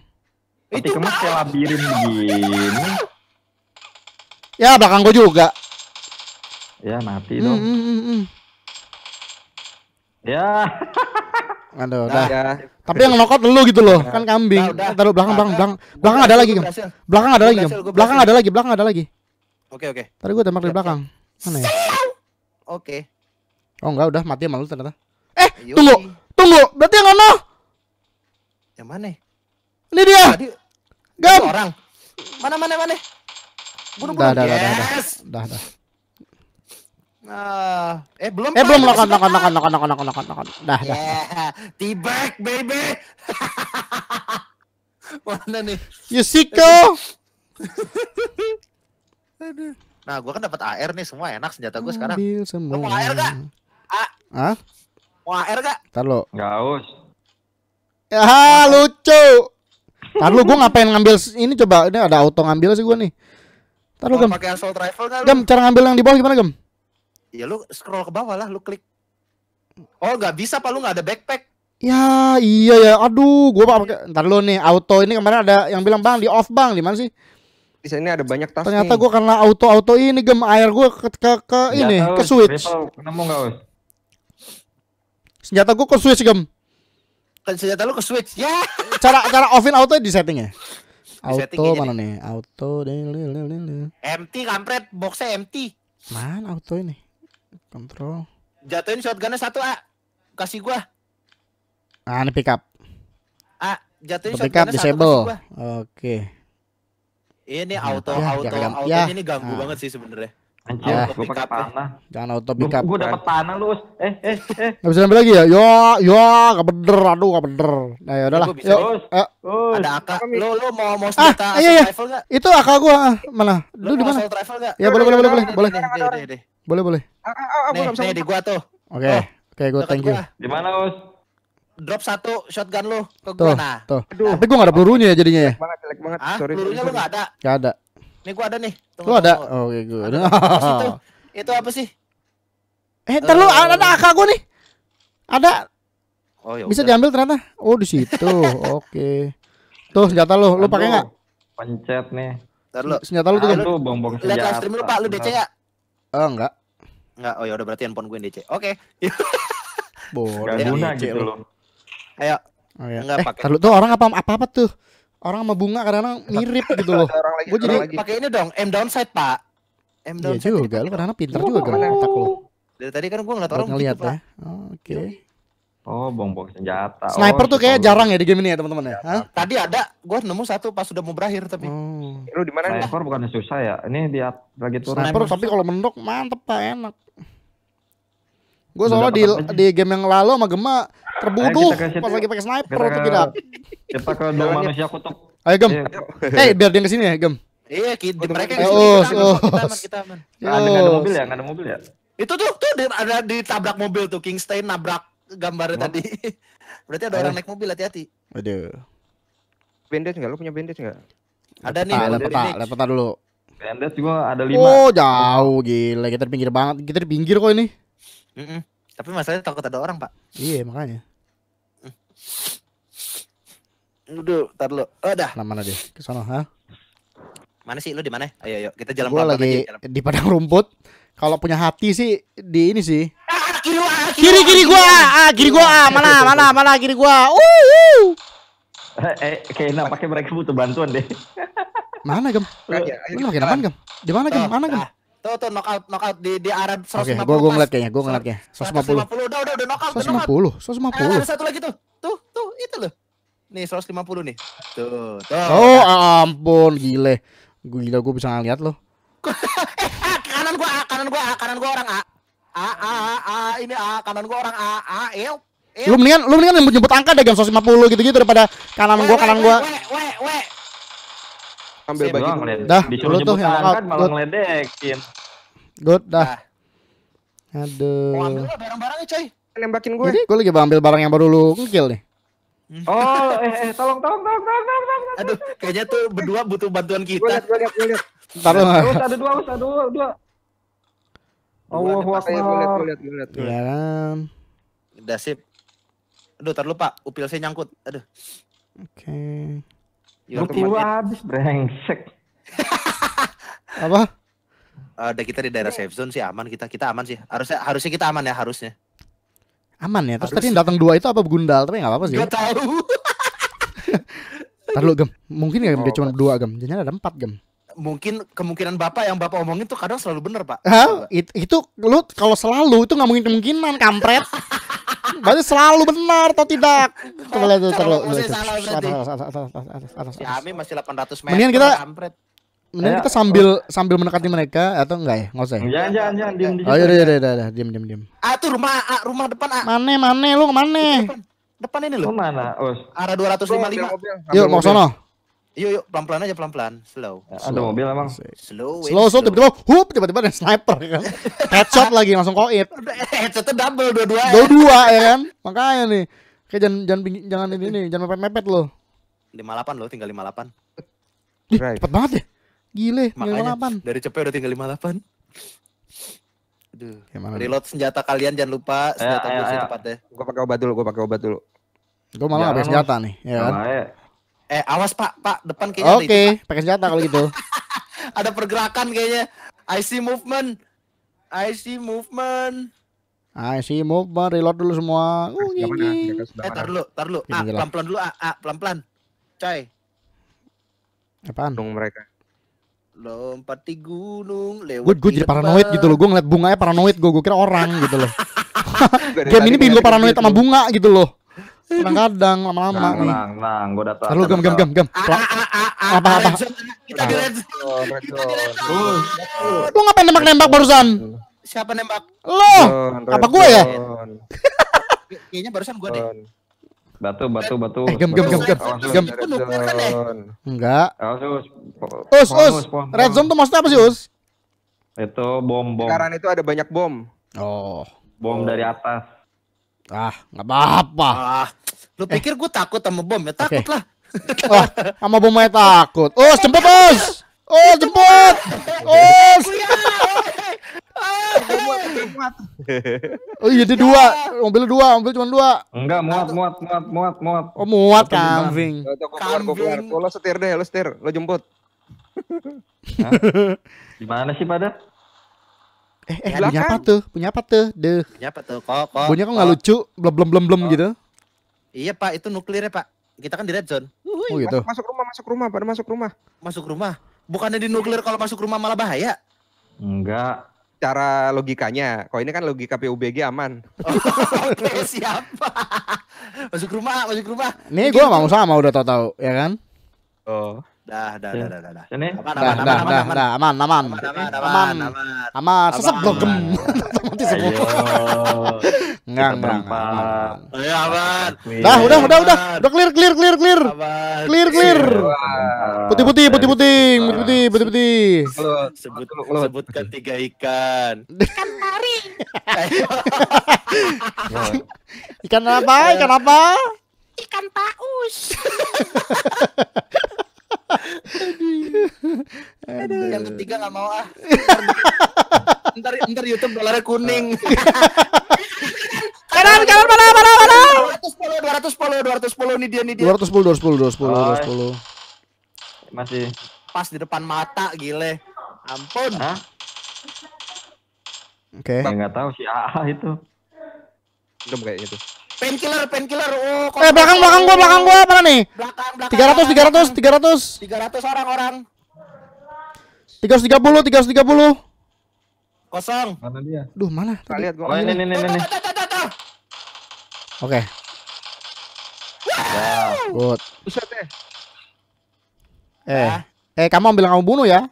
Itu kamu kayak labirin begini. Ya, belakang gua juga. Ya, mati hmm, dong. Hmm, hmm, ya. Aduh, udah. Nah, ya. Tapi yang nokot lu gitu loh, ya. kan kambing. Nah, Taruh belakang, nah, belakang, belakang. Belakang ada lagi, Belakang ada lagi, Belakang ada lagi, belakang ada lagi. Oke, oke. Tadi gua tembak di belakang. Mana ya? Oke. Oh enggak udah mati malu ternyata. Eh, Ayo. Ah, tunggu. Tunggu, berarti yang ono. Yang mana? Ini dia. Tadi orang. Mana mana mana. Bunuh bunuh. Dah dah dah dah. Dah dah. Uh, eh belum eh belum lakukan lakukan lakukan lakukan lakukan lakukan lakukan dah dah tibak baby mana nih Yusiko nah gue kan dapat AR nih semua enak senjata gue sekarang semua. mau AR gak Hah? Wah, R gak? Entar lu. Enggak us. Ya, lucu. Entar lu gua ngapain ngambil ini coba. Ini ada auto ngambil sih gua nih. Entar lu, Gem. Pakai assault rifle enggak lu? Gem, cara ngambil yang di bawah gimana, Gem? Ya lu scroll ke bawah lah, lu klik. Oh, nggak bisa Pak, lu nggak ada backpack. Ya, iya ya. Aduh, gua pakai entar lu nih auto ini kemarin ada yang bilang, "Bang, di off, Bang." Di mana sih? di sini ada banyak tas ternyata gue karena auto auto ini gem air gue ke ke, ke ini ke switch nemu nggak Senjata gue ke switch gem. Senjata lu ke switch ya. Yeah. Cara cara offin auto di settingnya. Auto di setting mana nih? Auto Empty kampret, boxnya empty. Mana auto ini? Kontrol. Jatuhin shotgunnya satu A. Kasih gua. Ah, ini pickup. A, jatuhin shotgunnya satu disable. Oke. Okay. Ini auto ya, auto ya, auto ya. ini ganggu ah. banget sih sebenarnya. Anjir, ah. gua pakai tanah. Jangan auto pick up. Gue dapat tanah lu. Eh, eh, eh. Enggak bisa nambah lagi ya? Yo, yo, enggak bener. Aduh, enggak bener. Nah, ya udahlah. Eh, yo, eh. Ada akak. Lu lu mau mau ah, cerita iya, iya. ah, iya, iya. enggak? Itu akal gua. Mana? Lu, di mana? Ya, boleh, boleh, boleh, boleh. Boleh. Boleh, ah, ah, boleh. Nih, di gua tuh. Oke. Oh. Oke, gua thank you. Di mana, Us? Drop satu shotgun lu ke gua. Nah. Tuh. Tapi gua enggak ada pelurunya ya jadinya ya. banget, jelek banget. Sorry. Pelurunya lu enggak ada. Enggak ada. Nih gua ada nih. Tunggu, lu ada? Oh, oke, okay, gua ada. ada. itu apa sih? Eh, entar uh, lu eh. ada AK gua nih. Ada. Oh, ya Bisa diambil ternyata. Oh, di situ. Oke. Okay. Tuh senjata lu, lu pakai enggak? Pencet nih. Entar lu. Senjata lu tuh. Lu bongbong senjata. Lihat live stream lu, Pak. Lu DC ya? oh, eh, enggak. Enggak. Oh, ya udah berarti handphone gue yang DC. Oke. Okay. Boleh. Enggak guna gitu lu. Ayo. Oh, iya. Enggak eh, pakai. Tuh orang apa apa apa tuh? orang sama bunga kadang-kadang mirip gitu loh. Gue jadi pakai ini dong, M downside pak. M downside. Iya juga, lu kadang-kadang pinter juga gerak otak lo. Dari tadi kan gue ngeliat orang ngeliat gitu, ya. Oke. Oh, bong bong senjata. Oh, Sniper tuh gitu. kayak jarang ya di game ini ya teman-teman ya. Tadi ada, gue nemu satu pas sudah mau berakhir tapi. Oh. Lu di mana? Sniper bukan susah ya. Ini dia lagi turun. Sniper tapi kalau mendok mantep pak enak. Gue soalnya di, di game yang lalu sama Gema terbunuh pas lagi pakai sniper atau tidak kita ke dua manusia kutuk ayo gem eh biar dia kesini ya gem iya kita mereka kesini oh, kita, oh. kita aman kita aman ada mobil ya nggak ada mobil ya itu tuh tuh ada ditabrak mobil tuh Kingstein nabrak gambarnya tadi berarti ada orang naik mobil hati-hati aduh bandage nggak lu punya bandage nggak ada nih ada peta ada peta dulu bandage juga ada lima oh jauh gila kita di pinggir banget kita di pinggir kok ini Mm Tapi masalahnya takut ada orang, Pak. Iya, makanya. Udah, tar lo. Oh, dah. Nah, mana dia? Ke sono, ha? Mana sih lu di mana? Ayo, ayo kita jalan pelan lagi aja, di padang rumput. Kalau punya hati sih di ini sih. kiri, kiri, kiri, gua, ah, ah, kiri gua, ah, mana, mana, mana, kiri gua. Uh, uh. Eh, eh kayaknya pakai mereka butuh bantuan deh. mana gem? Ya, lu, makin aman, gem? Di mana gem? Mana gem? Tuh tuh knockout knockout di di arah 150. Oke, okay, gua gua ngeliat kayaknya, gua ngeliat kayaknya. 150. 150 udah udah udah knockout. 150, 150. ada satu lagi tuh. Tuh, tuh itu loh. Nih 150 nih. Tuh, tuh. Oh, ampun gile. Gua gila gua bisa ngeliat loh. Eh, kanan gua kanan gua kanan gua orang A. A A A, A ini A, kanan gua orang A, A, il. E, e, lu mendingan lu mendingan yang nyebut angka deh jam 150 gitu-gitu daripada kanan we, gua kanan we, gua. We, we, we ambil Sim, bagi dah disuruh lu tuh yang out kan malah ngeledekin good dah nah. aduh mau ambil barang-barangnya coy nembakin gue jadi gue lagi ambil barang yang baru lu ngekill nih hmm. Oh, eh, eh, tolong, tolong, tolong, tolong, tolong, tolong. Aduh, kayaknya tuh berdua butuh bantuan kita. Gue liat, gue liat, gue liat. Ntar lu. Ada dua, us, ada dua, dua. Allah Akbar. Gue liat, gue liat, gue liat. Iya kan. Udah sip. Aduh, ntar lupa. Upil saya nyangkut. Aduh. Oke. Okay. Bukti ya, lu habis brengsek. Apa? Ada uh, kita di daerah safe zone sih aman kita. Kita aman sih. Harusnya harusnya kita aman ya harusnya. Aman ya. Terus tadi datang dua itu apa gundal tapi nggak apa-apa sih. Gak tahu. Ntar lu gem, mungkin ya gem, dia oh, cuma dua gem, jadinya ada empat gem. Mungkin kemungkinan bapak yang bapak omongin tuh kadang selalu bener pak. Hah? itu lu kalau selalu itu nggak mungkin kemungkinan kampret. Berarti selalu benar atau tidak? Eh, coba lihat dulu. Si Ami masih 800 meter. Mendingan kita mendingan ya, kita sambil oh. sambil mendekati mereka atau enggak ya? Enggak usah. Ya? Jangan jangan jangan diam diam. Oh iya iya iya iya diam diam diam. Ah itu rumah ah, rumah depan ah. Mana mana lu kemana? Depan ini lu. Kemana? Os. Arah 255. Yuk mau sono. Yuk yuk pelan-pelan aja pelan-pelan, slow. Eh, ada mobil emang. Slow. Slow slow tiba-tiba hup tiba-tiba ada sniper ya kan. Headshot lagi langsung koit. Eh, headshotnya double dua-dua. Ya. Dua-dua ya kan. Makanya nih. Oke jangan jangan jangan ini nih, jangan mepet-mepet loh. 58 loh, tinggal 58. Ih, right. cepet banget ya. Gile, Makanya, 58. Dari cepet udah tinggal 58. Aduh. Gimana Reload nih? senjata kalian jangan lupa senjata ayo, ayo, ayo. tepatnya. Gua pakai obat dulu, gue pakai obat dulu. Gue malah ya, habis senjata nih, ya kan? Nah, Eh awas pak, pak depan kayaknya Oke, okay, pakai senjata kalau gitu. ada pergerakan kayaknya. I see movement. I see movement. I see movement. Reload dulu semua. Uh, nah, mana? Eh tar dulu, tar dulu. Ah, pelan-pelan dulu, ah, ah pelan-pelan. Coy. Apaan? Dong mereka. Lompat di gunung lewat. Gue gue jadi paranoid gitu loh. Gue ngeliat bunganya paranoid. Gue gue kira orang gitu loh. Game ini bikin gue paranoid gitu sama bunga gitu loh. Kadang-kadang lama-lama. nih. Nang, nang, Gue datang. Lu gem gem gem gem. Ah, ah, ah, apa apa? Kita di red Lu ngapain nembak-nembak barusan? Siapa nembak? Lo. Apa gue ya? Kayaknya barusan gue deh. Batu, batu, batu. Eh, gem, gem, gem, gem, gem. Kan, eh? Enggak. Us, us. Red zone tuh maksudnya apa sih, us? Itu bom, bom. Sekarang itu ada banyak bom. Oh. Bom dari atas. Ah, nggak apa-apa. Ah. Lu eh. pikir gue takut sama bom ya? Takut lah. Oh, sama bom ya takut. Oh, jemput, Bos. Oh, jemput. Oh. Oh iya, jadi dua, mobil dua, mobil cuma dua. Enggak muat, muat, muat, muat, muat. Oh muat kambing. Kambing. Lo setir deh, lo setir, lo jemput. Gimana sih pada? Eh, eh, punya apa tuh? Punya apa tuh? Deh. Punya apa tuh? Kok, kok. Bunyinya kok nggak lucu, blem blem blem blem gitu. Iya pak, itu nuklir ya pak. Kita kan di red zone. Oh, oh gitu. Masuk, gitu. masuk rumah, masuk rumah, pada masuk rumah. Masuk rumah. Bukannya di nuklir kalau masuk rumah malah bahaya? Enggak. Cara logikanya, kok ini kan logika PUBG aman. Oh, Oke okay, siap. masuk rumah, masuk rumah. Nih gue mau sama udah tau tau ya kan? Oh. Dah, dah, dah, dah, dah. dah, aman, aman, aman, aman, aman, aman, aman, aman, sesek gogem. Mati semua. Enggak, enggak, enggak. Ya, aman. Dah, udah, udah, udah. Udah clear, clear, clear, clear. Clear, clear. Putih-putih, putih-putih, putih-putih, putih-putih. Sebut, sebutkan tiga ikan. Ikan pari. Ikan apa? Ikan apa? Ikan paus. Yang ketiga gak mau ah. Ntar, ntar YouTube dolarnya kuning. kanan kanan mana mana mana. dua ratus 210 ini dia nih dia. 210 dua ratus 210. Masih pas di depan mata gile. Ampun. Hah? Oke. Okay. Enggak tahu si AA itu. Belum kayak gitu. Painkiller, painkiller. Oh, eh, belakang, belakang gua, belakang gua, mana nih? Belakang, belakang. tiga ratus. Tiga ratus orang-orang. Tiga tiga tiga ratus ratus puluh, tiga puluh. Kosong. Mana dia? Duh, mana? Tadi. Lihat gua. Oh, ini, ini, ini, ini. Oke. Wow. Good. Buset deh. Eh. Eh. eh, kamu ambil kamu bunuh ya.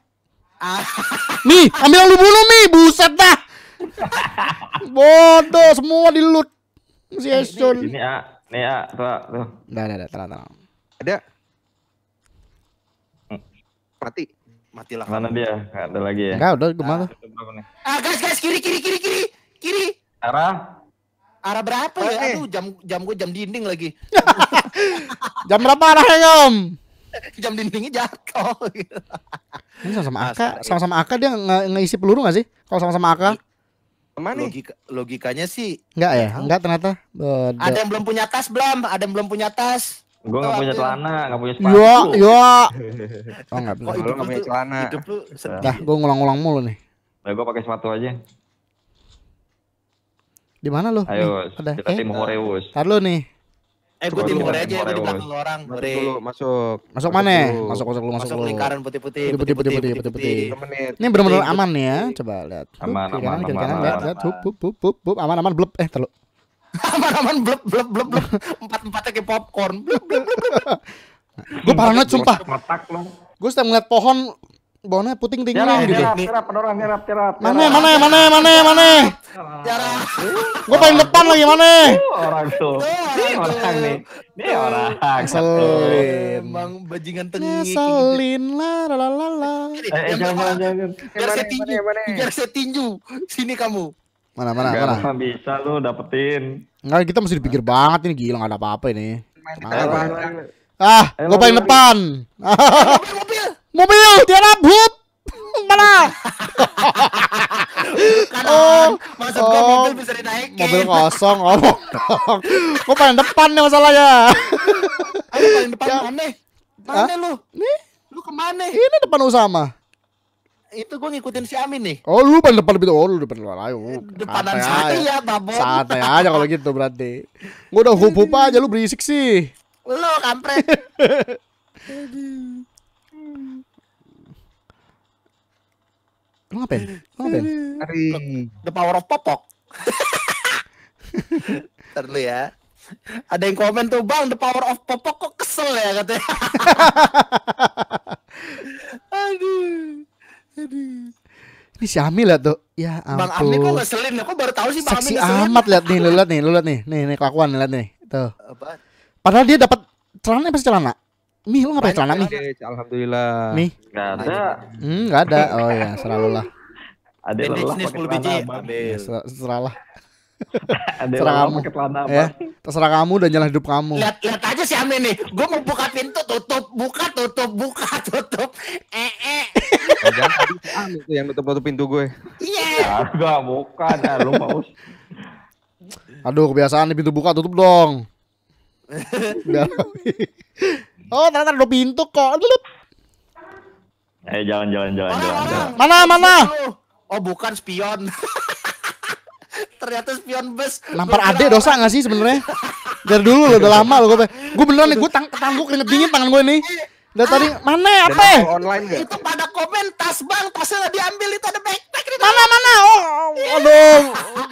Ah. Mi, ambil lu bunuh Mi, buset dah. Bodoh, semua di loot. Si Esun. Ini A, ini A, tuh, tuh. Nah, nah, nah, tenang, tenang. Ada. Mati. Matilah. Mana dia? Enggak ada lagi ya. Enggak, udah gimana? Nah, ah, gas, gas, kiri, kiri, kiri, kiri, kiri. Arah. Arah berapa oh, ya? Eh, eh. Aduh, jam jam gue jam dinding lagi. jam berapa arahnya, Om? jam dindingnya jatuh. Ini sama-sama nah, Aka, sama-sama Aka dia nge ngisi peluru gak sih? Kalau sama-sama Aka? Mana? Logika, logikanya sih enggak ya? Enggak ternyata. Uh, ada yang belum punya tas belum? Ada yang belum punya tas? Gue gak punya ya? celana, gak punya sepatu. Yo, yo. Oh, gak punya. punya celana. Hidup lu nah. sedih. Nah, gue ngulang-ngulang mulu nih. Nah, gue pakai sepatu aja. Di mana lu? Ayo, nih, kita eh, tim Horeus. Tar lu nih. Eh gue timur aja, gue di belakang orang. Masuk masuk. Masuk mana? Masuk, masuk lu, masuk lu. lingkaran putih-putih. Putih-putih, putih-putih. Ini benar-benar aman ya. Coba lihat. Aman, aman, aman. Kanan, lihat, lihat. Hup, hup, hup, hup, Aman, aman, blep. Eh, terlalu. aman, aman, blep, blep, blep, blep. Empat empatnya kayak popcorn. Blep, blep, blep, blep. Gue paranoid sumpah. Gue setiap ngeliat pohon bawahnya puting tinggi nih gitu. Nyerap, nyerap, penurunan nyerap, nyerap. Mana, mana, mana, mana, mana. Tiara. Gue paling depan lagi mana? Orang tuh. Ini orang nih. Ini orang. Ngeselin. Bang bajingan tinggi. Gitu. Ngeselin lah, la la la la. Eh, eh jangan, jangan. Biar saya tinju, biar saya tinju. Sini kamu. Mana, mana, mana. Gak bisa lu dapetin. Enggak, kita mesti dipikir banget ini gila enggak ada apa-apa ini. Ah, gue paling depan. Mobil, ah. mobil mobil dia nabut mana kan oh, maksud oh, mobil bisa dinaikin mobil kosong oh dong paling depan nih masalahnya ayo paling depan ya. mana mana lu nih lu kemana ini depan Usama itu gue ngikutin si Amin nih. Oh lu paling depan lebih oh lu depan luar ayo. Depanan saya babon. Santai aja kalau gitu berarti. Gue udah hubup aja lu berisik sih. Lu kampret. Lu ngapain? Lu ngapain? Hari The Power of Popok. Terlalu ya. Ada yang komen tuh, Bang, The Power of Popok kok kesel ya katanya. aduh. Aduh. Ini si Ami lihat tuh. Ya ampun. Bang Ami kok ngeselin? Ya? Kok baru tahu sih Bang Seksi Ami ngeselin? amat lihat nih, lu lihat nih, lu lihat nih. Nih, nih kelakuan lihat nih. Tuh. Apa? Padahal dia dapat celana pasti celana. Mi lu ngapain celana nih Alhamdulillah. Mi? Enggak ada. Hmm, enggak ada. Oh ya, lah. Ada lelah pakai biji. Iya, ya, selalah. Ada serah kamu. ya, terserah kamu dan jalan hidup kamu. Lihat, lihat aja si Amin nih. Gua mau buka pintu tutup, buka tutup, buka tutup. Eh eh. Nah, jangan tadi Amin tuh yang tutup-tutup pintu gue. Iya. Enggak, buka dah, lu mau. Aduh, kebiasaan nih pintu buka tutup dong. Oh, ternyata ada pintu kok. Eh, jalan jalan jalan jalan jalan. Mana mana? Oh, bukan spion. ternyata spion bus. Lampar Ade dosa enggak sih sebenarnya? Dari dulu loh, udah lama loh gue. Gue beneran nih, gue tang tangan keringet dingin tangan gue nih. Dari tadi ah. mana apa? Online gak? Itu pada komen tas bang, tasnya udah diambil itu ada backpack di Mana mana? Oh, oh aduh,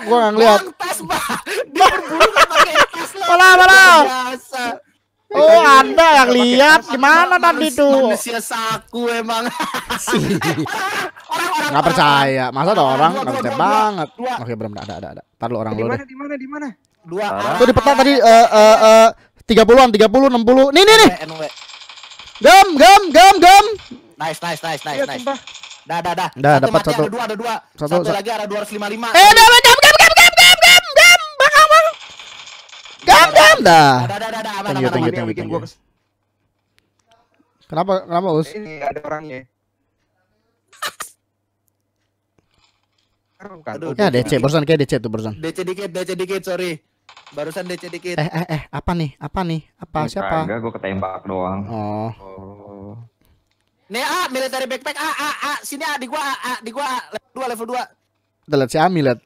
gue nggak ngeliat. Bang, tas bang, berburu kan pakai tas lo. Mana mana? Biasa. Oh, Anda yang lihat gimana tadi tuh? Manusia saku emang. orang percaya. Masa ada orang nggak percaya banget. Oke, belum ada ada ada. tar lu orang lu deh. Di mana di mana? Dua. Tuh di peta tadi eh, eh, eh, tiga puluh eh tiga puluh enam puluh Nih nih nih. Gam, gam, gam, gam. Nice, nice, nice, nice, iya, nice. Dah, dah, dah. Dah dapat satu. Ada dua, ada dua. Satu, lagi ada lima Eh, dapat gam, gam, gam. Gam gam dah. Thank you, thank you, thank you, Kenapa, kenapa us? Ini ada orangnya. Aduh, ya DC, barusan kayak DC tuh barusan. DC dikit, DC dikit, sorry. Barusan DC dikit. Eh, eh, eh, apa nih? Apa nih? Apa siapa? Enggak, gua ketembak doang. Oh. oh. Nih A, military backpack A, A, A, sini A di gua A, A di gua A, level 2, level 2. Udah si Ami liat.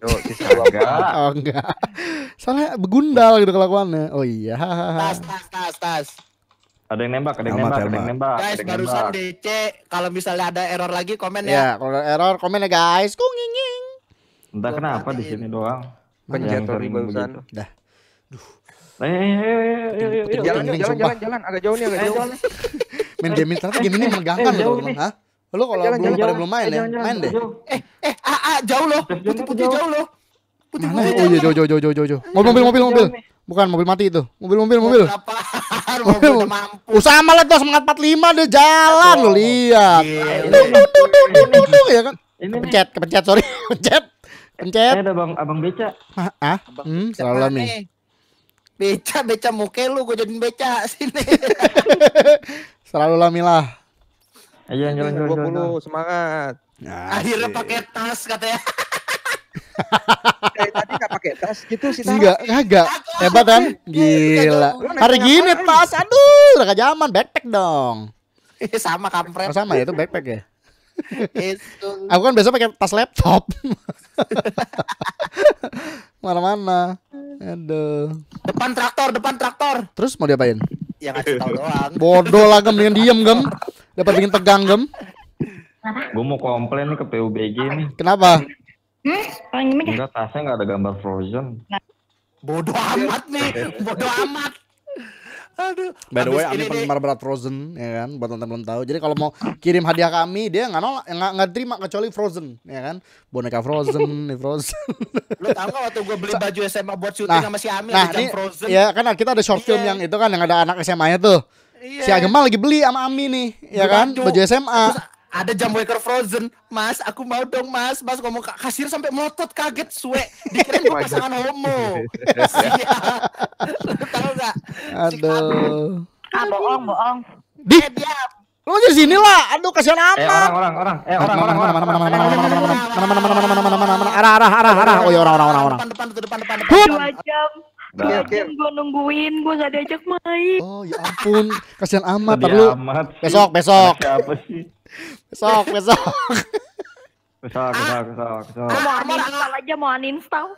Oh, enggak. oh, enggak. Salah begundal gitu kelakuannya. Oh iya. Tas, tas, tas, tas. Ada yang nembak, ada yang nembak, ada yang nembak. Guys, barusan nembak. DC kalau misalnya ada error lagi komen ya. Ya, kalau ada error komen ya guys. Kung nging. Entah kenapa di sini doang. Penjatuh kan barusan. Dah. Duh. Eh, jalan, jalan, jalan, jalan, agak jauh nih, agak eh, jauh. Main game ini ternyata game ini menegangkan eh, gitu loh, Hah? Lo kalau belum jalan, pada belum main eh, ya, main deh. Eh, eh, ah, ah jauh lo, Putih-putih jauh lo. Putih-putih oh, iya, jauh. Jauh, jauh, jauh, jauh, jauh, jauh. Mobil, mobil, mobil, mobil. Bukan mobil mati itu. Mobil, mobil, mobil. Apa? Mobil, mampu. Usama lah tuh semangat 45 deh jalan lo oh, lihat. ya kan? Pencet, kepencet, sorry. Pencet. Pencet. Eh, ada Bang Abang Beca. Ah, ah? hmm, selalu nih. Beca, beca muke lu, gue jadi beca sini. Selalu lamilah. Ayo iya, jalan jalan jalan. semangat. Nah, Akhirnya pakai tas katanya. Kayak tadi gak pakai tas gitu sih. Enggak, enggak Hebat kan? Gila. Hari gini tas, aduh, kagak zaman backpack dong. Iya, sama kampret. Oh, sama ya itu backpack ya. Aku kan biasa pakai tas laptop. Mana-mana. Aduh. Depan traktor, depan traktor. Terus mau diapain? yang ngasih tau doang. Bodoh lah gem dengan diem gem. Dapat bikin tegang gem. Gue mau komplain nih ke PUBG nih. Kenapa? Hmm? Enggak tasnya nggak ada gambar Frozen. Bodoh amat nih, bodoh amat. Aduh. By the way, ini penggemar berat Frozen ya kan, buat teman belum tahu. Jadi kalau mau kirim hadiah kami, dia nggak nolak, nggak nggak terima kecuali Frozen ya kan, boneka Frozen, nih Frozen. Lu tahu nggak waktu gue beli baju SMA buat syuting nah, sama si Amir nah, ini, Frozen? Ya kan kita ada short yeah. film yang itu kan yang ada anak SMA-nya tuh. Yeah. Si iya. Agema lagi beli sama Ami nih, ya Bukan kan? Baju SMA. Terus ada jam waker frozen mas aku mau dong mas mas ngomong kasir sampai melotot kaget suwe dikira gue pasangan homo tahu nggak aduh ah bohong bohong di eh, diam lu aja sini lah aduh kasihan amat eh, orang orang orang eh orang orang orang orang orang orang orang orang orang orang orang orang orang arah arah arah arah oh ya orang orang orang orang depan depan depan depan dua jam Nah, gue nungguin, gue gak diajak main. Oh ya ampun, kasihan amat. Perlu besok, besok. Siapa sih? Besok, besok. besok, besok, besok, besok. Ah, ah mau uninstall aja, mau uninstall.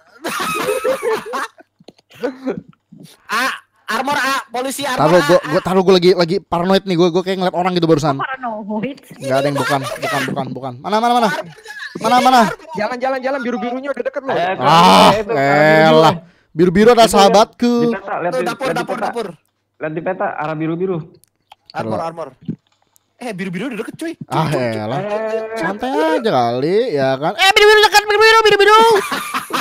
A, ah, armor A, ah, polisi armor. Taruh gua gua taruh gua lagi lagi paranoid nih gua gua kayak ngeliat orang gitu barusan. Oh, paranoid. Enggak ada yang bukan, bukan, bukan, bukan. Mana mana mana. Mana mana. Jalan jalan jalan biru-birunya udah deket loh. Eh, ah, elah. Biru-biru ada sahabatku. dapur, dapur, dapur. Lihat di peta arah biru-biru. Armor, armor. Eh biru-biru udah deket cuy. cuy ah ya elah. Eh. Santai aja kali ya kan. Eh biru-biru dekat biru-biru biru-biru.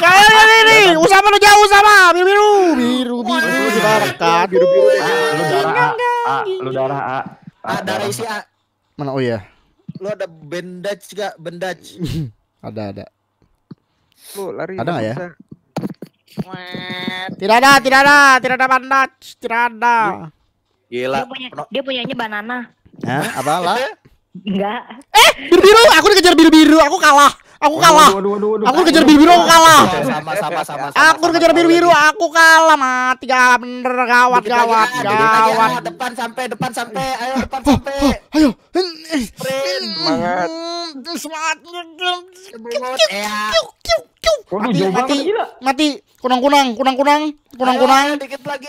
Kayak ini nih. Usama lu jauh sama biru-biru. Biru-biru di dekat. Biru-biru. Ah, lu darah A. Ah. Ah, lu darah A. A darah isi A. Mana oh ya. Lu ada bandage gak? Bandage. ada ada. Lu lari. Ada gak ya? Tidak ada, tidak ada, tidak ada bandage, tidak ada. Gila. Dia punya, dia punyanya banana. Hah? Apa lah? Enggak. Eh, biru-biru, aku dikejar biru-biru, aku kalah. Aku oh, kalah. Waduh, waduh, waduh, aku kejar biru-biru, aku kalah. Sama, sama, sama, sama. Aku kejar biru-biru, aku kalah. Mati gak bener, gawat, gawat, gawat. Depan sampai, depan sampai, ayo depan oh, sampai. Oh, ayo. Eh, eh. Sprint. Semangat. Semangat. Ya. Mati, mati, mati. Kunang-kunang, kunang-kunang, kunang-kunang,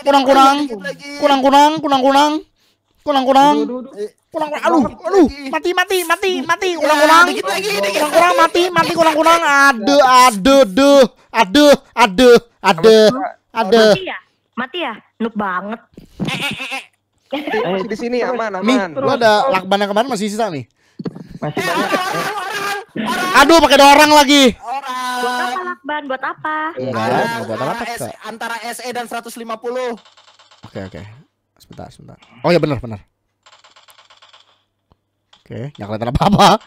kunang-kunang, kunang-kunang, kunang-kunang kurang kurang kurang kurang Aduh, aduh. Mati mati mati mati. kurang kurang kurang kurang mati mati kurang kurang ada ya? ada ada ada ada ada ada Mati ya? Mati ya? Nuk banget. di sini aman aman. Nih, ada lakban yang kemarin masih sisa nih. Aduh, pakai dua orang lagi. Orang. Lakban buat apa? lakban buat apa, Antara SE dan 150. Oke, oke. Sebentar, sebentar. Oh ya benar, benar. Oke, okay. nggak kelihatan apa-apa.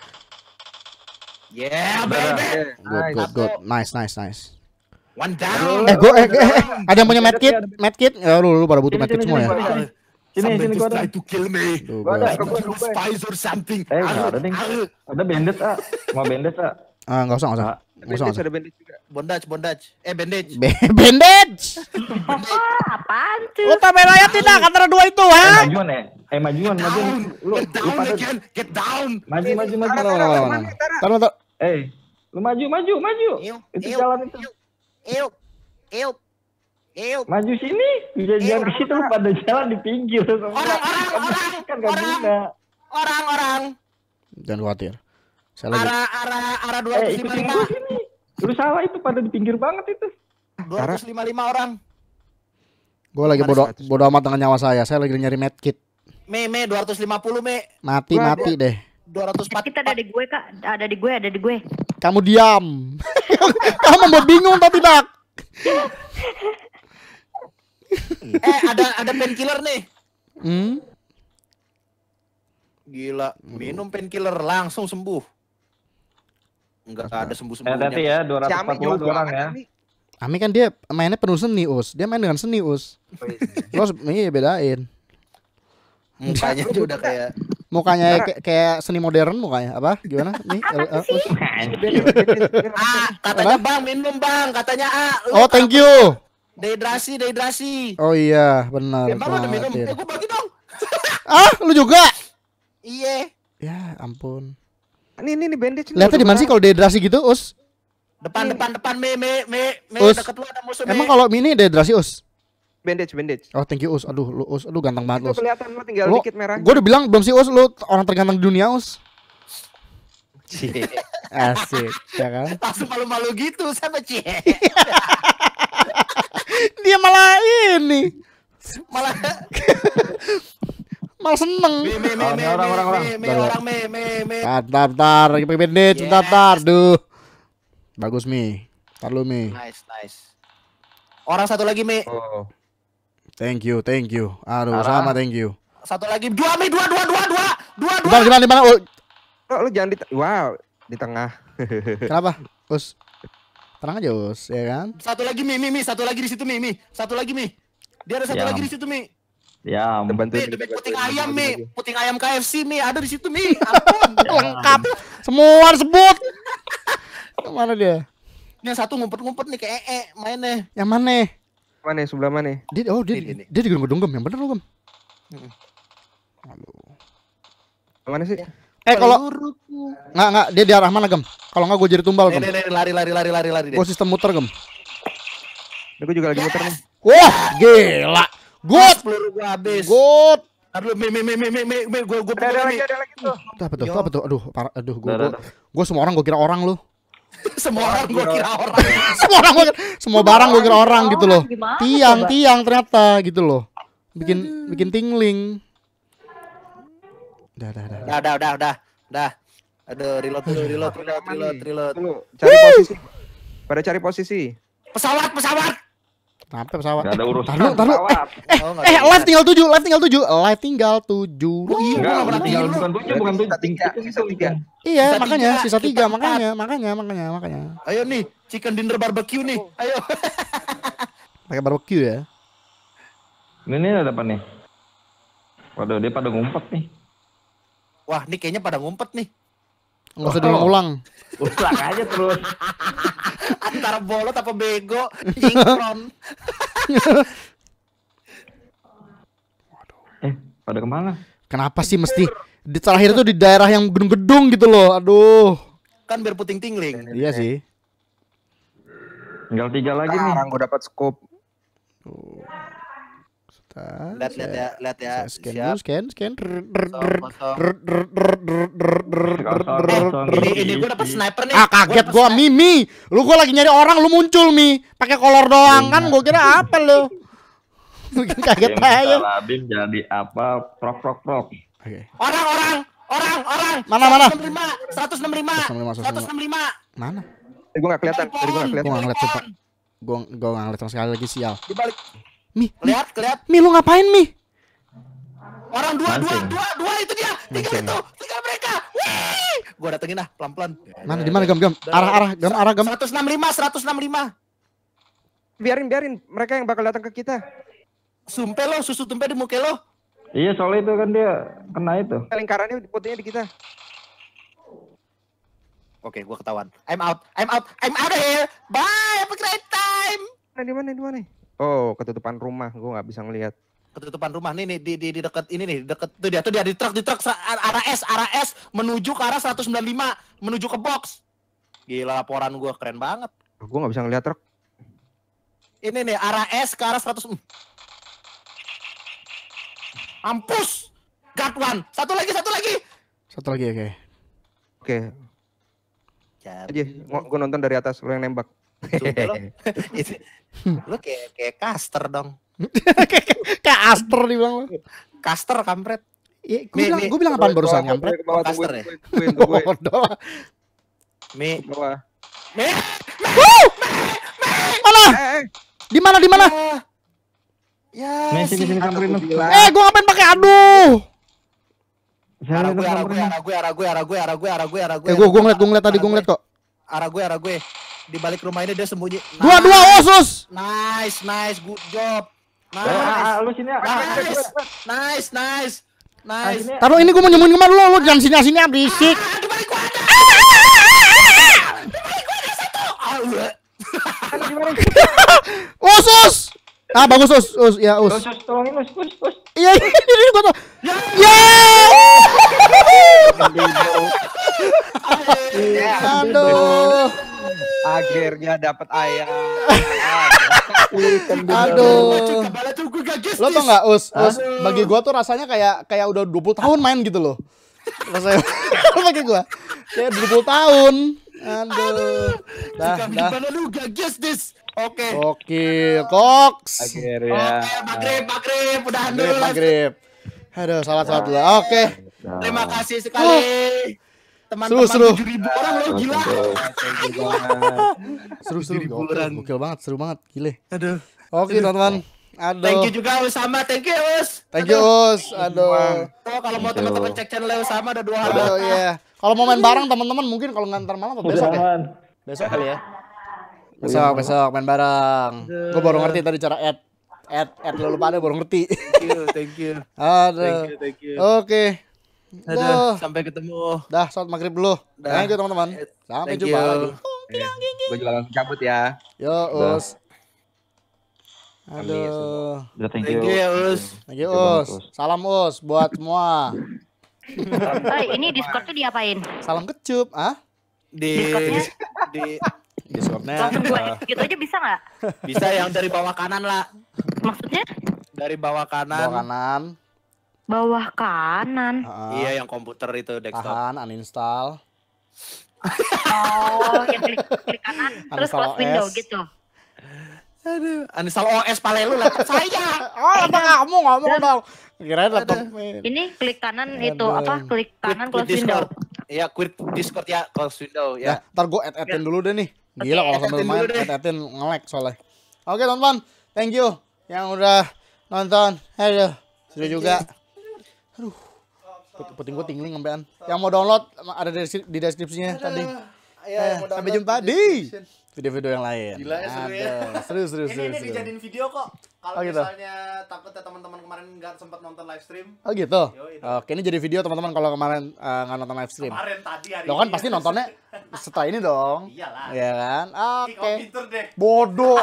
Yeah, baby. Good, good, good. Nice, nice, nice. One down. Eh, gue eh, eh, ada yang punya medkit? Medkit? Ya lu, lu pada butuh medkit semua ya. Sini, sini try to kill me. Gua ada, gua spies or something. Eh, ada ding. Ada bandit, ah. Mau bandit, ah. Ah, enggak usah, enggak usah bandage, ada bandage juga. Bondage, bondage. Eh, bandage. Be bandage. Apaan tuh? Lu tambah layak tidak antara dua itu, ha? Eh, majuan ya. Eh, majuan, eh, majuan. Lu, get down, get down. Maju, maju, maju. Taruh, taruh. Eh, lu maju, maju, maju. Itu jalan itu. Euk, euk. Euk. Maju sini, bisa jalan ke situ pada jalan di pinggir. Orang-orang, orang, orang, kan kan orang, orang. Jangan khawatir. Saya arah, arah, arah 255. Eh, Lu salah itu pada di pinggir banget itu. 255 orang. Gue lagi bodoh bodoh amat dengan nyawa saya. Saya lagi nyari medkit. Me me 250 me. Mati mati deh. 240. Kita ada di gue Kak, ada di gue, ada di gue. Kamu diam. Kamu mau bingung tapi tak. eh ada ada painkiller nih. Hmm? Gila, minum painkiller langsung sembuh. Enggak ada sembuh-sembuhnya. Nanti ya 240 si Ami dua orang kan, ya. Ami. kan dia mainnya penuh seni us, dia main dengan seni us. Oh, iya. iya bedain. Mukanya tuh udah kayak mukanya kayak, kayak seni modern mukanya apa gimana nih apa sih? Eh, eh, ah katanya bang minum bang katanya ah oh thank you dehidrasi dehidrasi oh iya benar ya, bang minum ya, eh, gue bagi dong ah lu juga iya ya ampun ini ini nih bandage. Lihatnya di mana sih kalau dehidrasi gitu, Us? Depan depan depan me me me me us. deket lu ada musuh. Me. Emang kalau mini dehidrasi, Us? Bandage bandage. Oh, thank you, Us. Aduh, lu Us, lu ganteng banget, Us. Kelihatan lu tinggal lu, dikit merah. Gua udah bilang belum sih, Us, lu orang terganteng di dunia, Us. Cie. Asik, ya kan? Langsung malu-malu gitu sama Cie. Dia malah ini. Malah malah seneng. Me, orang, oh, orang, orang. Me, orang, me, me, me. Tar, tar, lagi pakai bandit, bentar, tar, duh. Bagus, Mi. tarlu lu, Mi. Nice, nice. Orang satu lagi, Mi. Oh. Thank you, thank you. Aduh, sama thank you. Satu lagi, dua, Mi, dua, dua, dua, dua, dua, dua. Di mana, di mana? Oh. oh lu, jangan di, wow, di tengah. Kenapa? Us. Tenang aja, Us, ya kan? Satu lagi, Mi, Mi, Mi, satu lagi di situ, Mi, Mi. Satu lagi, Mi. Dia ada satu ya. lagi di situ, Mi. Ya, bantu bebek puting ayam mi, puting ayam KFC mi ada di situ mi. Ya lengkap. Semua disebut. Kemana dia? Ini yang satu ngumpet-ngumpet nih kayak main e e, mainnya. Yang mana? Mana sebelah mana? Dia oh dia dia di gedung digenggam yang benar lu, Gem. Heeh. Hmm. Mana sih? Ya. Eh kalau nggak nggak dia di arah mana gem? Kalau nggak gue jadi tumbal gem. Lari lari lari lari lari lari. Gue sistem muter gem. gue juga lagi muter nih. Wah gila. Good. Peluru gua habis. Good. Aduh, me me me me me me me gua gua ada lagi ada lagi tuh. Apa tuh? Apa tuh? Aduh, parah. Aduh, gua gua, gua semua orang gua kira orang lu. semua orang gua kira orang. semua orang gua kira, semua barang gua kira orang gitu loh. Tiang-tiang ternyata gitu loh. Bikin bikin tingling. Dah dah dah dah dah. Dah dah. Dah. Aduh, reload dulu, reload, reload, reload, reload. Cari posisi. Pada cari posisi. Pesawat, pesawat. Kenapa pesawat? Gak ada eh, urusan. Eh, eh, oh, eh live tinggal tujuh, live tinggal tujuh, live tinggal tujuh. Oh, iya, enggak, enggak, tinggal bukan 7, bukan sisa 3. Iya, sisa makanya tiga, sisa tiga, makanya, makanya, makanya, makanya. Ayo nih, chicken dinner barbecue nih, oh. ayo. Pakai barbecue ya. Ini, nih ada apa nih? Waduh, dia pada ngumpet nih. Wah, ini kayaknya pada ngumpet nih. Enggak usah diulang Ulang aja terus. antara bolot apa bego sinkron eh pada kemana kenapa sih mesti di terakhir itu di daerah yang gedung-gedung gitu loh aduh kan biar puting tingling iya sih tinggal tiga lagi nih sekarang gue dapat scope Kan? Lihat lihat ya, lihat ya. Scan dulu, scan, scan. Ini ini gue dapet sniper nih. Ah kaget gue, Mimi. Lu gue lagi nyari orang, lu muncul Mi. Pakai kolor doang kan, gue kira iya. apa lu? Mungkin kaget iya, aja. Labim jadi apa? Prok prok prok. Orang-orang, orang-orang. Mana mana? 165, 165, 165. Mana? Eh, gue gak kelihatan, tadi eh, gue gak kelihatan. Gue gak ngeliat, sumpah. Gue gak ngeliat sama sekali lagi sial. Di balik Mi, lihat, lihat. Mi lu ngapain, Mi? Orang dua, dua, dua, dua itu dia. Tiga itu, tiga mereka. Wih! Gua datengin lah pelan-pelan. Mana di mana gam gam? Arah arah gam arah gam. 165, 165. Biarin biarin mereka yang bakal datang ke kita. Sumpah lo, susu tempe di muka lo. Iya, soalnya itu kan dia kena itu. Lingkarannya putihnya di kita. Oke, gua ketahuan. I'm out. I'm out. I'm out of here. Bye. Have a great time. Nah, di mana? Di mana? Oh, ketutupan rumah. gua nggak bisa ngelihat. Ketutupan rumah nih nih di di, di dekat ini nih, dekat tuh dia tuh dia di truk di truk arah S arah S menuju ke arah 195 menuju ke box. Gila laporan gue keren banget. Gua nggak bisa ngelihat truk. Ini nih arah S ke arah 100. Ampus. Got one. Satu lagi, satu lagi. Satu lagi, oke. Okay. Oke. Okay. Aja, gue nonton dari atas, lo yang nembak. Hmm. Lu kayak kayak caster dong. kayak Aster dibilang lu. Caster kampret. Iya, gue bilang, gue bilang apaan barusan kampret? Caster ya. Bodoh. Mi. Mi. Mana? Eh, eh. Di mana di mana? Ya. ya sini sini kampret. Eh, gue ngapain pakai aduh. Arah gue, arah gue, arah gue, arah gue, arah gue, arah gue, arah gue, eh, arah gue. gue gue ngeliat, gue ngeliat tadi, gue ngeliat kok. Arah gue, arah gue di balik rumah ini dia sembunyi. Dua dua usus. Nice nice good job. Ya, nice. Ah, ah, lu sini. Ah. Nice nice nice. Nice. Ah, Taruh ini gue mau nyemuin kemana lu lu jangan sini sini berisik. Usus. di balik gua ada. di balik gua ada satu. Kan osus. Ah, bagus Us, Us, ya Us. tolongin Us, Us, Us. Iya, ini iya, iya, iya, gua tuh. Ya. ya. ya aduh. Akhirnya dapat ayam. Aduh. Lo tau gak Us, Us, bagi gua tuh rasanya kayak kayak udah 20 tahun main gitu loh. Rasanya bagi gua. Kayak 20 tahun. Aduh. Aduh. Dah, Jika dah. Gimana lu gagas this? Oke. Okay. Oke, Koks. Akhirnya. Oke, Magrib, Magrib, udah maghrib, dulu. Magrib. Aduh, salat salat dulu. Oke. Okay. Terima kasih sekali. Oh teman-teman seru, seru. ribu orang lo gila. seru seru gokil, gokil banget, seru banget, gile. Aduh. Oke, teman-teman. Aduh. Thank you juga Usama, thank you Us. Thank you Us. Aduh. Oh, kalau mau teman-teman cek channel sama ada dua hal. Aduh, iya. Kalau mau main bareng teman-teman mungkin kalau ngantar malam atau besok ya? Besok kali ya. Oh, iya. Besok besok main bareng. Gue baru ngerti tadi cara add add add lalu lupa baru ngerti. Thank you, thank you. Aduh. Thank you, thank you. Oke. Okay. Aduh, sampai ketemu. Dah, saat maghrib dulu. Dah. Thank you teman-teman. Sampai thank jumpa you. lagi. Iya. Gue juga cabut ya. Yo, Us. Ya Aduh. Thank you, ya, Us. Thank you, Us. Salam, Us, buat semua. Hai, ini Discord tuh diapain? Salam kecup, ah? Di Discordnya? di Discordnya. Langsung gue gitu aja bisa nggak? Bisa yang dari bawah kanan lah. Maksudnya? Dari bawah kanan. Bawah kanan. Bawah kanan. Uh, iya, yang komputer itu desktop. Tahan, uninstall. oh, yang klik, klik kanan, terus close window gitu. Aduh, uninstall anu, OS Palelu lah saya. Oh, laptop kamu ngomong Dan, dong. Kira laptop. Ini klik kanan Aduh. itu apa? Klik kanan quit, close window. Iya, quit Discord ya, close window ya. Nah, ntar gue add add-in ya. dulu deh nih. Gila okay, kalau sambil main add in nge-lag soalnya. Oke, okay, teman-teman. Thank you yang udah nonton. Aduh, seru juga. Aduh. Puting gue tingling sampean. Yang mau download ada di deskripsinya tadi. Ya, sampai jumpa di video-video yang lain. Gila ya seru ya. Seru seru seru. Ini, ini seru. dijadiin video kok. Kalau oh, gitu. misalnya takutnya teman-teman kemarin nggak sempat nonton live stream. Oh gitu. Yo, Oke ini jadi video teman-teman kalau kemarin eh, nggak uh, nonton live stream. Kemarin tadi hari. Lo kan pasti nontonnya setelah ini dong. Iyalah. Iya kan. Oke. Okay. deh. Bodoh.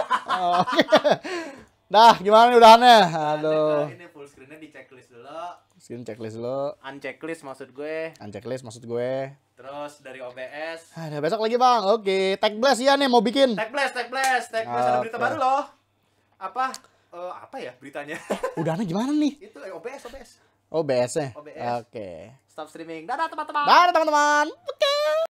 Dah gimana nih udahannya? Aduh. Nah, ini full screennya di checklist dulu. Skin checklist lo. Unchecklist maksud gue. Unchecklist maksud gue. Terus dari OBS. Ada ah, besok lagi bang. Oke. Tag blast ya nih mau bikin. Tag blast, tag blast, tag blast. Ada berita baru loh. Apa? Uh, apa ya beritanya? udah nih gimana nih? Itu eh, OBS, OBS. OBS ya. OBS. Oke. Okay. Stop streaming. Dadah teman-teman. Dadah teman-teman. Oke. Okay.